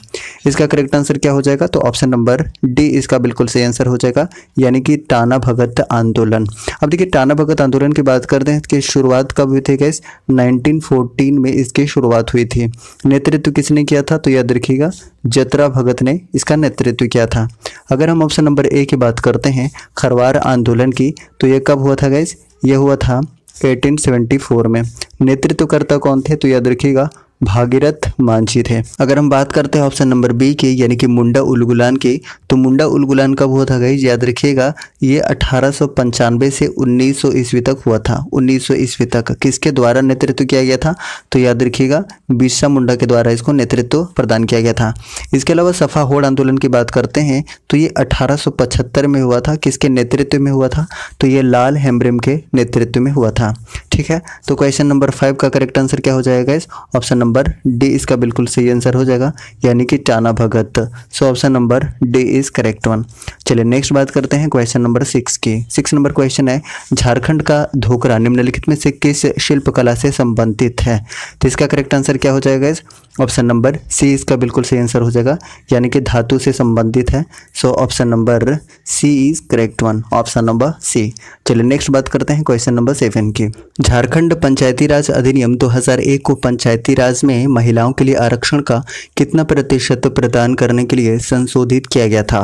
इसका करेक्ट आंसर क्या हो जाएगा तो ऑप्शन नंबर डी इसका बिल्कुल सही आंसर हो जाएगा यानी कि टाना भगत आंदोलन अब देखिए टाना भगत आंदोलन की बात करते हैं कि शुरुआत कब हुई थी गैस 1914 में इसकी शुरुआत हुई थी नेतृत्व किसने किया था तो याद रखिएगा जतरा भगत ने इसका नेतृत्व किया था अगर हम ऑप्शन नंबर ए की बात करते हैं खरवार आंदोलन की तो यह कब हुआ था गैस यह हुआ था 1874 में नेतृत्वकर्ता कौन थे तो याद रखिएगा भागीरथ मांझी थे अगर हम बात करते हैं ऑप्शन नंबर बी की यानी कि मुंडा उलगुलान की तो मुंडा उलगुलान कब हुआ था गई याद रखिएगा ये अठारह से 1900 ईस्वी तक हुआ था 1900 ईस्वी तक किसके द्वारा नेतृत्व किया गया था तो याद रखिएगा बिरसा मुंडा के द्वारा इसको नेतृत्व प्रदान किया गया था इसके अलावा सफा होड़ आंदोलन की बात करते हैं तो ये अठारह में हुआ था किसके नेतृत्व में हुआ था तो ये लाल हेम्ब्रेम के नेतृत्व में हुआ था ठीक है तो क्वेश्चन नंबर फाइव का करेक्ट आंसर क्या हो जाएगा इस ऑप्शन नंबर नंबर डी इसका बिल्कुल सही आंसर हो जाएगा यानी कि Tana Bhagat so option number D is correct one चलिए नेक्स्ट बात करते हैं क्वेश्चन नंबर सिक्स की सिक्स नंबर क्वेश्चन है झारखंड का धोकरा निम्नलिखित में से किस शिल्पकला से संबंधित है तो इसका करेक्ट आंसर क्या हो जाएगा इस ऑप्शन नंबर सी इसका बिल्कुल सही आंसर हो जाएगा यानी कि धातु से संबंधित है so option number C is correct one option number C चलिए नेक्स्ट बात करते हैं क्वेश्चन नंबर सेवन की झारखंड पंचायती राज अधिनियम 2001 को पंचायती राज में महिलाओं के लिए आरक्षण का कितना प्रतिशत प्रदान करने के लिए संशोधित किया गया था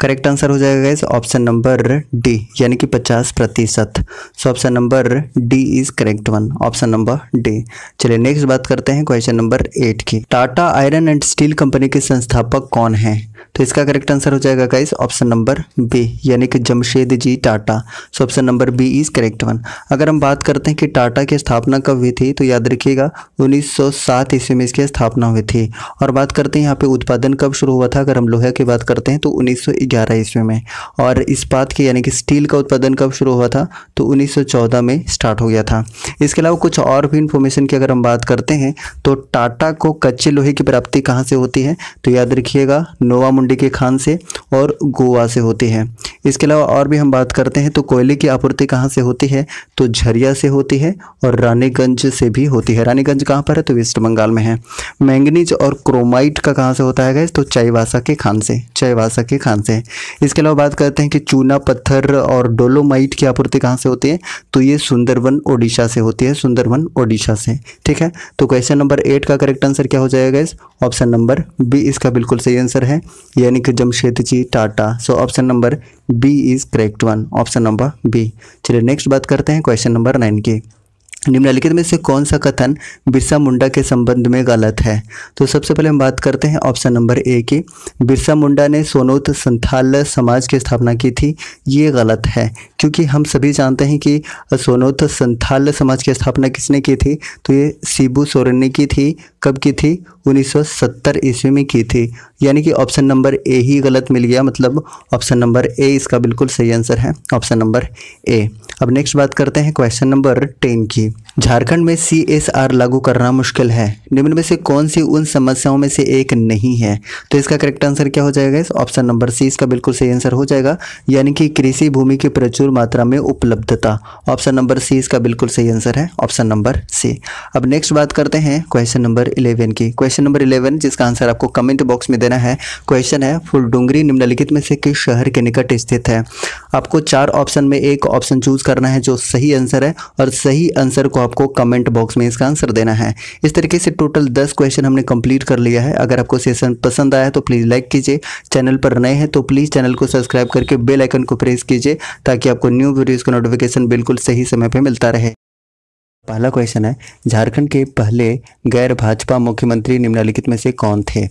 करेक्ट आंसर हो जाएगा गैस ऑप्शन नंबर डी यानी कि पचास प्रतिशत so option number D is correct one option number D चलिए नेक्स्ट बात करते हैं क्वेश्चन नंबर एट की Tata iron and steel company के संस्थापक कौन है तो इसका करेक्ट आंसर हो जाएगा गाइस ऑप्शन नंबर बी यानी कि Jamshed ji Tata so option number B is correct one अगर हम बात करते हैं कि टाटा की स्थापना कब हुई थी तो याद रखिएगा 1907 ईस्वी में इसकी स्थापना हुई थी और बात करते हैं यहाँ पे उत्पादन कब शुरू हुआ था अगर हम लोहे की बात करते हैं तो उन्नीस ईस्वी में और इस बात के यानी कि स्टील का उत्पादन कब शुरू हुआ था तो उन्नीस में स्टार्ट हो गया था इसके अलावा कुछ और भी इन्फॉर्मेशन की अगर हम बात करते हैं तो टाटा को कच्चे लोहे की प्राप्ति कहाँ से होती है तो याद रखिएगा नोवा मावा मुंडी के खान से और गोवा से होती है इसके अलावा और भी हम बात करते हैं तो कोयले की आपूर्ति कहाँ से होती है तो झरिया से होती है और रानीगंज से भी होती है रानीगंज कहाँ पर है तो वेस्ट बंगाल में है मैंगनीज और क्रोमाइट का कहाँ से होता है तो चाईवासा के खान से चाईवासा के खान से इसके अलावा बात करते हैं कि चूना पत्थर और डोलोमाइट की आपूर्ति कहाँ से होती है तो ये सुंदरवन ओडिशा से होती है सुंदरवन ओडिशा से ठीक है तो क्वेश्चन नंबर एट का करेक्ट आंसर क्या हो जाएगा इस ऑप्शन नंबर बी इसका बिल्कुल सही आंसर है यानी कि Jamshed ji Tata so option number B is correct one option number B चलिए नेक्स्ट बात करते हैं क्वेश्चन नंबर नाइन की निम्नलिखित में से कौन सा कथन बिरसा मुंडा के संबंध में गलत है तो सबसे पहले हम बात करते हैं ऑप्शन नंबर ए की बिरसा मुंडा ने सोनोत संथाल समाज की स्थापना की थी ये गलत है क्योंकि हम सभी जानते हैं कि सोनोत संथाल समाज की स्थापना किसने की थी तो ये सीबू सोरेन ने की थी कब की थी 1970 ईस्वी में की थी यानी कि ऑप्शन नंबर ए ही गलत मिल गया मतलब ऑप्शन नंबर ए इसका बिल्कुल सही आंसर है ऑप्शन नंबर ए अब नेक्स्ट बात करते हैं क्वेश्चन नंबर टेन की झारखंड में सी एस आर लागू करना मुश्किल है निम्न में से कौन सी उन समस्याओं में से एक नहीं है तो इसका करेक्ट आंसर क्या हो जाएगा इस ऑप्शन नंबर सी इसका बिल्कुल सही आंसर हो जाएगा यानी कि कृषि भूमि की प्रचुर मात्रा में उपलब्धता ऑप्शन नंबर सी इसका बिल्कुल सही आंसर है ऑप्शन नंबर सी अब नेक्स्ट बात करते हैं क्वेश्चन नंबर इलेवन की क्वेश्चन नंबर इलेवन जिसका आंसर आपको कमेंट बॉक्स में देना है क्वेश्चन है फुलडुंगरी निम्नलिखित में से किस शहर के निकट स्थित है आपको चार ऑप्शन में एक ऑप्शन चूज करना है जो सही आंसर है और सही आंसर को आपको कमेंट बॉक्स में इसका आंसर देना है इस तरीके से टोटल दस क्वेश्चन हमने कंप्लीट कर लिया है अगर आपको सेशन पसंद आया तो प्लीज़ लाइक कीजिए चैनल पर नए हैं तो प्लीज़ चैनल को सब्सक्राइब करके बेल आइकन को प्रेस कीजिए ताकि आपको न्यू वीडियोज़ का नोटिफिकेशन बिल्कुल सही समय पर मिलता रहे पहला क्वेश्चन है झारखंड के पहले गैर भाजपा मुख्यमंत्री निम्नलिखित में से कौन थे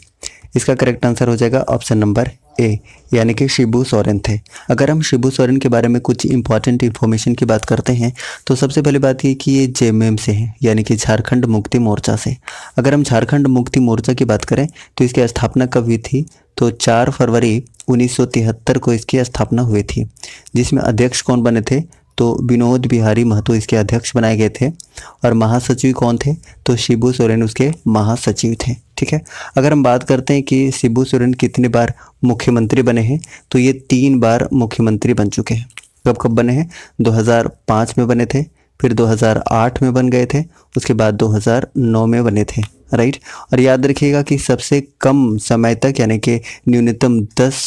इसका करेक्ट आंसर हो जाएगा ऑप्शन नंबर ए यानी कि शिबू सोरेन थे अगर हम शिबू सोरेन के बारे में कुछ इंपॉर्टेंट इन्फॉर्मेशन की बात करते हैं तो सबसे पहली बात ये कि ये जे से हैं यानी कि झारखंड मुक्ति मोर्चा से अगर हम झारखंड मुक्ति मोर्चा की बात करें तो इसकी स्थापना कब हुई थी तो चार फरवरी उन्नीस को इसकी स्थापना हुई थी जिसमें अध्यक्ष कौन बने थे तो विनोद बिहारी महतो इसके अध्यक्ष बनाए गए थे और महासचिव कौन थे तो शिबू सोरेन उसके महासचिव थे ठीक है अगर हम बात करते हैं कि शिबू सोरेन कितने बार मुख्यमंत्री बने हैं तो ये तीन बार मुख्यमंत्री बन चुके हैं कब कब बने हैं 2005 में बने थे फिर 2008 में बन गए थे उसके बाद 2009 में बने थे राइट और याद रखिएगा कि सबसे कम समय तक यानी कि न्यूनतम 10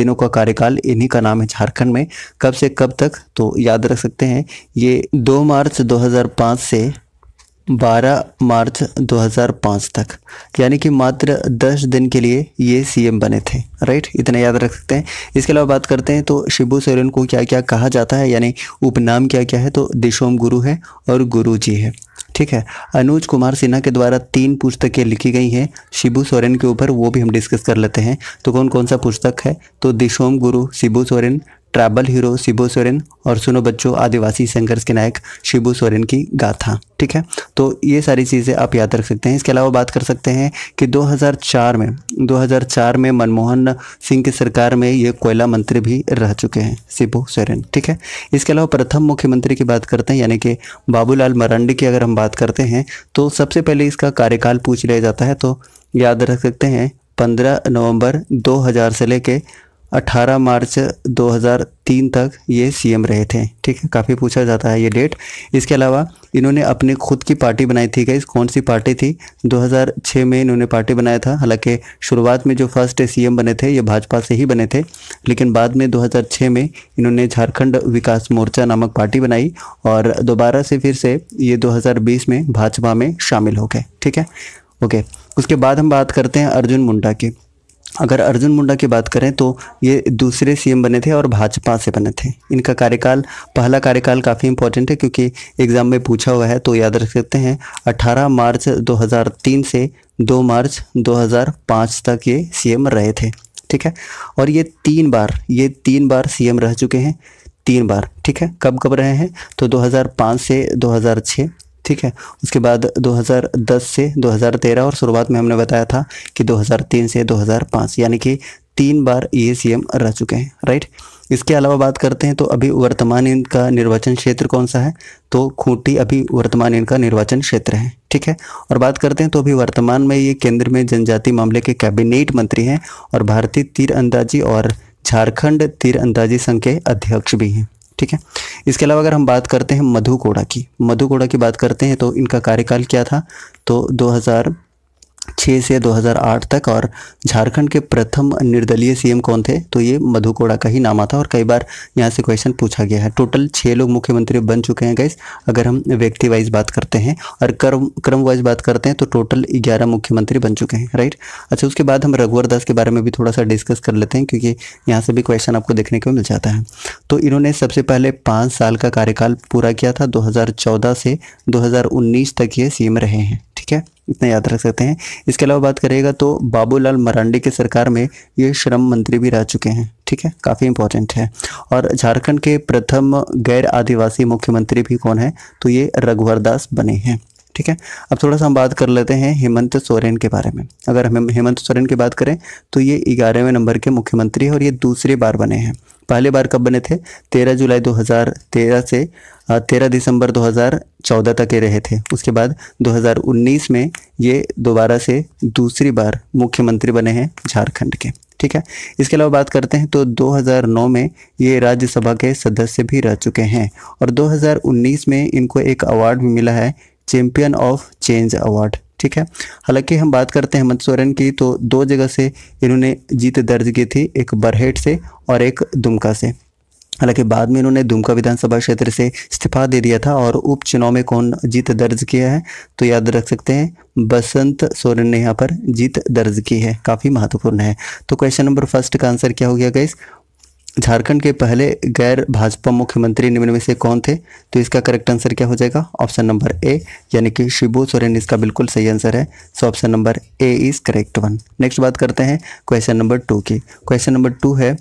दिनों का कार्यकाल इन्हीं का नाम है झारखंड में कब से कब तक तो याद रख सकते हैं ये 2 मार्च 2005 से 12 मार्च 2005 तक यानी कि मात्र 10 दिन के लिए ये सीएम बने थे राइट इतना याद रख सकते हैं इसके अलावा बात करते हैं तो शिबू सोरेन को क्या क्या कहा जाता है यानी उपनाम क्या क्या है तो दिशोम गुरु है और गुरु जी है ठीक है अनुज कुमार सिन्हा के द्वारा तीन पुस्तकें लिखी गई हैं शिबू सोरेन के ऊपर वो भी हम डिस्कस कर लेते हैं तो कौन कौन सा पुस्तक है तो दिशोम गुरु शिबू सोरेन ट्रैबल हीरो शिबू सोरेन और सुनो बच्चों आदिवासी संघर्ष के नायक शिबू सोरेन की गाथा ठीक है तो ये सारी चीज़ें आप याद रख सकते हैं इसके अलावा बात कर सकते हैं कि 2004 में 2004 में मनमोहन सिंह की सरकार में ये कोयला मंत्री भी रह चुके हैं शिबू सोरेन ठीक है इसके अलावा प्रथम मुख्यमंत्री की बात करते हैं यानी कि बाबूलाल मरांडी की अगर हम बात करते हैं तो सबसे पहले इसका कार्यकाल पूछ लिया जाता है तो याद रख सकते हैं पंद्रह नवम्बर दो से लेके 18 मार्च 2003 तक ये सीएम रहे थे ठीक है काफ़ी पूछा जाता है ये डेट इसके अलावा इन्होंने अपने खुद की पार्टी बनाई थी गई कौन सी पार्टी थी 2006 में इन्होंने पार्टी बनाया था हालांकि शुरुआत में जो फर्स्ट सीएम बने थे ये भाजपा से ही बने थे लेकिन बाद में 2006 में इन्होंने झारखंड विकास मोर्चा नामक पार्टी बनाई और दोबारा से फिर से ये दो में भाजपा में शामिल हो गए ठीक है ओके उसके बाद हम बात करते हैं अर्जुन मुंडा की अगर अर्जुन मुंडा की बात करें तो ये दूसरे सीएम बने थे और भाजपा से बने थे इनका कार्यकाल पहला कार्यकाल काफ़ी इंपॉर्टेंट है क्योंकि एग्ज़ाम में पूछा हुआ है तो याद रख सकते हैं 18 मार्च 2003 से 2 मार्च 2005 तक ये सीएम रहे थे ठीक है और ये तीन बार ये तीन बार सीएम रह चुके हैं तीन बार ठीक है कब कब रहे हैं तो दो से दो ठीक है उसके बाद 2010 से 2013 और शुरुआत में हमने बताया था कि 2003 से 2005 यानी कि तीन बार ये सीएम रह चुके हैं राइट इसके अलावा बात करते हैं तो अभी वर्तमान इनका निर्वाचन क्षेत्र कौन सा है तो खूंटी अभी वर्तमान इनका निर्वाचन क्षेत्र है ठीक है और बात करते हैं तो अभी वर्तमान में ये केंद्र में जनजाति मामले के कैबिनेट मंत्री हैं और भारतीय तीर अंदाजी और झारखंड तीर अंदाजी संघ के अध्यक्ष भी हैं ठीक है इसके अलावा अगर हम बात करते हैं मधु कोड़ा की मधु कोड़ा की बात करते हैं तो इनका कार्यकाल क्या था तो 2000 2006 से 2008 तक और झारखंड के प्रथम निर्दलीय सीएम कौन थे तो ये मधु कोड़ा का ही नाम आता और कई बार यहाँ से क्वेश्चन पूछा गया है टोटल छः लोग मुख्यमंत्री बन चुके हैं गैस अगर हम व्यक्ति वाइज बात करते हैं और क्रम क्रम वाइज बात करते हैं तो टोटल ग्यारह मुख्यमंत्री बन चुके हैं राइट अच्छा उसके बाद हम रघुवर दास के बारे में भी थोड़ा सा डिस्कस कर लेते हैं क्योंकि यहाँ से भी क्वेश्चन आपको देखने को मिल जाता है तो इन्होंने सबसे पहले पाँच साल का कार्यकाल पूरा किया था दो से दो तक ये सीएम रहे हैं ठीक है इतना याद रख सकते हैं इसके अलावा बात करेगा तो बाबूलाल मरांडी की सरकार में ये श्रम मंत्री भी रह चुके हैं ठीक है काफ़ी इंपॉर्टेंट है और झारखंड के प्रथम गैर आदिवासी मुख्यमंत्री भी कौन है तो ये रघुवर दास बने हैं ठीक है अब थोड़ा सा हम बात कर लेते हैं हेमंत सोरेन के बारे में अगर हम हेमंत सोरेन की बात करें तो ये ग्यारहवें नंबर के मुख्यमंत्री हैं और ये दूसरी बार बने हैं पहली बार कब बने थे तेरह जुलाई 2013 से तेरह दिसंबर 2014 तक ये रहे थे उसके बाद 2019 में ये दोबारा से दूसरी बार मुख्यमंत्री बने हैं झारखंड के ठीक है इसके अलावा बात करते हैं तो 2009 में ये राज्यसभा के सदस्य भी रह चुके हैं और 2019 में इनको एक अवार्ड भी मिला है चैम्पियन ऑफ चेंज अवार्ड ठीक है हालांकि हम बात करते हैं हेमंत सोरेन की तो दो जगह से इन्होंने जीत दर्ज की थी एक बरहेट से और एक दुमका से हालांकि बाद में इन्होंने दुमका विधानसभा क्षेत्र से इस्तीफा दे दिया था और उपचुनाव में कौन जीत दर्ज किया है तो याद रख सकते हैं बसंत सोरेन ने यहाँ पर जीत दर्ज की है काफ़ी महत्वपूर्ण है तो क्वेश्चन नंबर फर्स्ट का आंसर क्या हो गया गाइस झारखंड के पहले गैर भाजपा मुख्यमंत्री निम्न में से कौन थे तो इसका करेक्ट आंसर क्या हो जाएगा ऑप्शन नंबर ए यानी कि शिबू सोरेन इसका बिल्कुल सही आंसर है so option number A is correct one next बात करते हैं क्वेश्चन नंबर टू की क्वेश्चन नंबर टू है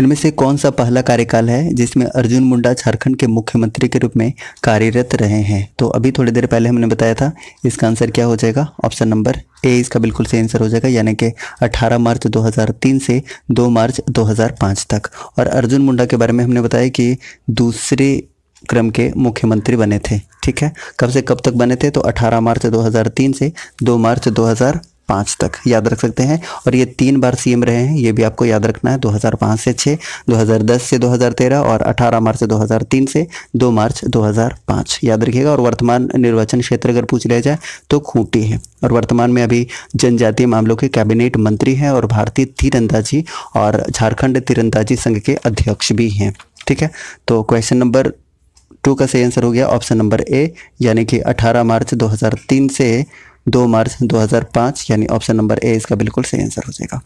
इनमें से कौन सा पहला कार्यकाल है जिसमें अर्जुन मुंडा झारखंड के मुख्यमंत्री के रूप में कार्यरत रहे हैं तो अभी थोड़ी देर पहले हमने बताया था इसका आंसर क्या हो जाएगा ऑप्शन नंबर ए इसका बिल्कुल सही आंसर हो जाएगा यानी कि 18 मार्च 2003 से 2 मार्च 2005 तक और अर्जुन मुंडा के बारे में हमने बताया कि दूसरे क्रम के मुख्यमंत्री बने थे ठीक है कब से कब तक बने थे तो 18 मार्च 2003 से 2 मार्च 2000 पाँच तक याद रख सकते हैं और ये तीन बार सीएम रहे हैं ये भी आपको याद रखना है 2005 से 6 2010 से 2013 और 18 मार्च 2003 से 2 मार्च 2005 याद रखिएगा और वर्तमान निर्वाचन क्षेत्र अगर पूछ लिया जाए तो खूंटी है और वर्तमान में अभी जनजातीय मामलों के कैबिनेट मंत्री हैं और भारतीय तीरंदाजी और झारखंड तीरंदाजी संघ के अध्यक्ष भी हैं ठीक है तो क्वेश्चन नंबर टू का सही आंसर हो गया ऑप्शन नंबर ए यानी कि अठारह मार्च दो से दो मार्च 2005 यानी ऑप्शन नंबर ए इसका बिल्कुल सही आंसर हो जाएगा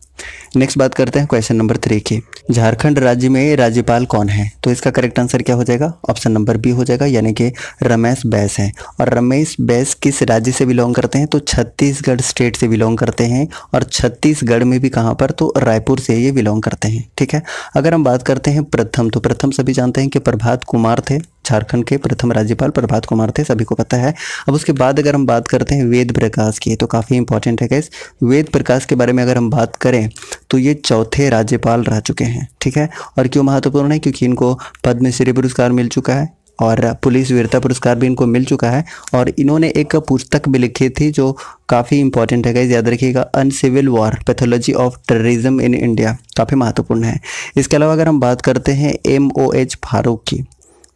नेक्स्ट बात करते हैं क्वेश्चन नंबर थ्री की झारखंड राज्य में राज्यपाल कौन है तो इसका करेक्ट आंसर क्या हो जाएगा ऑप्शन नंबर बी हो जाएगा यानी कि रमेश बैस हैं और रमेश बैस किस राज्य से बिलोंग करते हैं तो छत्तीसगढ़ स्टेट से बिलोंग करते हैं और छत्तीसगढ़ में भी कहाँ पर तो रायपुर से ये बिलोंग करते हैं ठीक है अगर हम बात करते हैं प्रथम तो प्रथम सभी जानते हैं कि प्रभात कुमार थे झारखंड के प्रथम राज्यपाल प्रभात कुमार थे सभी को पता है अब उसके बाद अगर हम बात करते हैं वेद प्रकाश की तो काफ़ी इंपॉर्टेंट है गैस वेद प्रकाश के बारे में अगर हम बात करें तो ये चौथे राज्यपाल रह चुके हैं ठीक है और क्यों महत्वपूर्ण है क्योंकि इनको पद्मश्री पुरस्कार मिल चुका है और पुलिस वीरता पुरस्कार भी इनको मिल चुका है और इन्होंने एक पुस्तक भी लिखी थी जो काफ़ी इंपॉर्टेंट है गाइज याद रखिएगा uncivil war pathology of terrorism in India काफ़ी महत्वपूर्ण है इसके अलावा अगर हम बात करते हैं एम ओ एच फारूक की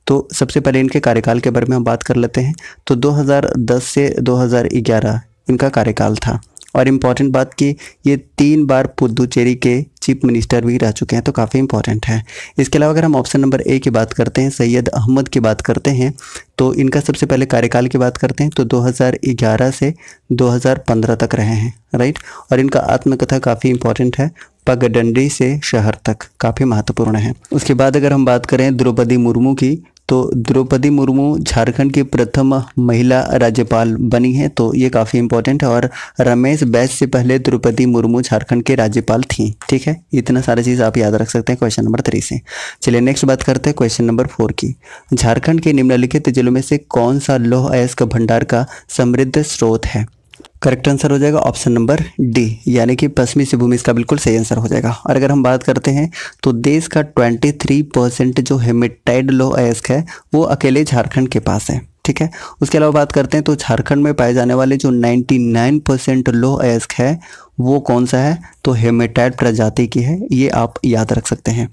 तो सबसे पहले इनके कार्यकाल के बारे में हम बात कर लेते हैं तो 2010 से 2011 इनका कार्यकाल था और इम्पॉर्टेंट बात कि ये तीन बार पुदुचेरी के चीफ मिनिस्टर भी रह चुके हैं तो काफ़ी इंपॉर्टेंट है इसके अलावा अगर हम ऑप्शन नंबर ए की बात करते हैं सैयद अहमद की बात करते हैं तो इनका सबसे पहले कार्यकाल की बात करते हैं तो 2011 से 2015 तक रहे हैं राइट और इनका आत्मकथा काफ़ी इंपॉर्टेंट है पगडंडी से शहर तक काफ़ी महत्वपूर्ण है उसके बाद अगर हम बात करें द्रौपदी मुर्मू की तो द्रौपदी मुर्मू झारखंड की प्रथम महिला राज्यपाल बनी हैं तो ये काफ़ी इंपॉर्टेंट है और रमेश बैस से पहले द्रौपदी मुर्मू झारखंड के राज्यपाल थी ठीक है इतना सारा चीज़ आप याद रख सकते हैं क्वेश्चन नंबर थ्री से चलिए नेक्स्ट बात करते हैं क्वेश्चन नंबर फोर की झारखंड के निम्नलिखित जिलों में से कौन सा लोह अयस्क भंडार का समृद्ध स्रोत है करेक्ट आंसर हो जाएगा ऑप्शन नंबर डी यानी कि पश्चिमी सिंहभूम इसका बिल्कुल सही आंसर हो जाएगा और अगर हम बात करते हैं तो देश का 23 परसेंट जो हेमिटाइड लो अयस्क है वो अकेले झारखंड के पास है ठीक है उसके अलावा बात करते हैं तो झारखंड में पाए जाने वाले जो 99 परसेंट लो अयस्क है वो कौन सा है तो हेमेटाइड प्रजाति की है ये आप याद रख सकते हैं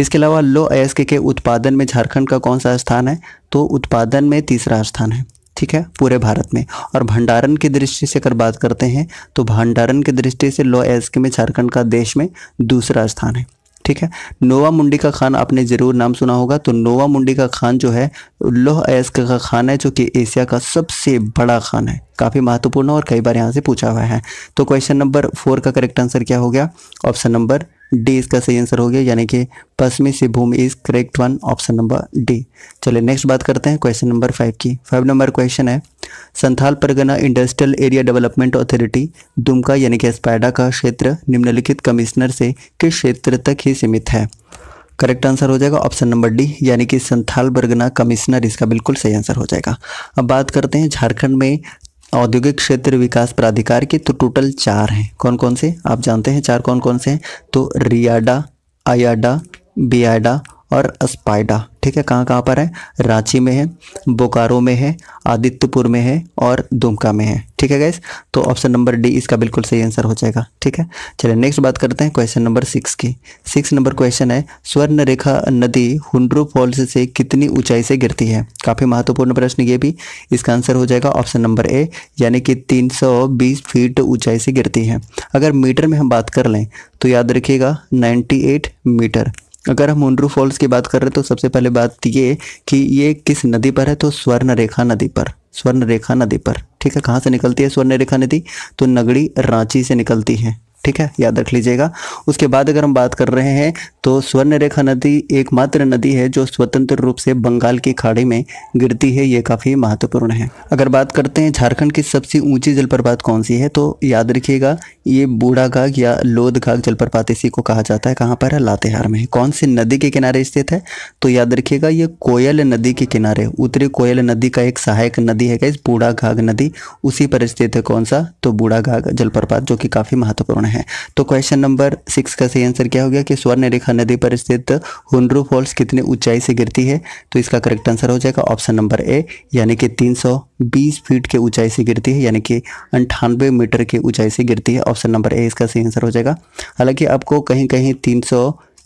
इसके अलावा लो अयस्क के उत्पादन में झारखंड का कौन सा स्थान है तो उत्पादन में तीसरा स्थान है ठीक है पूरे भारत में और भंडारण की दृष्टि से अगर कर बात करते हैं तो भंडारण की दृष्टि से लो एस के में झारखंड का देश में दूसरा स्थान है ठीक है नोवा मुंडी का खान आपने ज़रूर नाम सुना होगा तो नोवा मुंडी का खान जो है लोह अयस्क का खान है जो कि एशिया का सबसे बड़ा खान है काफ़ी महत्वपूर्ण और कई बार यहाँ से पूछा हुआ है तो क्वेश्चन नंबर फोर का करेक्ट आंसर क्या हो गया ऑप्शन नंबर डी इसका सही आंसर हो गया यानी कि पश्चिमी Singhbhum is correct one option number D चलिए नेक्स्ट बात करते हैं क्वेश्चन नंबर फाइव की फाइव नंबर क्वेश्चन है Santhal Pargana industrial area development authority Dumka यानी कि स्पाइडा का क्षेत्र निम्नलिखित कमिश्नर से किस क्षेत्र तक ही सीमित है करेक्ट आंसर हो जाएगा ऑप्शन नंबर डी यानी कि संथाल बरगना कमिश्नर इसका बिल्कुल सही आंसर हो जाएगा अब बात करते हैं झारखंड में औद्योगिक क्षेत्र विकास प्राधिकार के तो टोटल चार हैं कौन कौन से आप जानते हैं चार कौन कौन से हैं तो रियाडा आयाडा बियाडा और अस्पाइडा ठीक है कहाँ कहाँ पर है रांची में है बोकारो में है आदित्यपुर में है और दुमका में है ठीक है गैस तो ऑप्शन नंबर डी इसका बिल्कुल सही आंसर हो जाएगा ठीक है चलिए नेक्स्ट बात करते हैं क्वेश्चन नंबर सिक्स की सिक्स नंबर क्वेश्चन है स्वर्ण रेखा नदी हुंड्रू फॉल्स से कितनी ऊंचाई से गिरती है काफ़ी महत्वपूर्ण प्रश्न ये भी इसका आंसर हो जाएगा ऑप्शन नंबर ए यानी कि तीन फीट ऊँचाई से गिरती है अगर मीटर में हम बात कर लें तो याद रखिएगा नाइन्टी मीटर अगर हम मुंडरू फॉल्स की बात कर रहे हैं तो सबसे पहले बात ये कि ये किस नदी पर है तो स्वर्ण रेखा नदी पर स्वर्ण रेखा नदी पर ठीक है कहाँ से निकलती है स्वर्ण रेखा नदी तो नगड़ी रांची से निकलती है ठीक है याद रख लीजिएगा उसके बाद अगर हम बात कर रहे हैं तो स्वर्ण रेखा नदी एकमात्र नदी है जो स्वतंत्र रूप से बंगाल की खाड़ी में गिरती है ये काफ़ी महत्वपूर्ण है अगर बात करते हैं झारखंड की सबसे ऊंची जलप्रपात कौन सी है तो याद रखिएगा ये बूढ़ाघाग या लोध घाघ जलप्रपात इसी को कहा जाता है कहाँ पर है लातेहार में कौन सी नदी के किनारे स्थित है तो याद रखिएगा ये कोयल नदी के किनारे उत्तरी कोयल नदी का एक सहायक नदी है इस बूढ़ाघाग नदी उसी पर स्थित है कौन सा तो बूढ़ाघाग जलप्रपात जो कि काफ़ी महत्वपूर्ण है है तो क्वेश्चन नंबर सिक्स का सही आंसर क्या हो गया कि स्वर्ण रेखा नदी पर स्थित हुनरू फॉल्स कितने ऊंचाई से गिरती है तो इसका करेक्ट आंसर हो जाएगा ऑप्शन नंबर ए यानी कि 320 फीट के ऊंचाई से गिरती है यानी कि अंठानवे मीटर के ऊंचाई से गिरती है ऑप्शन नंबर ए इसका सही आंसर हो जाएगा हालांकि आपको कहीं कहीं तीन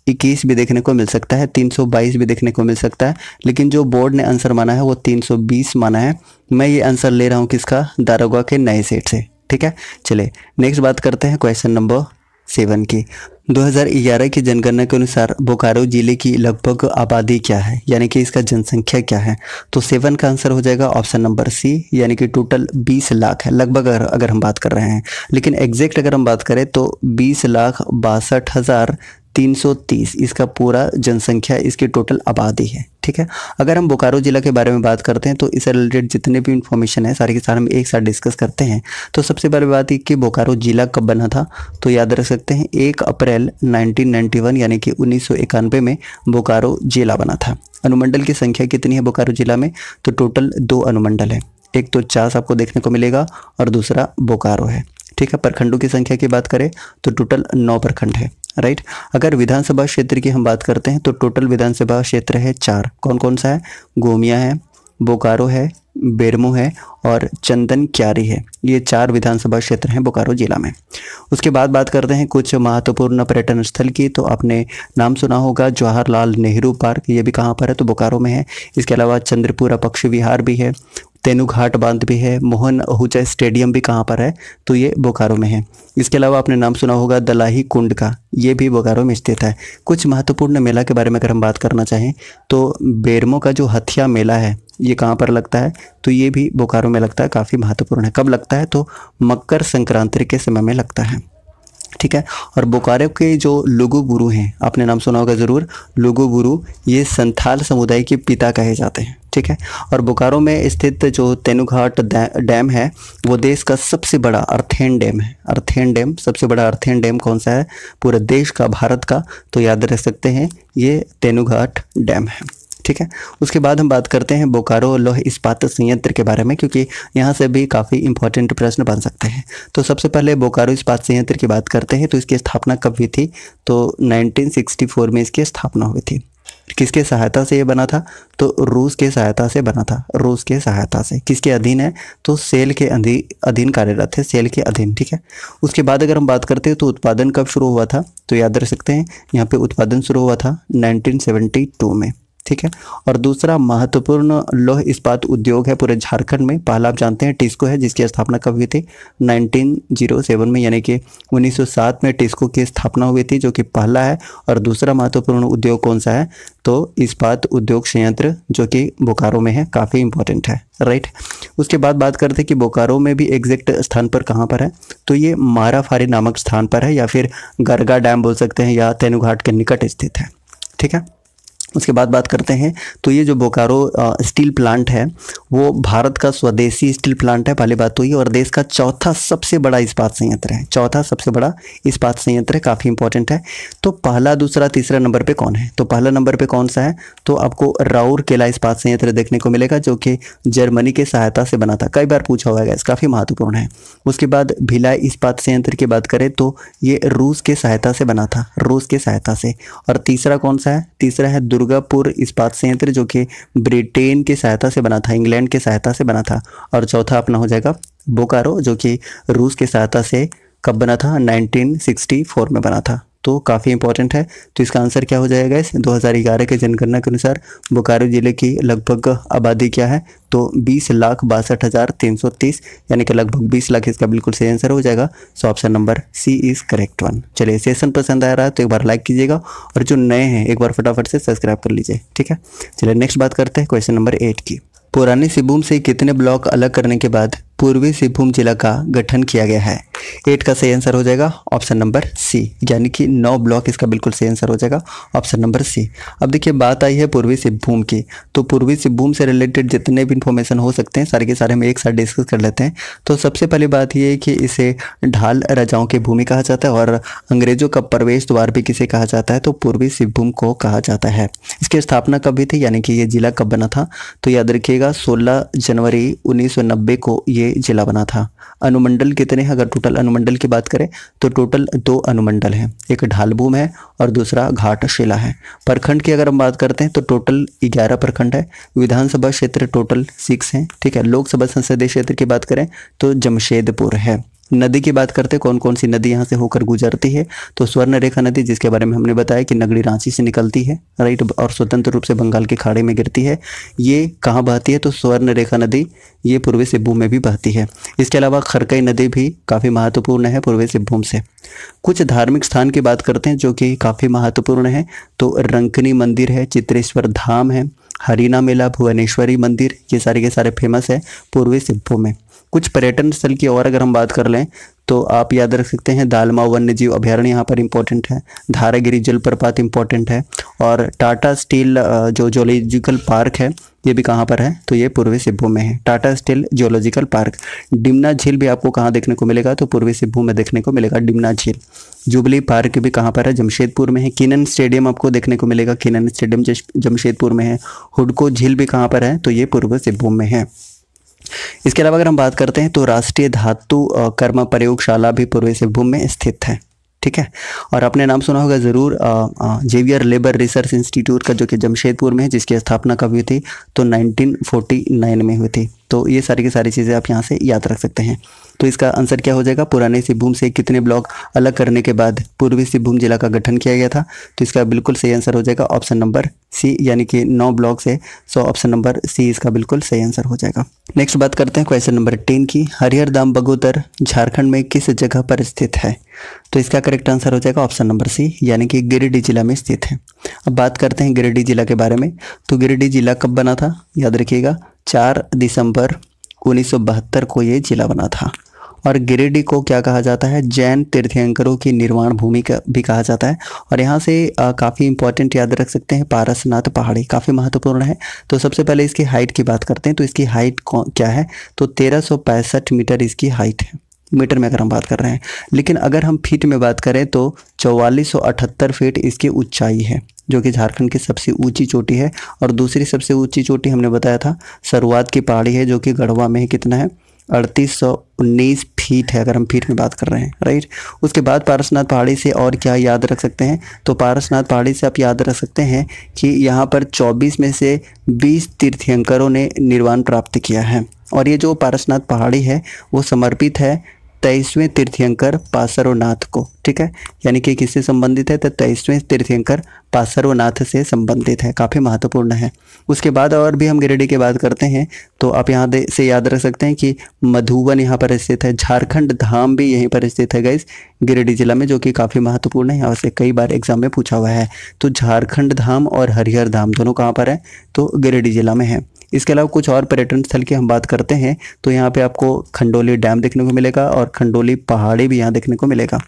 इक्कीस भी देखने को मिल सकता है 322 भी देखने को मिल सकता है लेकिन जो बोर्ड ने आंसर माना है वो 320 माना है मैं ये आंसर ले रहा हूँ किसका दारोगा के नए सेट से ठीक है चले नेक्स्ट बात करते हैं क्वेश्चन नंबर सेवन की 2011 की जनगणना के अनुसार बोकारो जिले की लगभग आबादी क्या है यानी कि इसका जनसंख्या क्या है तो सेवन का आंसर हो जाएगा ऑप्शन नंबर सी यानी कि टोटल 20 लाख है लगभग अगर, अगर हम बात कर रहे हैं लेकिन एग्जैक्ट अगर हम बात करें तो बीस लाख बासठ हज़ार 330 इसका पूरा जनसंख्या इसकी टोटल आबादी है ठीक है अगर हम बोकारो ज़िला के बारे में बात करते हैं तो इससे रिलेटेड जितने भी इन्फॉर्मेशन है सारे के सारे हम एक साथ डिस्कस करते हैं तो सबसे पहले बात ये कि बोकारो ज़िला कब बना था तो याद रख सकते हैं एक अप्रैल 1991 यानी कि उन्नीस में बोकारो ज़िला बना था अनुमंडल की संख्या कितनी है बोकारो ज़िला में तो टोटल दो अनुमंडल है एक तो चास आपको देखने को मिलेगा और दूसरा बोकारो है ठीक है प्रखंडों की संख्या की बात करें तो टोटल नौ प्रखंड है राइट अगर विधानसभा क्षेत्र की हम बात करते हैं तो टोटल विधानसभा क्षेत्र है चार कौन कौन सा है गोमिया है बोकारो है बेरमो है और चंदन क्यारी है ये चार विधानसभा क्षेत्र हैं बोकारो जिला में उसके बाद बात करते हैं कुछ महत्वपूर्ण पर्यटन स्थल की तो आपने नाम सुना होगा जवाहरलाल नेहरू पार्क ये भी कहाँ पर है तो बोकारो में है इसके अलावा चंद्रपुरा पक्षी विहार भी है तेनू घाट बांध भी है मोहन आहूजा स्टेडियम भी कहाँ पर है तो ये बोकारो में है इसके अलावा आपने नाम सुना होगा दलाही कुंड का ये भी बोकारो में स्थित है कुछ महत्वपूर्ण मेला के बारे में अगर हम बात करना चाहें तो बेरमो का जो हथिया मेला है ये कहाँ पर लगता है तो ये भी बोकारो में लगता है काफ़ी महत्वपूर्ण है कब लगता है तो मकर संक्रांति के समय में लगता है ठीक है और बोकारो के जो लुगु गुरु हैं आपने नाम सुना होगा ज़रूर लुगु गुरु ये संथाल समुदाय के पिता कहे जाते हैं ठीक है और बोकारो में स्थित जो तेनुघाट डैम है वो देश का सबसे बड़ा अर्थेन डैम है अर्थेन डैम सबसे बड़ा अर्थेन डैम कौन सा है पूरे देश का भारत का तो याद रख सकते हैं ये तेनुघाट डैम है ठीक है उसके बाद हम बात करते हैं बोकारो लोह इस्पात संयंत्र के बारे में क्योंकि यहाँ से भी काफ़ी इंपॉर्टेंट प्रश्न बन सकते हैं तो सबसे पहले बोकारो इस्पात संयंत्र की बात करते हैं तो इसकी स्थापना कब हुई थी तो 1964 में इसकी स्थापना हुई थी किसके सहायता से ये बना था तो रूस के सहायता से बना था रूस के सहायता से किसके अधीन है तो सेल के अधीन अधीन कार्यरत है सेल के अधीन ठीक है उसके बाद अगर हम बात करते हैं तो उत्पादन कब शुरू हुआ था तो याद रख सकते हैं यहाँ पे उत्पादन शुरू हुआ था 1972 में ठीक है और दूसरा महत्वपूर्ण लोह इस्पात उद्योग है पूरे झारखंड में पहला आप जानते हैं टिस्को है जिसकी स्थापना कब हुई थी 1907 में यानी कि 1907 में टिस्को की स्थापना हुई थी जो कि पहला है और दूसरा महत्वपूर्ण उद्योग कौन सा है तो इस्पात उद्योग संयंत्र जो कि बोकारो में है काफ़ी इंपॉर्टेंट है राइट उसके बाद बात करते हैं कि बोकारो में भी एग्जैक्ट स्थान पर कहाँ पर है तो ये माराफारी नामक स्थान पर है या फिर गरगा डैम बोल सकते हैं या तेनुघाट के निकट स्थित है ठीक है उसके बाद बात करते हैं तो ये जो बोकारो स्टील प्लांट है वो भारत का स्वदेशी स्टील प्लांट है पहली बात तो ये और देश का चौथा सबसे बड़ा इस्पात संयंत्र है चौथा सबसे बड़ा इस्पात संयंत्र है काफ़ी इंपॉर्टेंट है तो पहला दूसरा तीसरा नंबर पे कौन है तो पहला नंबर पे कौन सा है तो आपको राउर केला इस्पात संयंत्र देखने को मिलेगा जो कि जर्मनी के सहायता से बना था कई बार पूछा हुआ है काफ़ी महत्वपूर्ण है उसके बाद भिलाई इस्पात संयंत्र की बात करें तो ये रूस के सहायता से बना था रूस के सहायता से और तीसरा कौन सा है तीसरा है दुर्गापुर इस्पात संयंत्र जो कि ब्रिटेन की सहायता से बना था इंग्लैंड की सहायता से बना था और चौथा अपना हो जाएगा बोकारो जो कि रूस की सहायता से कब बना था 1964 में बना था तो काफ़ी इंपॉर्टेंट है तो इसका आंसर क्या हो जाएगा इस 2011 के जनगणना के अनुसार बोकारो जिले की लगभग आबादी क्या है तो बीस लाख बासठ हज़ार तीन सौ तीस यानी कि लगभग बीस लाख इसका बिल्कुल सही आंसर हो जाएगा so option number C is correct one चलिए सेशन पसंद आ रहा है तो एक बार लाइक कीजिएगा और जो नए हैं एक बार फटाफट से सब्सक्राइब कर लीजिए ठीक है चलिए नेक्स्ट बात करते हैं क्वेश्चन नंबर एट की पुराने सिबूम से कितने ब्लॉक अलग करने के बाद पूर्वी सिंहभूम जिला का गठन किया गया है एट का सही आंसर हो जाएगा ऑप्शन नंबर सी यानी कि नौ ब्लॉक इसका बिल्कुल सही आंसर हो जाएगा ऑप्शन नंबर सी अब देखिए बात आई है पूर्वी सिंहभूम की तो पूर्वी सिंहभूम से रिलेटेड जितने भी इन्फॉर्मेशन हो सकते हैं सारे के सारे हम एक साथ डिस्कस कर लेते हैं तो सबसे पहली बात यह है कि इसे ढाल राजाओं की भूमि कहा जाता है और अंग्रेजों का प्रवेश द्वार भी किसे कहा जाता है तो पूर्वी सिंहभूम को कहा जाता है इसकी स्थापना कब हुई थी यानी कि ये जिला कब बना था तो याद रखिएगा सोलह जनवरी उन्नीस को ये जिला बना था अनुमंडल कितने हैं अगर टोटल अनुमंडल की बात करें तो टोटल दो अनुमंडल हैं एक ढालभूम है और दूसरा घाट शिला है प्रखंड की अगर हम बात करते हैं तो टोटल ग्यारह प्रखंड है विधानसभा क्षेत्र टोटल सिक्स हैं ठीक है लोकसभा संसदीय क्षेत्र की बात करें तो जमशेदपुर है नदी की बात करते हैं कौन कौन सी नदी यहाँ से होकर गुजरती है तो स्वर्ण रेखा नदी जिसके बारे में हमने बताया कि नगरी रांची से निकलती है राइट और स्वतंत्र रूप से बंगाल के खाड़ी में गिरती है ये कहाँ बहती है तो स्वर्ण रेखा नदी ये पूर्वी सिंहभूम में भी बहती है इसके अलावा खरकई नदी भी काफ़ी महत्वपूर्ण है पूर्वी सिंहभूम से कुछ धार्मिक स्थान की बात करते हैं जो कि काफ़ी महत्वपूर्ण है तो रंकनी मंदिर है चित्रेश्वर धाम है हरीना मेला भुवनेश्वरी मंदिर ये सारे के सारे फेमस है पूर्वी सिंहभूम में कुछ पर्यटन स्थल की और अगर हम बात कर लें तो आप याद रख सकते हैं दालमा वन्य जीव अभ्यारण्य यहाँ पर इम्पोर्टेंट है धारागिरी जलप्रपात इम्पोर्टेंट है और टाटा स्टील जो जोलॉजिकल पार्क है ये भी कहाँ पर है तो ये पूर्वी सिब्बू में है Tata steel zoological park Dimna झील भी आपको कहाँ देखने को मिलेगा तो पूर्वी सिब्बू में देखने को मिलेगा डिमना झील जुबली पार्क भी कहाँ पर है जमशेदपुर में है किनन स्टेडियम आपको देखने को मिलेगा किनन स्टेडियम जमशेदपुर में है हुडको झील भी कहाँ पर है तो ये पूर्व सिब्बू में है इसके अलावा अगर हम बात करते हैं तो राष्ट्रीय धातु कर्म प्रयोगशाला भी पूर्वी सिंहभूम में स्थित है ठीक है और आपने नाम सुना होगा ज़रूर जेवियर लेबर रिसर्च इंस्टीट्यूट का जो कि जमशेदपुर में है जिसकी स्थापना कब हुई थी तो 1949 में हुई थी तो ये सारी की सारी चीज़ें आप यहाँ से याद रख सकते हैं तो इसका आंसर क्या हो जाएगा पुराने सिंहभूम से कितने ब्लॉक अलग करने के बाद पूर्वी सिंहभूम जिला का गठन किया गया था तो इसका बिल्कुल सही आंसर हो जाएगा ऑप्शन नंबर सी यानी कि नौ ब्लॉक से सो ऑप्शन नंबर सी इसका बिल्कुल सही आंसर हो जाएगा नेक्स्ट बात करते हैं क्वेश्चन नंबर टेन की हरिहर धाम बगोदर झारखंड में किस जगह पर स्थित है तो इसका करेक्ट आंसर हो जाएगा ऑप्शन नंबर सी यानी कि गिरिडीह जिला में स्थित है अब बात करते हैं गिरिडीह जिला के बारे में तो गिरिडीह जिला कब बना था याद रखिएगा चार दिसंबर उन्नीस को ये जिला बना था और गिरिडीह को क्या कहा जाता है जैन तीर्थयंकरों की निर्माण भूमि का भी कहा जाता है और यहाँ से काफ़ी इंपॉर्टेंट याद रख सकते हैं पारसनाथ पहाड़ी काफ़ी महत्वपूर्ण है तो सबसे पहले इसकी हाइट की बात करते हैं तो इसकी हाइट क्या है तो तेरह मीटर इसकी हाइट है मीटर में अगर हम बात कर रहे हैं लेकिन अगर हम फीट में बात करें तो चौवालीस फीट इसकी ऊंचाई है जो कि झारखंड की सबसे ऊंची चोटी है और दूसरी सबसे ऊंची चोटी हमने बताया था सरुआत की पहाड़ी है जो कि गढ़वा में है कितना है अड़तीस सौ उन्नीस फीट है अगर हम फीट में बात कर रहे हैं राइट उसके बाद पारसनाथ पहाड़ी से और क्या याद रख सकते हैं तो पारसनाथ पहाड़ी से आप याद रख सकते हैं कि यहाँ पर 24 में से 20 तीर्थयंकरों ने निर्वाण प्राप्त किया है और ये जो पारसनाथ पहाड़ी है वो समर्पित है तेईसवें तीर्थयंकर पासरोनाथ को ठीक है यानी कि किससे संबंधित है तो तेईसवें तीर्थयंकर पासरोनाथ से संबंधित है काफ़ी महत्वपूर्ण है उसके बाद और भी हम गिरिडीह की बात करते हैं तो आप यहाँ से याद रख सकते हैं कि मधुबन यहाँ पर स्थित है झारखंड धाम भी यहीं पर स्थित है गैस गिरिडीह जिला में जो कि काफ़ी महत्वपूर्ण है यहाँ से कई बार एग्जाम में पूछा हुआ है तो झारखंड धाम और हरिहर धाम दोनों कहाँ पर है तो गिरिडीह जिला में है इसके अलावा कुछ और पर्यटन स्थल की हम बात करते हैं तो यहाँ पे आपको खंडोली डैम देखने को मिलेगा और खंडोली पहाड़ी भी यहाँ देखने को मिलेगा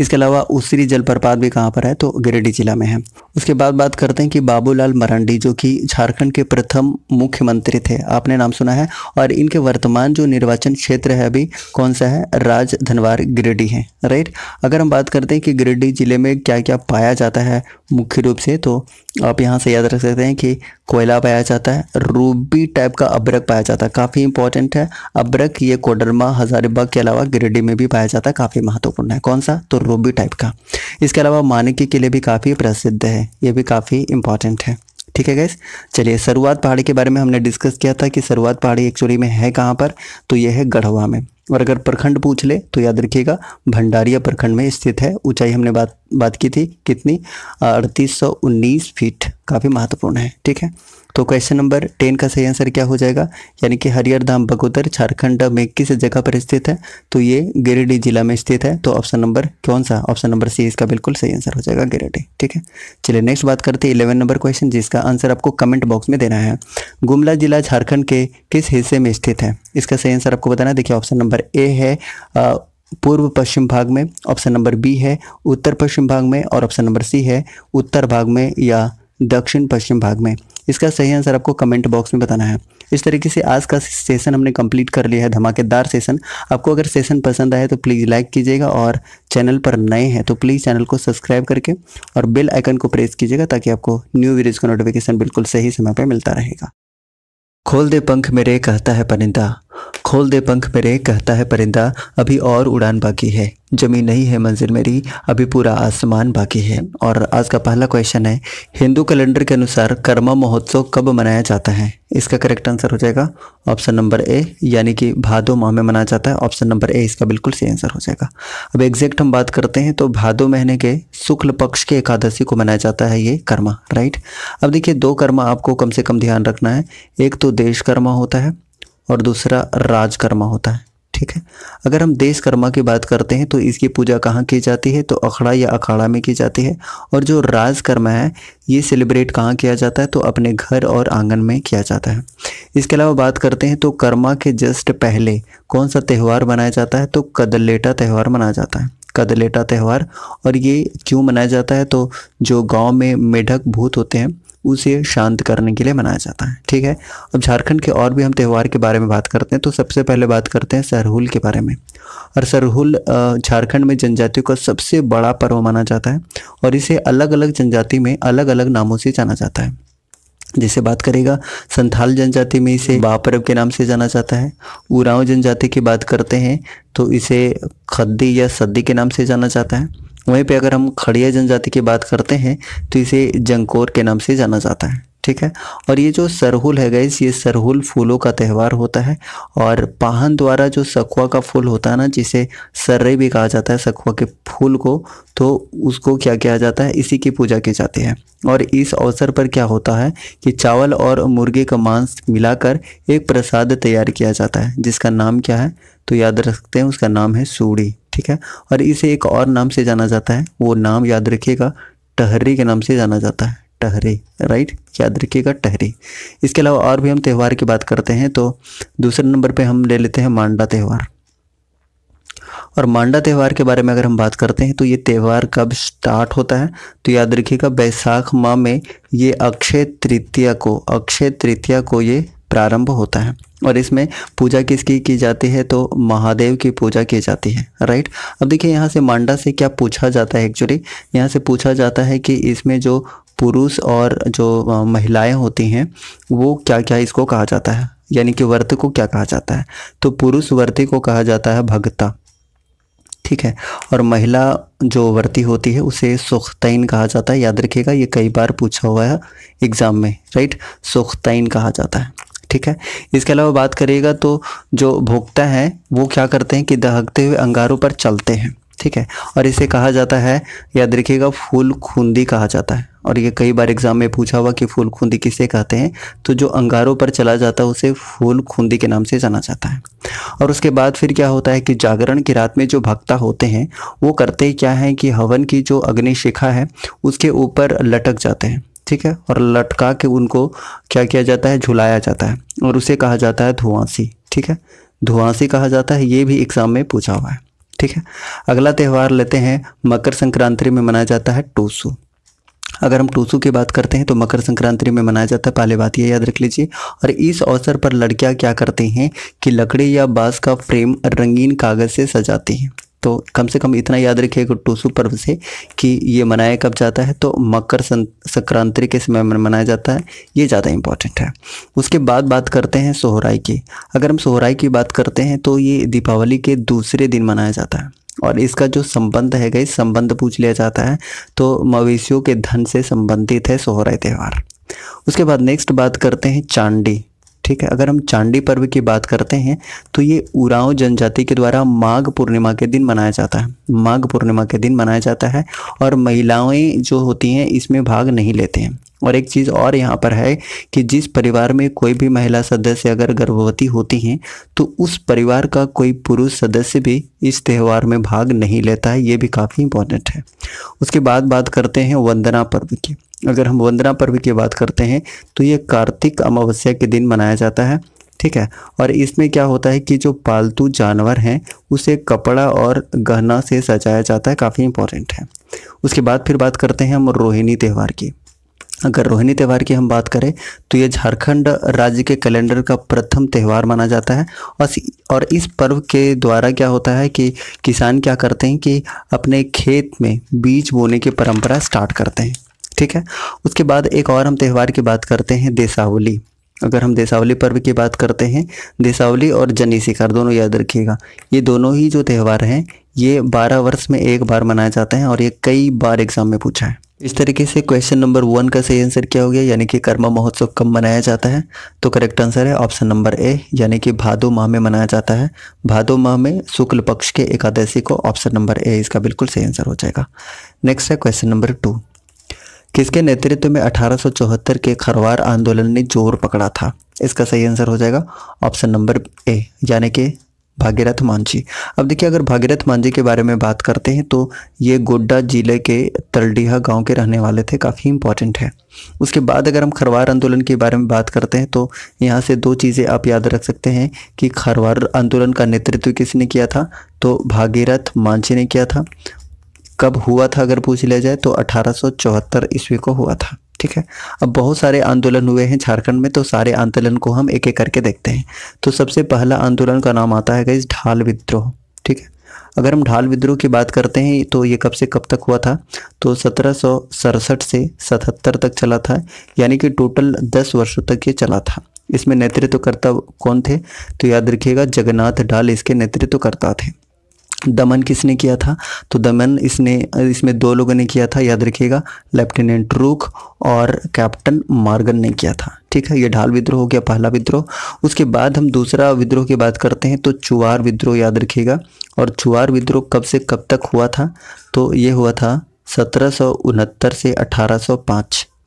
इसके अलावा उसरी जलप्रपात भी कहाँ पर है तो गिरिडीह जिला में है उसके बाद बात करते हैं कि बाबूलाल मरांडी जो कि झारखंड के प्रथम मुख्यमंत्री थे आपने नाम सुना है और इनके वर्तमान जो निर्वाचन क्षेत्र है अभी कौन सा है राज धनवार गिरिडीह है राइट अगर हम बात करते हैं कि गिरिडीह जिले में क्या क्या पाया जाता है मुख्य रूप से तो आप यहाँ से याद रख सकते हैं कि कोयला पाया जाता है रूबी टाइप का अब्रक पाया जाता है काफ़ी इंपॉर्टेंट है अब्रक ये कोडरमा हजारीबाग के अलावा गिरिडीह में भी पाया जाता है काफ़ी महत्वपूर्ण है कौन सा तो रूबी टाइप का इसके अलावा मानिकी लिए भी काफ़ी प्रसिद्ध है ये भी काफ़ी इंपॉर्टेंट है ठीक है गैस चलिए सरुआत पहाड़ी के बारे में हमने डिस्कस किया था कि सरुआत पहाड़ी एक्चुअली में है कहाँ पर तो यह है गढ़वा में और अगर प्रखंड पूछ ले तो याद रखिएगा भंडारिया प्रखंड में स्थित है ऊंचाई हमने बात बात की थी कितनी अड़तीस फीट काफ़ी महत्वपूर्ण है ठीक है तो क्वेश्चन नंबर टेन का सही आंसर क्या हो जाएगा यानी कि हरियर धाम बगोदर झारखंड में किस जगह पर स्थित है तो ये गिरिडीह जिला में स्थित है तो ऑप्शन नंबर कौन सा ऑप्शन नंबर सी इसका बिल्कुल सही आंसर हो जाएगा गिरिडीह ठीक है चलिए नेक्स्ट बात करते हैं इलेवन नंबर क्वेश्चन जिसका आंसर आपको कमेंट बॉक्स में देना है गुमला जिला झारखंड के किस हिस्से में स्थित है इसका सही आंसर आपको बताना देखिए ऑप्शन नंबर ए है आ, पूर्व पश्चिम भाग में ऑप्शन नंबर बी है उत्तर पश्चिम भाग में और ऑप्शन नंबर सी है उत्तर भाग में या दक्षिण पश्चिम भाग में इसका सही आंसर आपको कमेंट बॉक्स में बताना है इस तरीके से आज का सेशन हमने कंप्लीट कर लिया है धमाकेदार सेशन आपको अगर सेशन पसंद आए तो प्लीज़ लाइक कीजिएगा और चैनल पर नए हैं तो प्लीज़ चैनल को सब्सक्राइब करके और बेल आइकन को प्रेस कीजिएगा ताकि आपको न्यू वीडियोज़ का नोटिफिकेशन बिल्कुल सही समय पर मिलता रहेगा खोल दे पंख मेरे कहता है परिंदा खोल दे पंख मेरे कहता है परिंदा अभी और उड़ान बाकी है जमीन नहीं है मंजिल मेरी अभी पूरा आसमान बाकी है और आज का पहला क्वेश्चन है हिंदू कैलेंडर के अनुसार कर्मा महोत्सव कब मनाया जाता है इसका करेक्ट आंसर हो जाएगा ऑप्शन नंबर ए यानी कि भादो माह में मनाया जाता है ऑप्शन नंबर ए इसका बिल्कुल सही आंसर हो जाएगा अब एग्जैक्ट हम बात करते हैं तो भादो महीने के शुक्ल पक्ष के एकादशी को मनाया जाता है ये कर्मा राइट अब देखिए दो कर्मा आपको कम से कम ध्यान रखना है एक तो देश कर्मा होता है और दूसरा राजकर्मा होता है ठीक है अगर हम देशकर्मा की बात करते हैं तो इसकी पूजा कहाँ की जाती है तो अखड़ा या अखाड़ा में की जाती है और जो राजकर्मा है ये सेलिब्रेट कहाँ किया जाता है तो अपने घर और आंगन में किया जाता है इसके अलावा बात करते हैं तो कर्मा के जस्ट पहले कौन सा त्यौहार मनाया जाता है तो कदलेटा त्यौहार मनाया जाता है कदलेटा त्यौहार और ये क्यों मनाया जाता है तो जो गांव में मेढक भूत होते हैं उसे शांत करने के लिए मनाया जाता है ठीक है अब झारखंड के और भी हम त्यौहार के बारे में बात करते हैं तो सबसे पहले बात करते हैं सरहुल के बारे में और सरहुल झारखंड में जनजातियों का सबसे बड़ा पर्व माना जाता है और इसे अलग अलग जनजाति में अलग अलग नामों से जाना जाता है जैसे बात करेगा संथाल जनजाति में इसे बापरव के नाम से जाना जाता है उरांव जनजाति की बात करते हैं तो इसे खद्दी या सद्दी के नाम से जाना जाता है वहीं पे अगर हम खड़िया जनजाति की बात करते हैं तो इसे जंकोर के नाम से जाना जाता है ठीक है और ये जो सरहुल है गई ये सरहुल फूलों का त्यौहार होता है और पाहन द्वारा जो सखुआ का फूल होता है ना जिसे सर्रे भी कहा जाता है सखुआ के फूल को तो उसको क्या किया जाता है इसी की पूजा की जाती है और इस अवसर पर क्या होता है कि चावल और मुर्गे का मांस मिलाकर एक प्रसाद तैयार किया जाता है जिसका नाम क्या है तो याद रखते हैं उसका नाम है सूढ़ी ठीक है और इसे एक और नाम से जाना जाता है वो नाम याद रखिएगा टहरे के नाम से जाना जाता है टहरे राइट याद रखिएगा टहरे इसके अलावा और भी हम त्यौहार की बात करते हैं तो दूसरे नंबर पे हम ले लेते हैं मांडा त्यौहार और मांडा त्यौहार के बारे में अगर हम बात करते हैं तो ये त्यौहार कब स्टार्ट होता है तो याद रखिएगा बैसाख माह में ये अक्षय तृतीया को अक्षय तृतीया को ये प्रारंभ होता है और इसमें पूजा किसकी की जाती है तो महादेव की पूजा की जाती है राइट अब देखिए यहाँ से मांडा से क्या पूछा जाता है एक्चुअली यहाँ से पूछा जाता है कि इसमें जो पुरुष और जो महिलाएं होती हैं वो क्या क्या इसको कहा जाता है यानी कि वर्त को क्या कहा जाता है तो पुरुष वर्ती को कहा जाता है भगता ठीक है और महिला जो वर्ती होती है उसे सुखतैन कहा जाता है याद रखिएगा ये कई बार पूछा हुआ है एग्ज़ाम में राइट सुखतैन कहा जाता है ठीक है इसके अलावा बात करिएगा तो जो भोक्ता है वो क्या करते हैं कि दहकते हुए अंगारों पर चलते हैं ठीक है और इसे कहा जाता है याद रखिएगा फूल खूंदी कहा जाता है और ये कई बार एग्जाम में पूछा हुआ कि फूल खूंदी किसे कहते हैं तो जो अंगारों पर चला जाता है उसे फूल खूंदी के नाम से जाना जाता है और उसके बाद फिर क्या होता है कि जागरण की रात में जो भक्ता होते हैं वो करते क्या है कि हवन की जो अग्निशिखा है उसके ऊपर लटक जाते हैं ठीक है और लटका के उनको क्या किया जाता है झुलाया जाता है और उसे कहा जाता है धुआंसी ठीक है धुआंसी कहा जाता है ये भी एग्ज़ाम में पूछा हुआ है ठीक है अगला त्यौहार लेते हैं मकर संक्रांति में मनाया जाता है टूसू अगर हम टूसू की बात करते हैं तो मकर संक्रांति में मनाया जाता है पहले बात यह याद रख लीजिए और इस अवसर पर लड़कियां क्या करती हैं कि लकड़ी या बांस का फ्रेम रंगीन कागज़ से सजाती हैं तो कम से कम इतना याद रखिए टूसू पर्व से कि ये मनाया कब जाता है तो मकर संक्रांति के समय में मनाया जाता है ये ज़्यादा इंपॉर्टेंट है उसके बाद बात करते हैं सोहराई की अगर हम सोहराई की बात करते हैं तो ये दीपावली के दूसरे दिन मनाया जाता है और इसका जो संबंध है गई संबंध पूछ लिया जाता है तो मवेशियों के धन से संबंधित है सोहराई त्यौहार उसके बाद नेक्स्ट बात करते हैं चांडी ठीक है अगर हम चांडी पर्व की बात करते हैं तो ये उराव जनजाति के द्वारा माघ पूर्णिमा के दिन मनाया जाता है माघ पूर्णिमा के दिन मनाया जाता है और महिलाएं जो होती हैं इसमें भाग नहीं लेते हैं और एक चीज़ और यहाँ पर है कि जिस परिवार में कोई भी महिला सदस्य अगर गर्भवती होती हैं तो उस परिवार का कोई पुरुष सदस्य भी इस त्यौहार में भाग नहीं लेता है ये भी काफ़ी इंपॉर्टेंट है उसके बाद बात करते हैं वंदना पर्व की अगर हम वंदना पर्व की बात करते हैं तो ये कार्तिक अमावस्या के दिन मनाया जाता है ठीक है और इसमें क्या होता है कि जो पालतू जानवर हैं उसे कपड़ा और गहना से सजाया जाता है काफ़ी इंपॉर्टेंट है उसके बाद फिर बात करते हैं हम रोहिणी त्यौहार की अगर रोहिणी त्यौहार की हम बात करें तो ये झारखंड राज्य के कैलेंडर का प्रथम त्यौहार माना जाता है और और इस पर्व के द्वारा क्या होता है कि किसान क्या करते हैं कि अपने खेत में बीज बोने की परंपरा स्टार्ट करते हैं ठीक है उसके बाद एक और हम त्यौहार की बात करते हैं देशावली अगर हम देशावली पर्व की बात करते हैं देशावली और जनी शिकार दोनों याद रखिएगा ये दोनों ही जो त्यौहार हैं ये 12 वर्ष में एक बार मनाए जाते हैं और ये कई बार एग्जाम में पूछा है इस तरीके से क्वेश्चन नंबर वन का सही आंसर क्या हो गया यानी कि कर्मा महोत्सव कब मनाया जाता है तो करेक्ट आंसर है ऑप्शन नंबर ए यानी कि भादो माह में मनाया जाता है भादो माह में शुक्ल पक्ष के एकादशी को ऑप्शन नंबर ए इसका बिल्कुल सही आंसर हो जाएगा नेक्स्ट है क्वेश्चन नंबर टू किसके नेतृत्व में अठारह के खरवार आंदोलन ने जोर पकड़ा था इसका सही आंसर हो जाएगा ऑप्शन नंबर ए यानी कि भागीरथ मांझी अब देखिए अगर भागीरथ मांझी के बारे में बात करते हैं तो ये गोड्डा जिले के तलडीहा गांव के रहने वाले थे काफ़ी इंपॉर्टेंट है उसके बाद अगर हम खरवार आंदोलन के बारे में बात करते हैं तो यहाँ से दो चीज़ें आप याद रख सकते हैं कि खरवार आंदोलन का नेतृत्व किसने किया था तो भागीरथ मांझी ने किया था कब हुआ था अगर पूछ लिया जाए तो अठारह ईस्वी को हुआ था ठीक है अब बहुत सारे आंदोलन हुए हैं झारखंड में तो सारे आंदोलन को हम एक एक करके देखते हैं तो सबसे पहला आंदोलन का नाम आता है गाइज ढाल विद्रोह ठीक है अगर हम ढाल विद्रोह की बात करते हैं तो ये कब से कब तक हुआ था तो सत्रह से सतहत्तर तक चला था यानी कि टोटल दस वर्षों तक ये चला था इसमें नेतृत्व करता कौन थे तो याद रखिएगा जगन्नाथ ढाल इसके नेतृत्व करता थे दमन किसने किया था तो दमन इसने इसमें दो लोगों ने किया था याद रखिएगा लेफ्टिनेंट रूक और कैप्टन मार्गन ने किया था ठीक है ये ढाल विद्रोह हो गया पहला विद्रोह उसके बाद हम दूसरा विद्रोह की बात करते हैं तो चुवार विद्रोह याद रखिएगा और चुवार विद्रोह कब से कब तक हुआ था तो ये हुआ था सत्रह से अठारह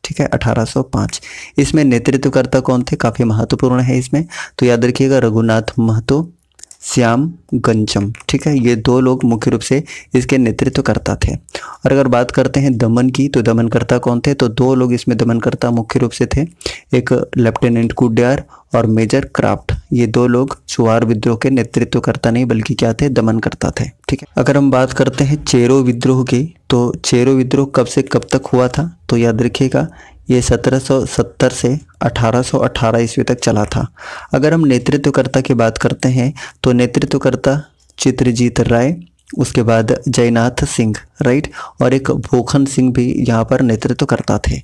ठीक है 1805 इसमें नेतृत्वकर्ता कौन थे काफ़ी महत्वपूर्ण है इसमें तो याद रखिएगा रघुनाथ महतो श्याम गंजम ठीक है ये दो लोग मुख्य रूप से इसके नेतृत्व करता थे और अगर बात करते हैं दमन की तो दमनकर्ता कौन थे तो दो लोग इसमें दमनकर्ता मुख्य रूप से थे एक लेफ्टिनेंट कुड्यार और मेजर क्राफ्ट ये दो लोग चुहार विद्रोह के नेतृत्व करता नहीं बल्कि क्या थे दमनकर्ता थे ठीक है अगर हम बात करते हैं चेरो विद्रोह की तो चेरो विद्रोह कब से कब तक हुआ था तो याद रखिएगा ये 1770 से 1818 ईस्वी तक चला था अगर हम नेतृत्वकर्ता की बात करते हैं तो नेतृत्वकर्ता चित्रजीत राय उसके बाद जयनाथ सिंह राइट और एक भोखन सिंह भी यहाँ पर नेतृत्व करता थे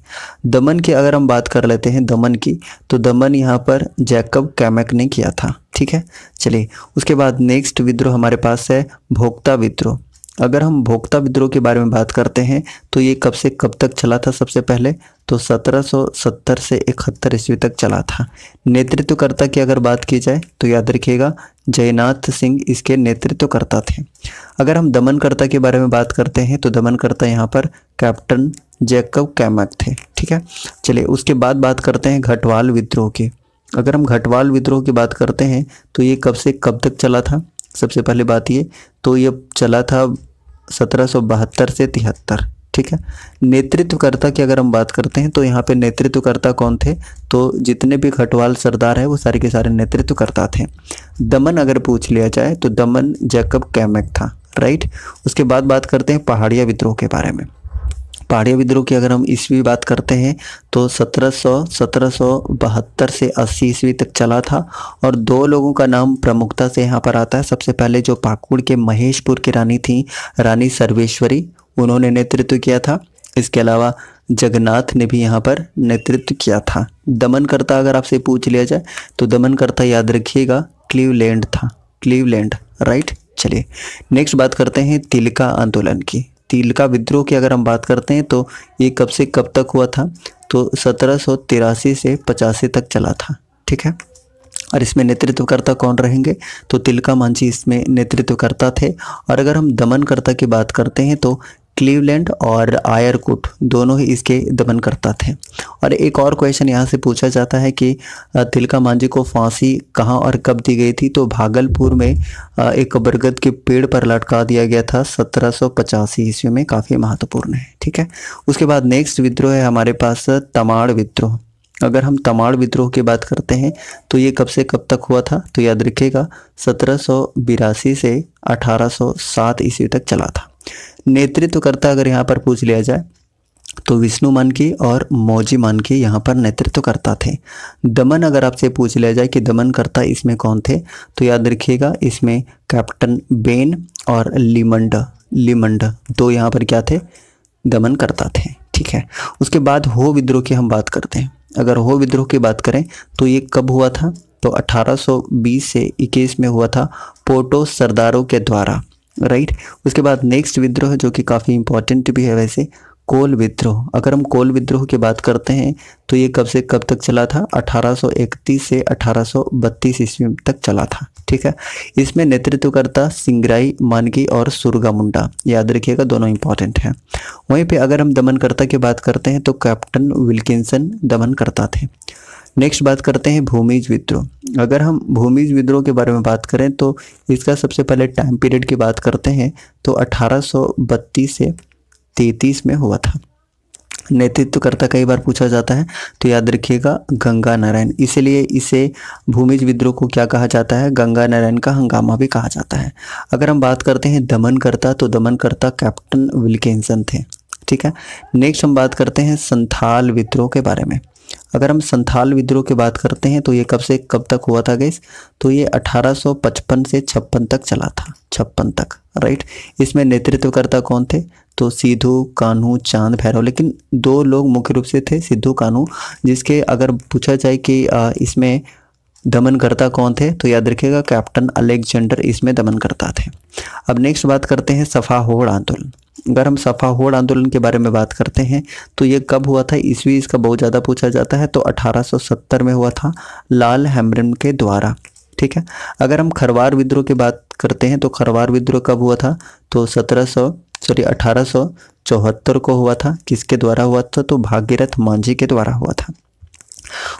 दमन की अगर हम बात कर लेते हैं दमन की तो दमन यहाँ पर जैकब कैमक ने किया था ठीक है चलिए उसके बाद नेक्स्ट विद्रोह हमारे पास है भोक्ता विद्रोह अगर हम भोक्ता विद्रोह के बारे में बात करते हैं तो ये कब से कब तक चला था सबसे पहले तो 1770 से इकहत्तर ईस्वी तक चला था नेतृत्वकर्ता की अगर बात की जाए तो याद रखिएगा जयनाथ सिंह इसके नेतृत्वकर्ता थे अगर हम दमनकर्ता के बारे में बात करते हैं तो दमनकर्ता यहाँ पर कैप्टन जैकब कैमक थे ठीक है चलिए उसके बाद बात करते हैं घटवाल विद्रोह की अगर हम घटवाल विद्रोह की बात करते हैं तो ये कब से कब तक चला था सबसे पहले बात ये तो ये चला था सत्रह से तिहत्तर ठीक है नेतृत्वकर्ता की अगर हम बात करते हैं तो यहाँ पे नेतृत्वकर्ता कौन थे तो जितने भी खटवाल सरदार हैं वो सारे के सारे नेतृत्वकर्ता थे दमन अगर पूछ लिया जाए तो दमन जैकब कैमेक था राइट उसके बाद बात करते हैं पहाड़िया विद्रोह के बारे में पहाड़िया विद्रोह की अगर हम ईस्वी बात करते हैं तो 1700 1772 से 80 ईस्वी तक चला था और दो लोगों का नाम प्रमुखता से यहाँ पर आता है सबसे पहले जो पाकुड़ के महेशपुर की रानी थी रानी सर्वेश्वरी उन्होंने नेतृत्व किया था इसके अलावा जगन्नाथ ने भी यहाँ पर नेतृत्व किया था दमनकर्ता अगर आपसे पूछ लिया जाए तो दमनकर्ता याद रखिएगा क्लीवलैंड था क्लीवलैंड राइट चलिए नेक्स्ट बात करते हैं तिलका आंदोलन की तिलका विद्रोह की अगर हम बात करते हैं तो ये कब से कब तक हुआ था तो सत्रह से पचासी तक चला था ठीक है और इसमें नेतृत्वकर्ता कौन रहेंगे तो तिलका मांझी इसमें नेतृत्वकर्ता थे और अगर हम दमनकर्ता की बात करते हैं तो क्लीवलैंड और आयरकुट दोनों ही इसके दमनकर्ता थे और एक और क्वेश्चन यहाँ से पूछा जाता है कि तिलका मांझी को फांसी कहाँ और कब दी गई थी तो भागलपुर में एक बरगद के पेड़ पर लटका दिया गया था सत्रह ईस्वी में काफ़ी महत्वपूर्ण है ठीक है उसके बाद नेक्स्ट विद्रोह है हमारे पास तमाड़ विद्रोह अगर हम तमाड़ विद्रोह की बात करते हैं तो ये कब से कब तक हुआ था तो याद रखिएगा सत्रह से अठारह ईस्वी तक चला था नेतृत्व करता अगर यहाँ पर पूछ लिया जाए तो विष्णु मन की और मौजी मन की यहाँ पर नेतृत्व करता थे दमन अगर आपसे पूछ लिया जाए कि दमन करता इसमें कौन थे तो याद रखिएगा इसमें कैप्टन बेन और लिमंड लिमंड दो यहाँ पर क्या थे दमन करता थे ठीक है उसके बाद हो विद्रोह की हम बात करते हैं अगर हो विद्रोह की बात करें तो ये कब हुआ था तो 1820 से 21 में हुआ था पोटो सरदारों के द्वारा राइट right? उसके बाद नेक्स्ट विद्रोह जो कि काफ़ी इंपॉर्टेंट भी है वैसे कोल विद्रोह अगर हम कोल विद्रोह की बात करते हैं तो ये कब से कब तक चला था 1831 से 1832 ईस्वी तक चला था ठीक है इसमें नेतृत्व करता सिंगराई मानकी और सुरगा मुंडा याद रखिएगा दोनों इंपॉर्टेंट हैं वहीं पे अगर हम दमनकर्ता की बात करते हैं तो कैप्टन विल्किंसन दमनकर्ता थे नेक्स्ट बात करते हैं भूमिज विद्रोह अगर हम भूमिज विद्रोह के बारे में बात करें तो इसका सबसे पहले टाइम पीरियड की बात करते हैं तो 1832 से 33 में हुआ था नेतृत्वकर्ता कई बार पूछा जाता है तो याद रखिएगा गंगा नारायण इसलिए इसे भूमिज विद्रोह को क्या कहा जाता है गंगा नारायण का हंगामा भी कहा जाता है अगर हम बात करते हैं दमनकर्ता तो दमनकर्ता कैप्टन विल्किंसन थे ठीक है नेक्स्ट हम बात करते हैं संथाल विद्रोह के बारे में अगर हम संथाल विद्रोह की बात करते हैं तो ये कब से कब तक हुआ था गैस तो ये 1855 से छप्पन तक चला था छप्पन तक राइट इसमें नेतृत्वकर्ता कौन थे तो सिद्धू कान्हू चांद भैरव लेकिन दो लोग मुख्य रूप से थे सिद्धू कान्हू जिसके अगर पूछा जाए कि इसमें दमनकर्ता कौन थे तो याद रखिएगा कैप्टन अलेक्जेंडर इसमें दमनकर्ता थे अब नेक्स्ट बात करते हैं सफाहोड़ आंदोलन अगर हम सफा होड़ आंदोलन के बारे में बात करते हैं तो ये कब हुआ था ईस्वी इसका बहुत ज़्यादा पूछा जाता है तो 1870 में हुआ था लाल हेमरन के द्वारा ठीक है अगर हम खरवार विद्रोह की बात करते हैं तो खरवार विद्रोह कब हुआ था तो 1700 सॉरी अठारह को हुआ था किसके द्वारा हुआ था तो भागीरथ मांझी के द्वारा हुआ था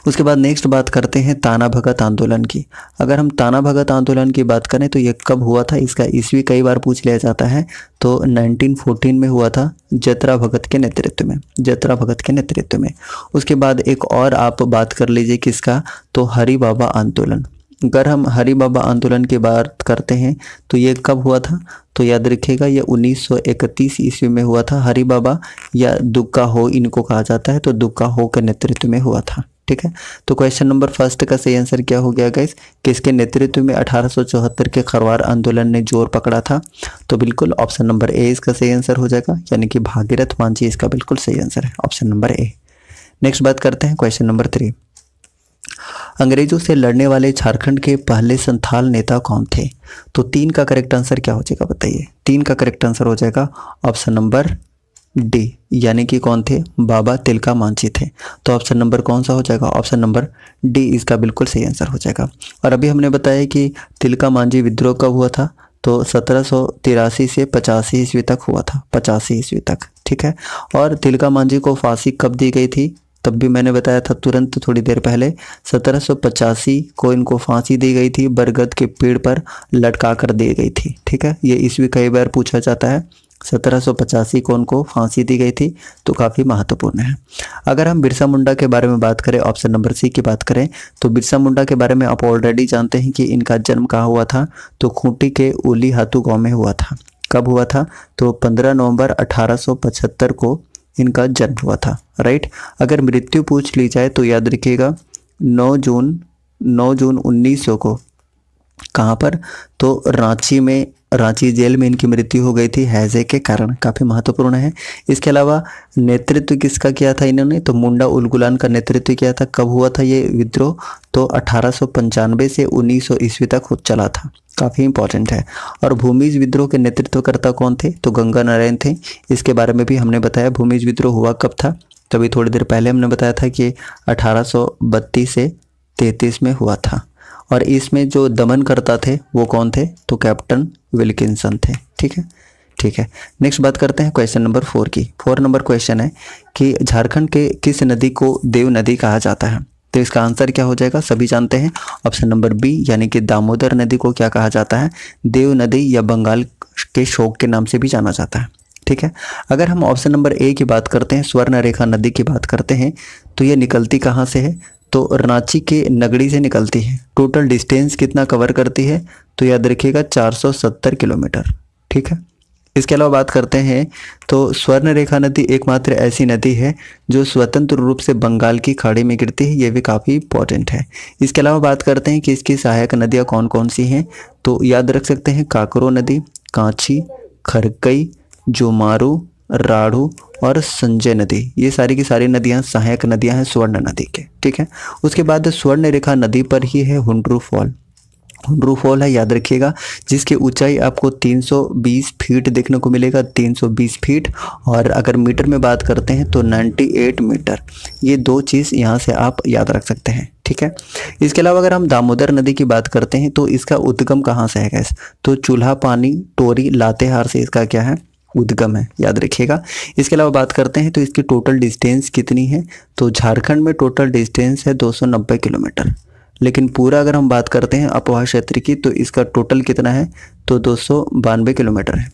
उसके बाद नेक्स्ट बात करते हैं ताना भगत आंदोलन की अगर हम ताना भगत आंदोलन की बात करें तो ये कब हुआ था इसका ईस्वी कई बार पूछ लिया जाता है तो 1914 में हुआ था जतरा भगत के नेतृत्व में जतरा भगत के नेतृत्व में उसके बाद एक और आप बात कर लीजिए किसका तो हरी बाबा आंदोलन अगर हम हरी बाबा आंदोलन की बात करते हैं तो ये कब हुआ था तो याद रखिएगा ये 1931 ईस्वी में हुआ था हरी बाबा या दुक्का हो इनको कहा जाता है तो दुक्का हो के नेतृत्व में हुआ था ठीक है तो क्वेश्चन नंबर फर्स्ट का सही आंसर क्या हो गया गाइस किसके नेतृत्व में अठारह के खरवार आंदोलन ने जोर पकड़ा था तो बिल्कुल ऑप्शन नंबर ए इसका सही आंसर हो जाएगा यानी कि भागीरथ मांझी इसका बिल्कुल सही आंसर है ऑप्शन नंबर ए नेक्स्ट बात करते हैं क्वेश्चन नंबर थ्री अंग्रेजों से लड़ने वाले झारखंड के पहले संथाल नेता कौन थे तो तीन का करेक्ट आंसर क्या हो जाएगा बताइए तीन का करेक्ट आंसर हो जाएगा ऑप्शन नंबर डी यानी कि कौन थे बाबा तिलका मांझी थे तो ऑप्शन नंबर कौन सा हो जाएगा ऑप्शन नंबर डी इसका बिल्कुल सही आंसर हो जाएगा और अभी हमने बताया कि तिलका मांझी विद्रोह कब हुआ था तो सत्रह से पचासी ईस्वी तक हुआ था पचासी ईस्वी तक ठीक है और तिलका मांझी को फांसी कब दी गई थी तब भी मैंने बताया था तुरंत थोड़ी देर पहले पचासी को इनको फांसी दी गई थी बरगद के पेड़ पर लटका कर दी गई थी ठीक है ये ईस्वी कई बार पूछा जाता है सत्रह को उनको फांसी दी गई थी तो काफ़ी महत्वपूर्ण है अगर हम बिरसा मुंडा के बारे में बात करें ऑप्शन नंबर सी की बात करें तो बिरसा मुंडा के बारे में आप ऑलरेडी जानते हैं कि इनका जन्म कहाँ हुआ था तो खूंटी के ओली हाथू गाँव में हुआ था कब हुआ था तो 15 नवंबर 1875 को इनका जन्म हुआ था राइट अगर मृत्यु पूछ ली जाए तो याद रखिएगा 9 जून 9 जून 1900 को कहाँ पर तो रांची में रांची जेल में इनकी मृत्यु हो गई थी हैजे के कारण काफ़ी महत्वपूर्ण है इसके अलावा नेतृत्व किसका किया था इन्होंने तो मुंडा उलगुलान का नेतृत्व किया था कब हुआ था ये विद्रोह तो अठारह से उन्नीस ईस्वी तक चला था काफ़ी इंपॉर्टेंट है और भूमिज विद्रोह के नेतृत्वकर्ता कौन थे तो गंगा नारायण थे इसके बारे में भी हमने बताया भूमिज विद्रोह हुआ कब था तभी थोड़ी देर पहले हमने बताया था कि अठारह से तैतीस में हुआ था और इसमें जो दमनकर्ता थे वो कौन थे तो कैप्टन विल्किसन थे ठीक है ठीक है नेक्स्ट बात करते हैं क्वेश्चन नंबर फोर की फोर नंबर क्वेश्चन है कि झारखंड के किस नदी को देव नदी कहा जाता है तो इसका आंसर क्या हो जाएगा सभी जानते हैं ऑप्शन नंबर बी यानी कि दामोदर नदी को क्या कहा जाता है देव नदी या बंगाल के शोक के नाम से भी जाना जाता है ठीक है अगर हम ऑप्शन नंबर ए की बात करते हैं स्वर्ण रेखा नदी की बात करते हैं तो ये निकलती कहाँ से है तो रांची के नगड़ी से निकलती है टोटल डिस्टेंस कितना कवर करती है तो याद रखिएगा 470 किलोमीटर ठीक है इसके अलावा बात करते हैं तो स्वर्ण रेखा नदी एकमात्र ऐसी नदी है जो स्वतंत्र रूप से बंगाल की खाड़ी में गिरती है ये भी काफ़ी इंपॉर्टेंट है इसके अलावा बात करते हैं कि इसकी सहायक नदियाँ कौन कौन सी हैं तो याद रख सकते हैं काकरो नदी कांची खरकई जोमारू राढ़ू और संजय नदी ये सारी की सारी नदियाँ सहायक नदियाँ हैं स्वर्ण नदी के ठीक है उसके बाद स्वर्ण रेखा नदी पर ही है हुंड्रू फॉल रूफ है याद रखिएगा जिसकी ऊंचाई आपको 320 फीट देखने को मिलेगा 320 फीट और अगर मीटर में बात करते हैं तो 98 मीटर ये दो चीज़ यहाँ से आप याद रख सकते हैं ठीक है इसके अलावा अगर हम दामोदर नदी की बात करते हैं तो इसका उद्गम कहाँ से है गैस तो चूल्हा पानी टोरी लातेहार से इसका क्या है उद्गम है याद रखिएगा इसके अलावा बात करते हैं तो इसकी टोटल डिस्टेंस कितनी है तो झारखंड में टोटल डिस्टेंस है दो किलोमीटर लेकिन पूरा अगर हम बात करते हैं अपवाह क्षेत्र की तो इसका टोटल कितना है तो दो किलोमीटर है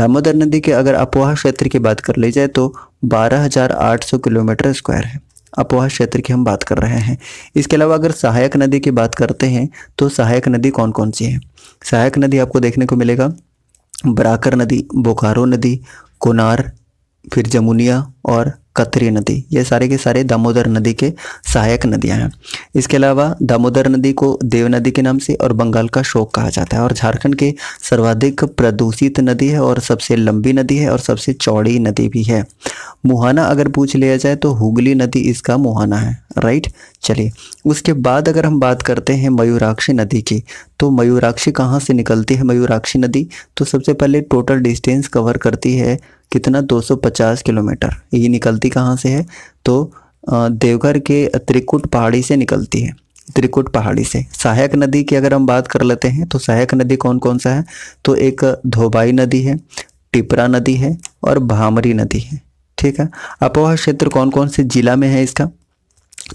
दामोदर नदी के अगर अपवाह क्षेत्र की बात कर ली जाए तो 12,800 किलोमीटर स्क्वायर है अपवाह क्षेत्र की हम बात कर रहे हैं इसके अलावा अगर सहायक नदी की बात करते हैं तो सहायक नदी कौन कौन सी है सहायक नदी आपको देखने को मिलेगा बराकर नदी बोकारो नदी कोनार फिर जमुनिया और कतरी नदी ये सारे के सारे दामोदर नदी के सहायक नदियां हैं इसके अलावा दामोदर नदी को देव नदी के नाम से और बंगाल का शोक कहा जाता है और झारखंड के सर्वाधिक प्रदूषित नदी है और सबसे लंबी नदी है और सबसे चौड़ी नदी भी है मुहाना अगर पूछ लिया जाए तो हुगली नदी इसका मुहाना है राइट चलिए उसके बाद अगर हम बात करते हैं मयूराक्षी नदी की तो मयूराक्षी कहाँ से निकलती है मयूराक्षी नदी तो सबसे पहले टोटल डिस्टेंस कवर करती है कितना 250 किलोमीटर ये निकलती कहाँ से है तो देवघर के त्रिकुट पहाड़ी से निकलती है त्रिकुट पहाड़ी से सहायक नदी की अगर हम बात कर लेते हैं तो सहायक नदी कौन कौन सा है तो एक धोबाई नदी है टिपरा नदी है और भामरी नदी है ठीक है अपोहा क्षेत्र कौन कौन से जिला में है इसका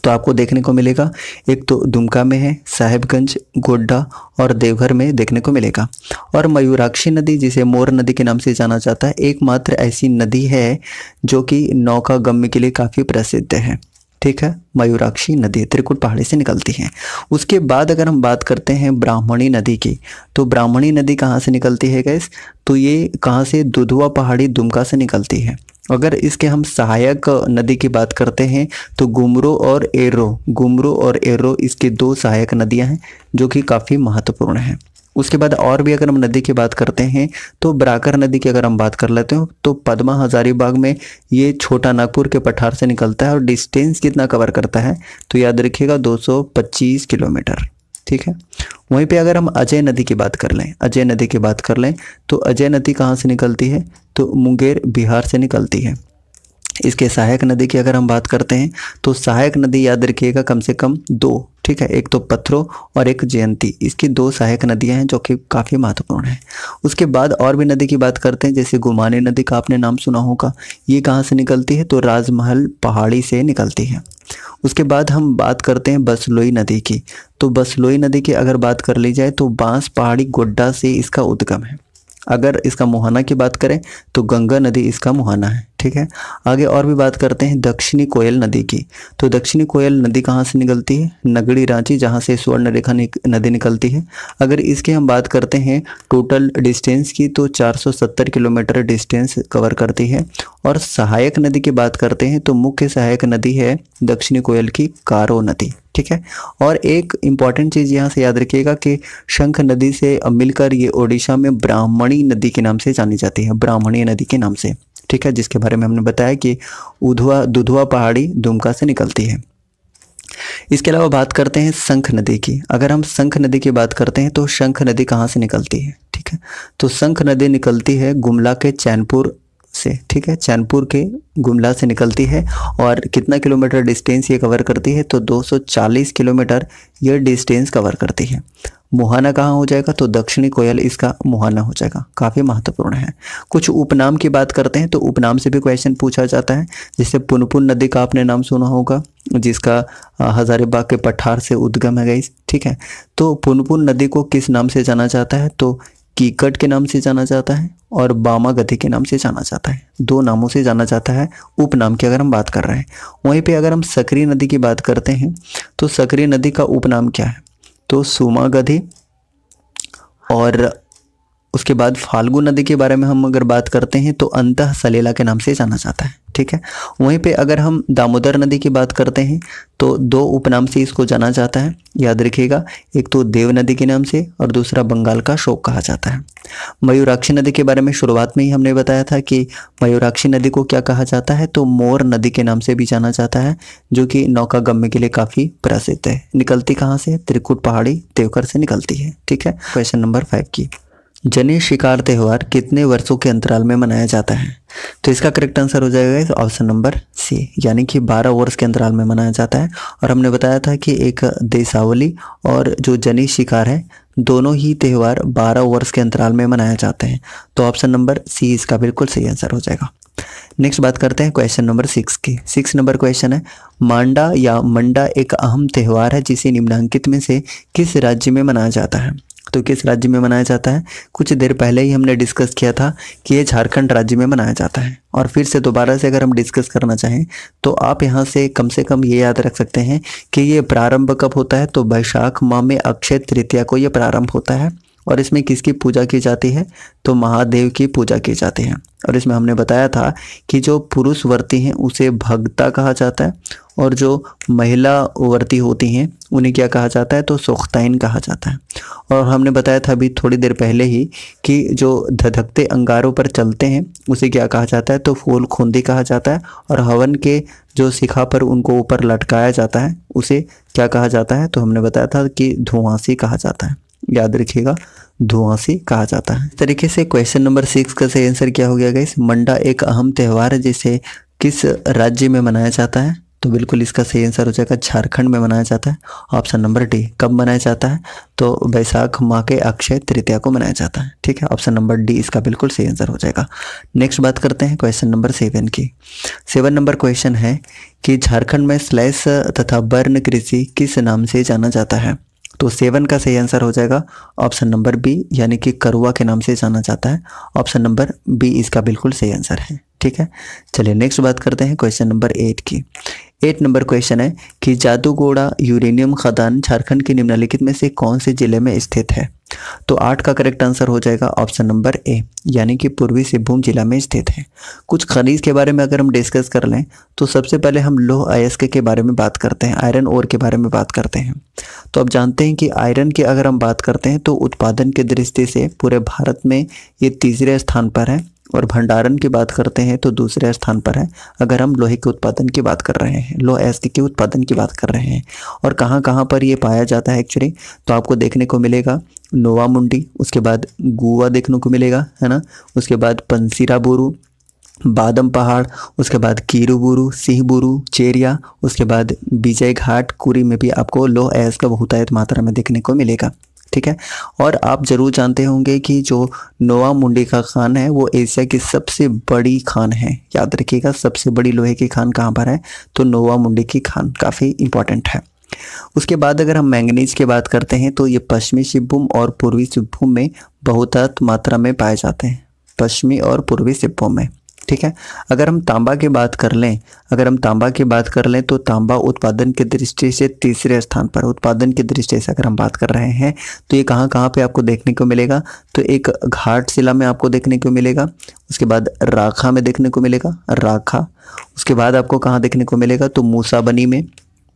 तो आपको देखने को मिलेगा एक तो दुमका में है साहेबगंज गोड्डा और देवघर में देखने को मिलेगा और मयूराक्षी नदी जिसे मोर नदी के नाम से जाना जाता है एकमात्र ऐसी नदी है जो कि नौका गम्य के लिए काफ़ी प्रसिद्ध है ठीक है मयूराक्षी नदी त्रिकुट पहाड़ी से निकलती है उसके बाद अगर हम बात करते हैं ब्राह्मणी नदी की तो ब्राह्मणी नदी कहाँ से निकलती है गैस तो ये कहाँ से दुधुआ पहाड़ी दुमका से निकलती है अगर इसके हम सहायक नदी की बात करते हैं तो गुमरो और एरो गुमरो और एरो इसके दो सहायक नदियां हैं जो कि काफ़ी महत्वपूर्ण हैं उसके बाद और भी अगर हम नदी की बात करते हैं तो बराकर नदी की अगर हम बात कर लेते हो तो पद्मा हजारीबाग में ये छोटा नागपुर के पठार से निकलता है और डिस्टेंस कितना कवर करता है तो याद रखिएगा 225 किलोमीटर ठीक है वहीं पे अगर हम अजय नदी की बात कर लें अजय नदी की बात कर लें तो अजय नदी कहाँ से निकलती है तो मुंगेर बिहार से निकलती है इसके सहायक नदी की अगर हम बात करते हैं तो सहायक नदी याद रखिएगा कम से कम दो ठीक है एक तो पत्थरों और एक जयंती इसकी दो सहायक नदियां हैं जो कि काफ़ी महत्वपूर्ण हैं उसके बाद और भी नदी की बात करते हैं जैसे गुमानी नदी का आपने नाम सुना होगा ये कहाँ से निकलती है तो राजमहल पहाड़ी से निकलती है उसके बाद हम बात करते हैं बसलोई नदी की तो बसलोई नदी की अगर बात कर ली जाए तो बांस पहाड़ी गोड्डा से इसका उद्गम है अगर इसका मुहाना की बात करें तो गंगा नदी इसका मुहाना है ठीक है आगे और भी बात करते हैं दक्षिणी कोयल नदी की तो दक्षिणी कोयल नदी कहाँ से निकलती है नगड़ी रांची जहाँ से स्वर्ण रेखा नदी निकलती है अगर इसकी हम बात करते हैं टोटल डिस्टेंस की तो 470 किलोमीटर डिस्टेंस कवर करती है और सहायक नदी की बात करते हैं तो मुख्य सहायक नदी है दक्षिणी कोयल की कारो नदी ठीक है और एक इम्पॉर्टेंट चीज़ यहाँ से याद रखिएगा कि शंख नदी से मिलकर ये ओडिशा में ब्राह्मणी नदी के नाम से जानी जाती है ब्राह्मणी नदी के नाम से ठीक है जिसके बारे में हमने बताया कि उधुआ दुधुआ पहाड़ी दुमका से निकलती है इसके अलावा बात करते हैं शंख नदी की अगर हम शंख नदी की बात करते हैं तो शंख नदी कहाँ से निकलती है ठीक है तो शंख नदी निकलती है गुमला के चैनपुर से ठीक है चैनपुर के गुमला से निकलती है और कितना किलोमीटर डिस्टेंस ये कवर करती है तो 240 किलोमीटर ये डिस्टेंस कवर करती है मुहाना कहाँ हो जाएगा तो दक्षिणी कोयल इसका मुहाना हो जाएगा काफ़ी महत्वपूर्ण है कुछ उपनाम की बात करते हैं तो उपनाम से भी क्वेश्चन पूछा जाता है जैसे पुनपुन नदी का आपने नाम सुना होगा जिसका हज़ारीबाग के पठार से उद्गम है गई ठीक है तो पुनपुन नदी को किस नाम से जाना जाता है तो कीकट के नाम से जाना जाता है और बामा गधे के नाम से जाना जाता है दो नामों से जाना जाता है उपनाम की अगर हम बात कर रहे हैं वहीं पे अगर हम सकरी नदी की बात करते हैं तो सकरी नदी का उपनाम क्या है तो सुमा गधे और उसके बाद फाल्गु नदी के बारे में हम अगर बात करते हैं तो अंत सलेला के नाम से जाना जाता है ठीक है वहीं पे अगर हम दामोदर नदी की बात करते हैं तो दो उपनाम से इसको जाना जाता है याद रखिएगा एक तो देव नदी के नाम से और दूसरा बंगाल का शोक कहा जाता है मयूराक्षी नदी के बारे में शुरुआत में ही हमने बताया था कि मयूराक्षी नदी को क्या कहा जाता है तो मोर नदी के नाम से भी जाना जाता है जो कि नौका गम्य के लिए काफ़ी प्रसिद्ध है निकलती कहाँ से त्रिकुट पहाड़ी देवकर से निकलती है ठीक है क्वेश्चन नंबर फाइव की जने शिकार त्यौहार कितने वर्षों के अंतराल में मनाया जाता है तो इसका करेक्ट आंसर हो जाएगा इस ऑप्शन नंबर सी यानी कि 12 वर्ष के अंतराल में मनाया जाता है और हमने बताया था कि एक देशावली और जो जने शिकार है दोनों ही त्यौहार 12 वर्ष के अंतराल में मनाए जाते हैं तो ऑप्शन नंबर सी इसका बिल्कुल सही आंसर हो जाएगा नेक्स्ट बात करते हैं क्वेश्चन नंबर सिक्स की सिक्स नंबर क्वेश्चन है मांडा या मंडा एक अहम त्यौहार है जिसे निम्नांकित में से किस राज्य में मनाया जाता है तो किस राज्य में मनाया जाता है कुछ देर पहले ही हमने डिस्कस किया था कि ये झारखंड राज्य में मनाया जाता है और फिर से दोबारा से अगर हम डिस्कस करना चाहें तो आप यहाँ से कम से कम ये याद रख सकते हैं कि ये प्रारंभ कब होता है तो वैशाख माह में अक्षय तृतीया को ये प्रारंभ होता है और इसमें किसकी पूजा की जाती है तो महादेव की पूजा की जाती है और इसमें हमने बताया था कि जो पुरुष वर्ती हैं उसे भक्ता कहा जाता है और जो महिला वर्ती होती हैं उन्हें क्या कहा जाता है तो सोख्ताइन कहा जाता है और हमने बताया था अभी थोड़ी देर पहले ही कि जो धधकते अंगारों पर चलते हैं उसे क्या कहा जाता है तो फूल खूंदी कहा जाता है और हवन के जो शिखा पर उनको ऊपर लटकाया जाता है उसे क्या कहा जाता है तो हमने बताया था कि धुआंसी कहा जाता है याद रखिएगा धुआं से कहा जाता है तरीके से क्वेश्चन नंबर सिक्स का सही आंसर क्या हो गया गाइस मंडा एक अहम त्यौहार है जिसे किस राज्य में मनाया जाता है तो बिल्कुल इसका सही आंसर हो जाएगा झारखंड में मनाया जाता है ऑप्शन नंबर डी कब मनाया जाता है तो बैसाख माह के अक्षय तृतीया को मनाया जाता है ठीक है ऑप्शन नंबर डी इसका बिल्कुल सही आंसर हो जाएगा नेक्स्ट बात करते हैं क्वेश्चन नंबर सेवन की सेवन नंबर क्वेश्चन है कि झारखंड में स्लैश तथा बर्न कृषि किस नाम से जाना जाता है तो सेवन का सही आंसर हो जाएगा ऑप्शन नंबर बी यानी कि करुआ के नाम से जाना जाता है ऑप्शन नंबर बी इसका बिल्कुल सही आंसर है ठीक है चलिए नेक्स्ट बात करते हैं क्वेश्चन नंबर एट की एट नंबर क्वेश्चन है कि जादूगोड़ा यूरेनियम खदान झारखंड के निम्नलिखित में से कौन से जिले में स्थित है तो आठ का करेक्ट आंसर हो जाएगा ऑप्शन नंबर ए यानी कि पूर्वी सिंहभूम जिला में स्थित है कुछ खनिज के बारे में अगर हम डिस्कस कर लें तो सबसे पहले हम लोह अयस्क के बारे में बात करते हैं आयरन ओर के बारे में बात करते हैं तो अब जानते हैं कि आयरन की अगर हम बात करते हैं तो उत्पादन की दृष्टि से पूरे भारत में ये तीसरे स्थान पर है और भंडारण की बात करते हैं तो दूसरे स्थान पर है अगर हम लोहे के उत्पादन की बात कर रहे हैं लोह एस्क के उत्पादन की बात कर रहे हैं और कहाँ कहाँ पर ये पाया जाता है एक्चुअली तो आपको देखने को मिलेगा नोवा मुंडी उसके बाद गोवा देखने को मिलेगा है ना उसके बाद पंसीरा बोरू बादम पहाड़ उसके बाद सिंह सिंहबुरू चेरिया उसके बाद विजय घाट कुरी में भी आपको लोह एस का बहुतायत मात्रा में देखने को मिलेगा ठीक है और आप ज़रूर जानते होंगे कि जो नोवा मुंडी का खान है वो एशिया की सबसे बड़ी खान है याद रखिएगा सबसे बड़ी लोहे की खान कहाँ पर है तो नोवा मुंडी की खान काफ़ी इंपॉर्टेंट है उसके बाद अगर हम मैंगनीज की बात करते हैं तो ये पश्चिमी सिंहभूम और पूर्वी सिंहभूम में बहुत मात्रा में पाए जाते हैं पश्चिमी और पूर्वी सिंहभूम में ठीक है अगर हम तांबा की बात कर लें अगर हम तांबा की बात कर लें तो तांबा उत्पादन की दृष्टि से तीसरे स्थान पर उत्पादन की दृष्टि से अगर हम बात कर रहे हैं तो ये कहाँ कहाँ पे आपको देखने को मिलेगा तो एक घाट शिला में आपको देखने को मिलेगा उसके बाद राखा में देखने को मिलेगा राखा उसके बाद आपको कहाँ देखने को मिलेगा तो मूसाबनी में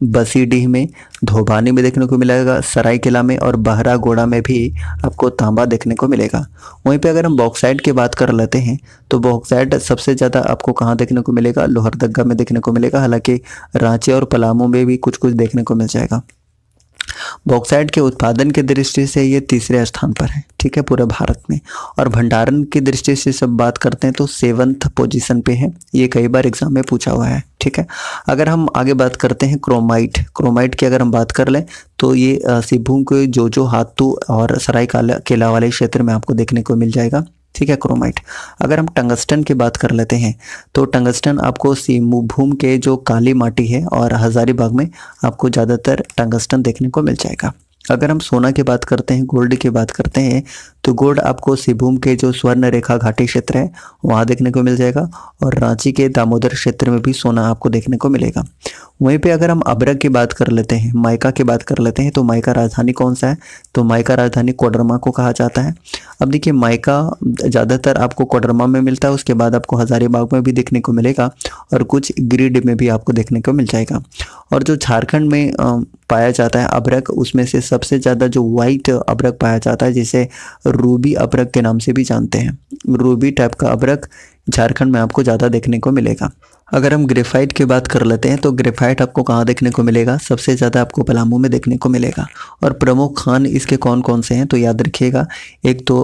बसीडीह में धोबानी में देखने को मिलेगा सरायकेला में और बहरागोड़ा में भी आपको तांबा देखने को मिलेगा वहीं पे अगर हम बॉक्साइड की बात कर लेते हैं तो बॉक्साइड सबसे ज़्यादा आपको कहाँ देखने को मिलेगा लोहरदगा में देखने को मिलेगा हालांकि रांची और पलामू में भी कुछ कुछ देखने को मिल जाएगा बॉक्साइड के उत्पादन की दृष्टि से ये तीसरे स्थान पर है ठीक है पूरे भारत में और भंडारण की दृष्टि से सब बात करते हैं तो सेवन्थ पोजीशन पे है ये कई बार एग्जाम में पूछा हुआ है ठीक है अगर हम आगे बात करते हैं क्रोमाइट क्रोमाइट की अगर हम बात कर लें तो ये सिंहभूम के जो जो हाथू और सराय केला वाले क्षेत्र में आपको देखने को मिल जाएगा ठीक है क्रोमाइट अगर हम टंगस्टन की बात कर लेते हैं तो टंगस्टन आपको सीमूभूम के जो काली माटी है और हज़ारीबाग में आपको ज़्यादातर टंगस्टन देखने को मिल जाएगा अगर हम सोना की बात करते हैं गोल्ड की बात करते हैं तो गोल्ड आपको सिभूम के जो स्वर्ण रेखा घाटी क्षेत्र है वहाँ देखने को मिल जाएगा और रांची के दामोदर क्षेत्र में भी सोना आपको देखने को मिलेगा वहीं पे अगर हम अबरक की बात कर लेते हैं मायका की बात कर लेते हैं तो माइका राजधानी कौन सा है तो माइका राजधानी कोडरमा को कहा जाता है अब देखिए माइका ज़्यादातर आपको कोडरमा में मिलता है उसके बाद आपको हज़ारीबाग में भी देखने को मिलेगा और कुछ ग्रिड में भी आपको देखने को मिल जाएगा और जो झारखंड में पाया जाता है अबरक उसमें से सबसे ज़्यादा जो वाइट अबरक पाया जाता है जिसे रूबी अबरक के नाम से भी जानते हैं रूबी टाइप का अबरक झारखंड में आपको ज़्यादा देखने को मिलेगा अगर हम ग्रेफाइट की बात कर लेते हैं तो ग्रेफाइट आपको कहाँ देखने को मिलेगा सबसे ज़्यादा आपको पलामू में देखने को मिलेगा और प्रमुख खान इसके कौन कौन से हैं तो याद रखिएगा एक तो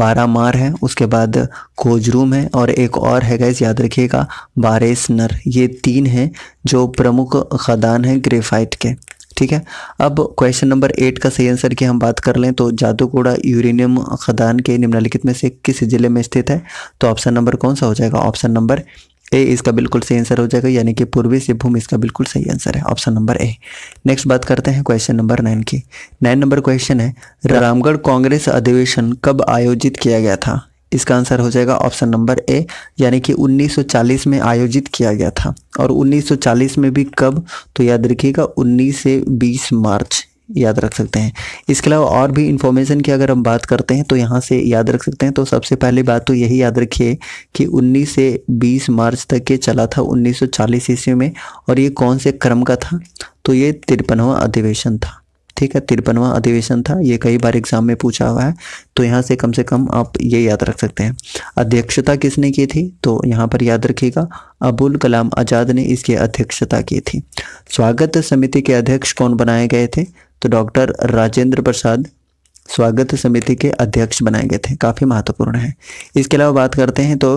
बारा मार है उसके बाद कोजरूम है और एक और है गैस याद रखिएगा बारेस नर ये तीन हैं जो प्रमुख खदान हैं ग्रेफाइट के ठीक है अब क्वेश्चन नंबर एट का सही आंसर की हम बात कर लें तो जादूगोड़ा यूरेनियम खदान के निम्नलिखित में से किस जिले में स्थित है तो ऑप्शन नंबर कौन सा हो जाएगा ऑप्शन नंबर ए इसका बिल्कुल सही आंसर हो जाएगा यानी कि पूर्वी सिंहभूम इसका बिल्कुल सही आंसर है ऑप्शन नंबर ए नेक्स्ट बात करते हैं क्वेश्चन नंबर नाइन की नाइन नंबर क्वेश्चन है रामगढ़ कांग्रेस अधिवेशन कब आयोजित किया गया था इसका आंसर हो जाएगा ऑप्शन नंबर ए यानी कि 1940 में आयोजित किया गया था और 1940 में भी कब तो याद रखिएगा 19 से 20 मार्च याद रख सकते हैं इसके अलावा और भी इन्फॉर्मेशन की अगर हम बात करते हैं तो यहाँ से याद रख सकते हैं तो सबसे पहली बात तो यही याद रखिए कि 19 से 20 मार्च तक ये चला था 1940 ईस्वी में और ये कौन से क्रम का था तो ये तिरपनवा अधिवेशन था ठीक है तिरपनवा अधिवेशन था ये कई बार एग्जाम में पूछा हुआ है तो यहाँ से कम से कम आप ये याद रख सकते हैं अध्यक्षता किसने की थी तो यहाँ पर याद रखिएगा अबुल कलाम आज़ाद ने इसकी अध्यक्षता की थी स्वागत समिति के अध्यक्ष कौन बनाए गए थे तो डॉक्टर राजेंद्र प्रसाद स्वागत समिति के अध्यक्ष बनाए गए थे काफ़ी महत्वपूर्ण है इसके अलावा बात करते हैं तो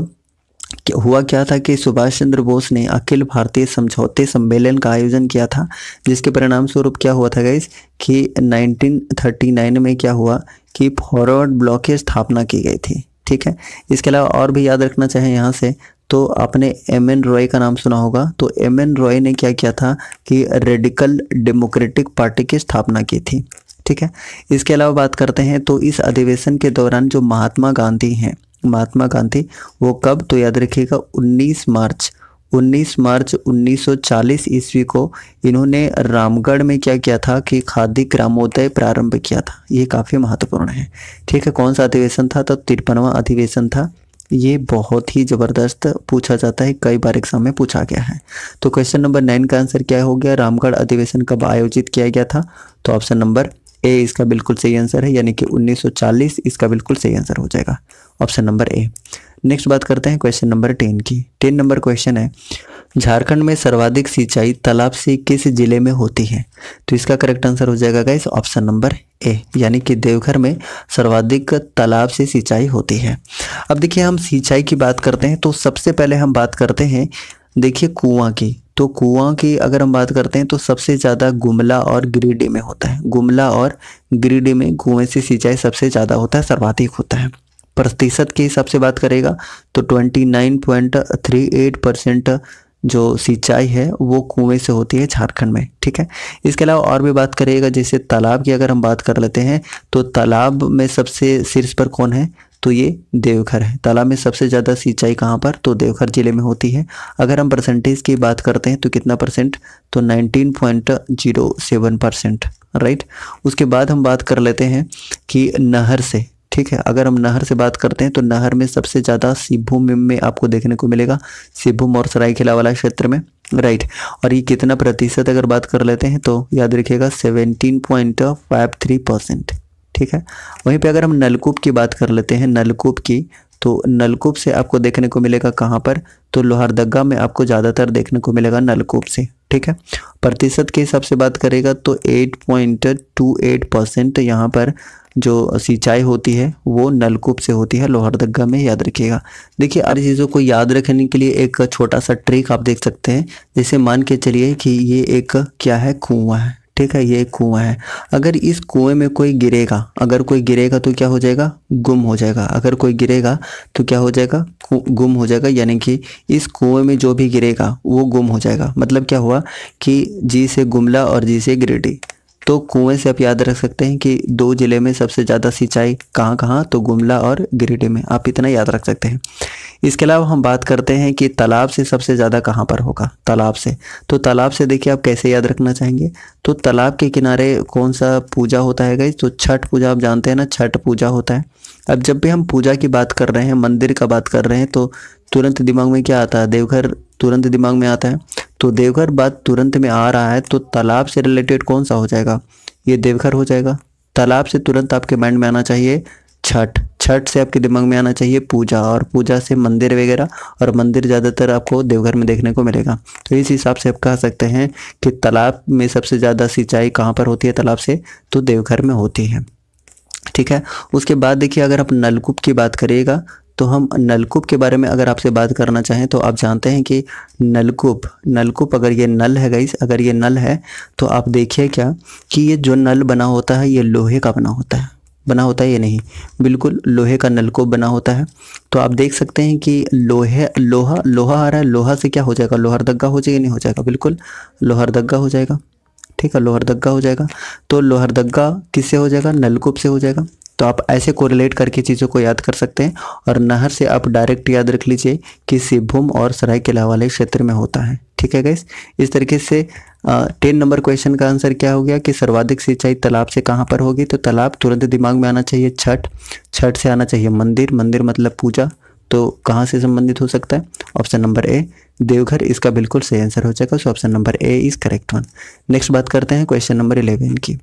हुआ क्या था कि सुभाष चंद्र बोस ने अखिल भारतीय समझौते सम्मेलन का आयोजन किया था जिसके परिणाम स्वरूप क्या हुआ था गाइस कि 1939 में क्या हुआ कि फॉरवर्ड ब्लॉक की स्थापना की गई थी ठीक है इसके अलावा और भी याद रखना चाहें यहाँ से तो आपने एम एन रॉय का नाम सुना होगा तो एम एन रॉय ने क्या किया था कि रेडिकल डेमोक्रेटिक पार्टी की स्थापना की थी ठीक है इसके अलावा बात करते हैं तो इस अधिवेशन के दौरान जो महात्मा गांधी हैं महात्मा गांधी वो कब तो याद रखिएगा 19 मार्च 19 मार्च 1940 ईस्वी को इन्होंने रामगढ़ में क्या किया था कि खादी ग्रामोदय प्रारंभ किया था ये काफ़ी महत्वपूर्ण है ठीक है कौन सा अधिवेशन था तो तिरपनवा अधिवेशन था ये बहुत ही ज़बरदस्त पूछा जाता है कई बार एग्जाम में पूछा गया है तो क्वेश्चन नंबर नाइन का आंसर क्या हो गया रामगढ़ अधिवेशन कब आयोजित किया गया था तो ऑप्शन नंबर ए इसका बिल्कुल सही आंसर है यानी कि 1940 इसका बिल्कुल सही आंसर हो जाएगा ऑप्शन नंबर ए नेक्स्ट बात करते हैं क्वेश्चन नंबर टेन की टेन नंबर क्वेश्चन है झारखंड में सर्वाधिक सिंचाई तालाब से किस जिले में होती है तो इसका करेक्ट आंसर हो जाएगा गाइस ऑप्शन नंबर ए यानी कि देवघर में सर्वाधिक तालाब से सिंचाई होती है अब देखिए हम सिंचाई की बात करते हैं तो सबसे पहले हम बात करते हैं देखिए कुआं की तो कुआं की अगर हम बात करते हैं तो सबसे ज़्यादा गुमला और गिरिडीह में होता है गुमला और गिरिडीह में कुएँ से सिंचाई सबसे ज़्यादा होता है सर्वाधिक होता है प्रतिशत के हिसाब से बात करेगा तो 29.38 परसेंट जो सिंचाई है वो कुएं से होती है झारखंड में ठीक है इसके अलावा और भी बात करिएगा जैसे तालाब की अगर हम बात कर लेते हैं तो तालाब में सबसे शीर्ष पर कौन है तो ये देवघर है तालाब में सबसे ज़्यादा सिंचाई कहाँ पर तो देवघर जिले में होती है अगर हम परसेंटेज की बात करते हैं तो कितना परसेंट तो 19.07 परसेंट राइट उसके बाद हम बात कर लेते हैं कि नहर से ठीक है अगर हम नहर से बात करते हैं तो नहर में सबसे ज़्यादा सिंहभूम में आपको देखने को मिलेगा सिंहभूम और सरायखेला वाला क्षेत्र में राइट और ये कितना प्रतिशत अगर बात कर लेते हैं तो याद रखिएगा seventeen point five three percent ठीक है वहीं पे अगर हम नलकूप की बात कर लेते हैं नलकूप की तो नलकूप से आपको देखने को मिलेगा कहाँ पर तो लोहारदगा में आपको ज़्यादातर देखने को मिलेगा नलकूप से ठीक है प्रतिशत के हिसाब से बात करेगा तो 8.28 परसेंट यहाँ पर जो सिंचाई होती है वो नलकूप से होती है लोहरदग्गा में याद रखिएगा देखिए हर चीज़ों को याद रखने के लिए एक छोटा सा ट्रिक आप देख सकते हैं जैसे मान के चलिए कि ये एक क्या है कुआं है ठीक है ये एक कुआं है अगर इस कुएं में कोई गिरेगा अगर कोई गिरेगा तो क्या हो जाएगा गुम हो जाएगा अगर कोई गिरेगा तो क्या हो जाएगा गुम हो जाएगा यानी कि इस कुएं में जो भी गिरेगा वो गुम हो जाएगा मतलब क्या हुआ कि जी से गुमला और जी से गिरिडीह तो कुएं से आप याद रख सकते हैं कि दो ज़िले में सबसे ज़्यादा सिंचाई कहाँ कहाँ तो गुमला और गिरिडीह में आप इतना याद रख सकते हैं इसके अलावा हम बात करते हैं कि तालाब से सबसे ज़्यादा कहाँ पर होगा तालाब से तो तालाब से देखिए आप कैसे याद रखना चाहेंगे तो तालाब के किनारे कौन सा पूजा होता है गई तो छठ पूजा आप जानते हैं ना छठ पूजा होता है अब जब भी हम पूजा की बात कर रहे हैं मंदिर का बात कर रहे हैं तो तुरंत दिमाग में क्या आता है देवघर तुरंत दिमाग में आता है तो देवघर बात तुरंत में आ रहा है तो तालाब से रिलेटेड कौन सा हो जाएगा ये देवघर हो जाएगा तालाब से तुरंत आपके माइंड में आना चाहिए छठ छठ से आपके दिमाग में आना चाहिए पूजा और पूजा से मंदिर वगैरह और मंदिर ज़्यादातर आपको देवघर में देखने को मिलेगा तो इस हिसाब से आप कह सकते हैं कि तालाब में सबसे ज़्यादा सिंचाई कहाँ पर होती है तालाब से तो देवघर में होती है ठीक है उसके बाद देखिए अगर आप नलकूप की बात करिएगा तो हम नलकूप के बारे में अगर आपसे बात करना चाहें तो आप जानते हैं कि नलकूप नलकूप अगर ये नल है गई अगर ये नल है तो आप देखिए क्या कि ये जो नल बना होता है ये लोहे का बना होता है बना होता है या नहीं बिल्कुल लोहे का नलकोप बना होता है तो आप देख सकते हैं कि लोहे लोहा लोहा आ रहा है लोहा से क्या हो जाएगा लोहरदग्गा हो जाएगा नहीं हो जाएगा बिल्कुल लोहरदग्गा हो जाएगा ठीक है लोहरदग्गा हो जाएगा तो लोहरदग्गा किससे हो जाएगा नलकूप से हो जाएगा तो आप ऐसे कोरिलेट करके चीज़ों को याद कर सकते हैं और नहर से आप डायरेक्ट याद रख लीजिए कि सिंहभूम और सरायकेला वाले क्षेत्र में होता है ठीक है गैस इस तरीके से टेन नंबर क्वेश्चन का आंसर क्या हो गया कि सर्वाधिक सिंचाई तालाब से कहाँ पर होगी तो तालाब तुरंत दिमाग में आना चाहिए छठ छठ से आना चाहिए मंदिर मंदिर मतलब पूजा तो कहाँ से संबंधित हो सकता है ऑप्शन नंबर ए देवघर इसका बिल्कुल सही आंसर हो जाएगा so option number A is correct one next बात करते हैं क्वेश्चन नंबर इलेवन की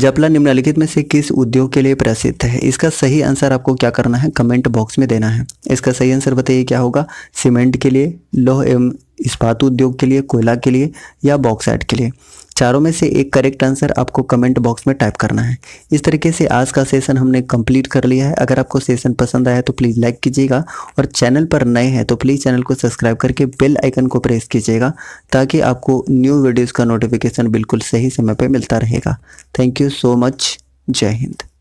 जपला निम्नलिखित में से किस उद्योग के लिए प्रसिद्ध है इसका सही आंसर आपको क्या करना है कमेंट बॉक्स में देना है इसका सही आंसर बताइए क्या होगा सीमेंट के लिए लोह एवं इस्पात उद्योग के लिए कोयला के लिए या बॉक्साइट के लिए चारों में से एक करेक्ट आंसर आपको कमेंट बॉक्स में टाइप करना है इस तरीके से आज का सेशन हमने कंप्लीट कर लिया है अगर आपको सेशन पसंद आया तो प्लीज़ लाइक कीजिएगा और चैनल पर नए हैं तो प्लीज़ चैनल को सब्सक्राइब करके बेल आइकन को प्रेस कीजिएगा ताकि आपको न्यू वीडियोज़ का नोटिफिकेशन बिल्कुल सही समय पर मिलता रहेगा थैंक यू सो मच जय हिंद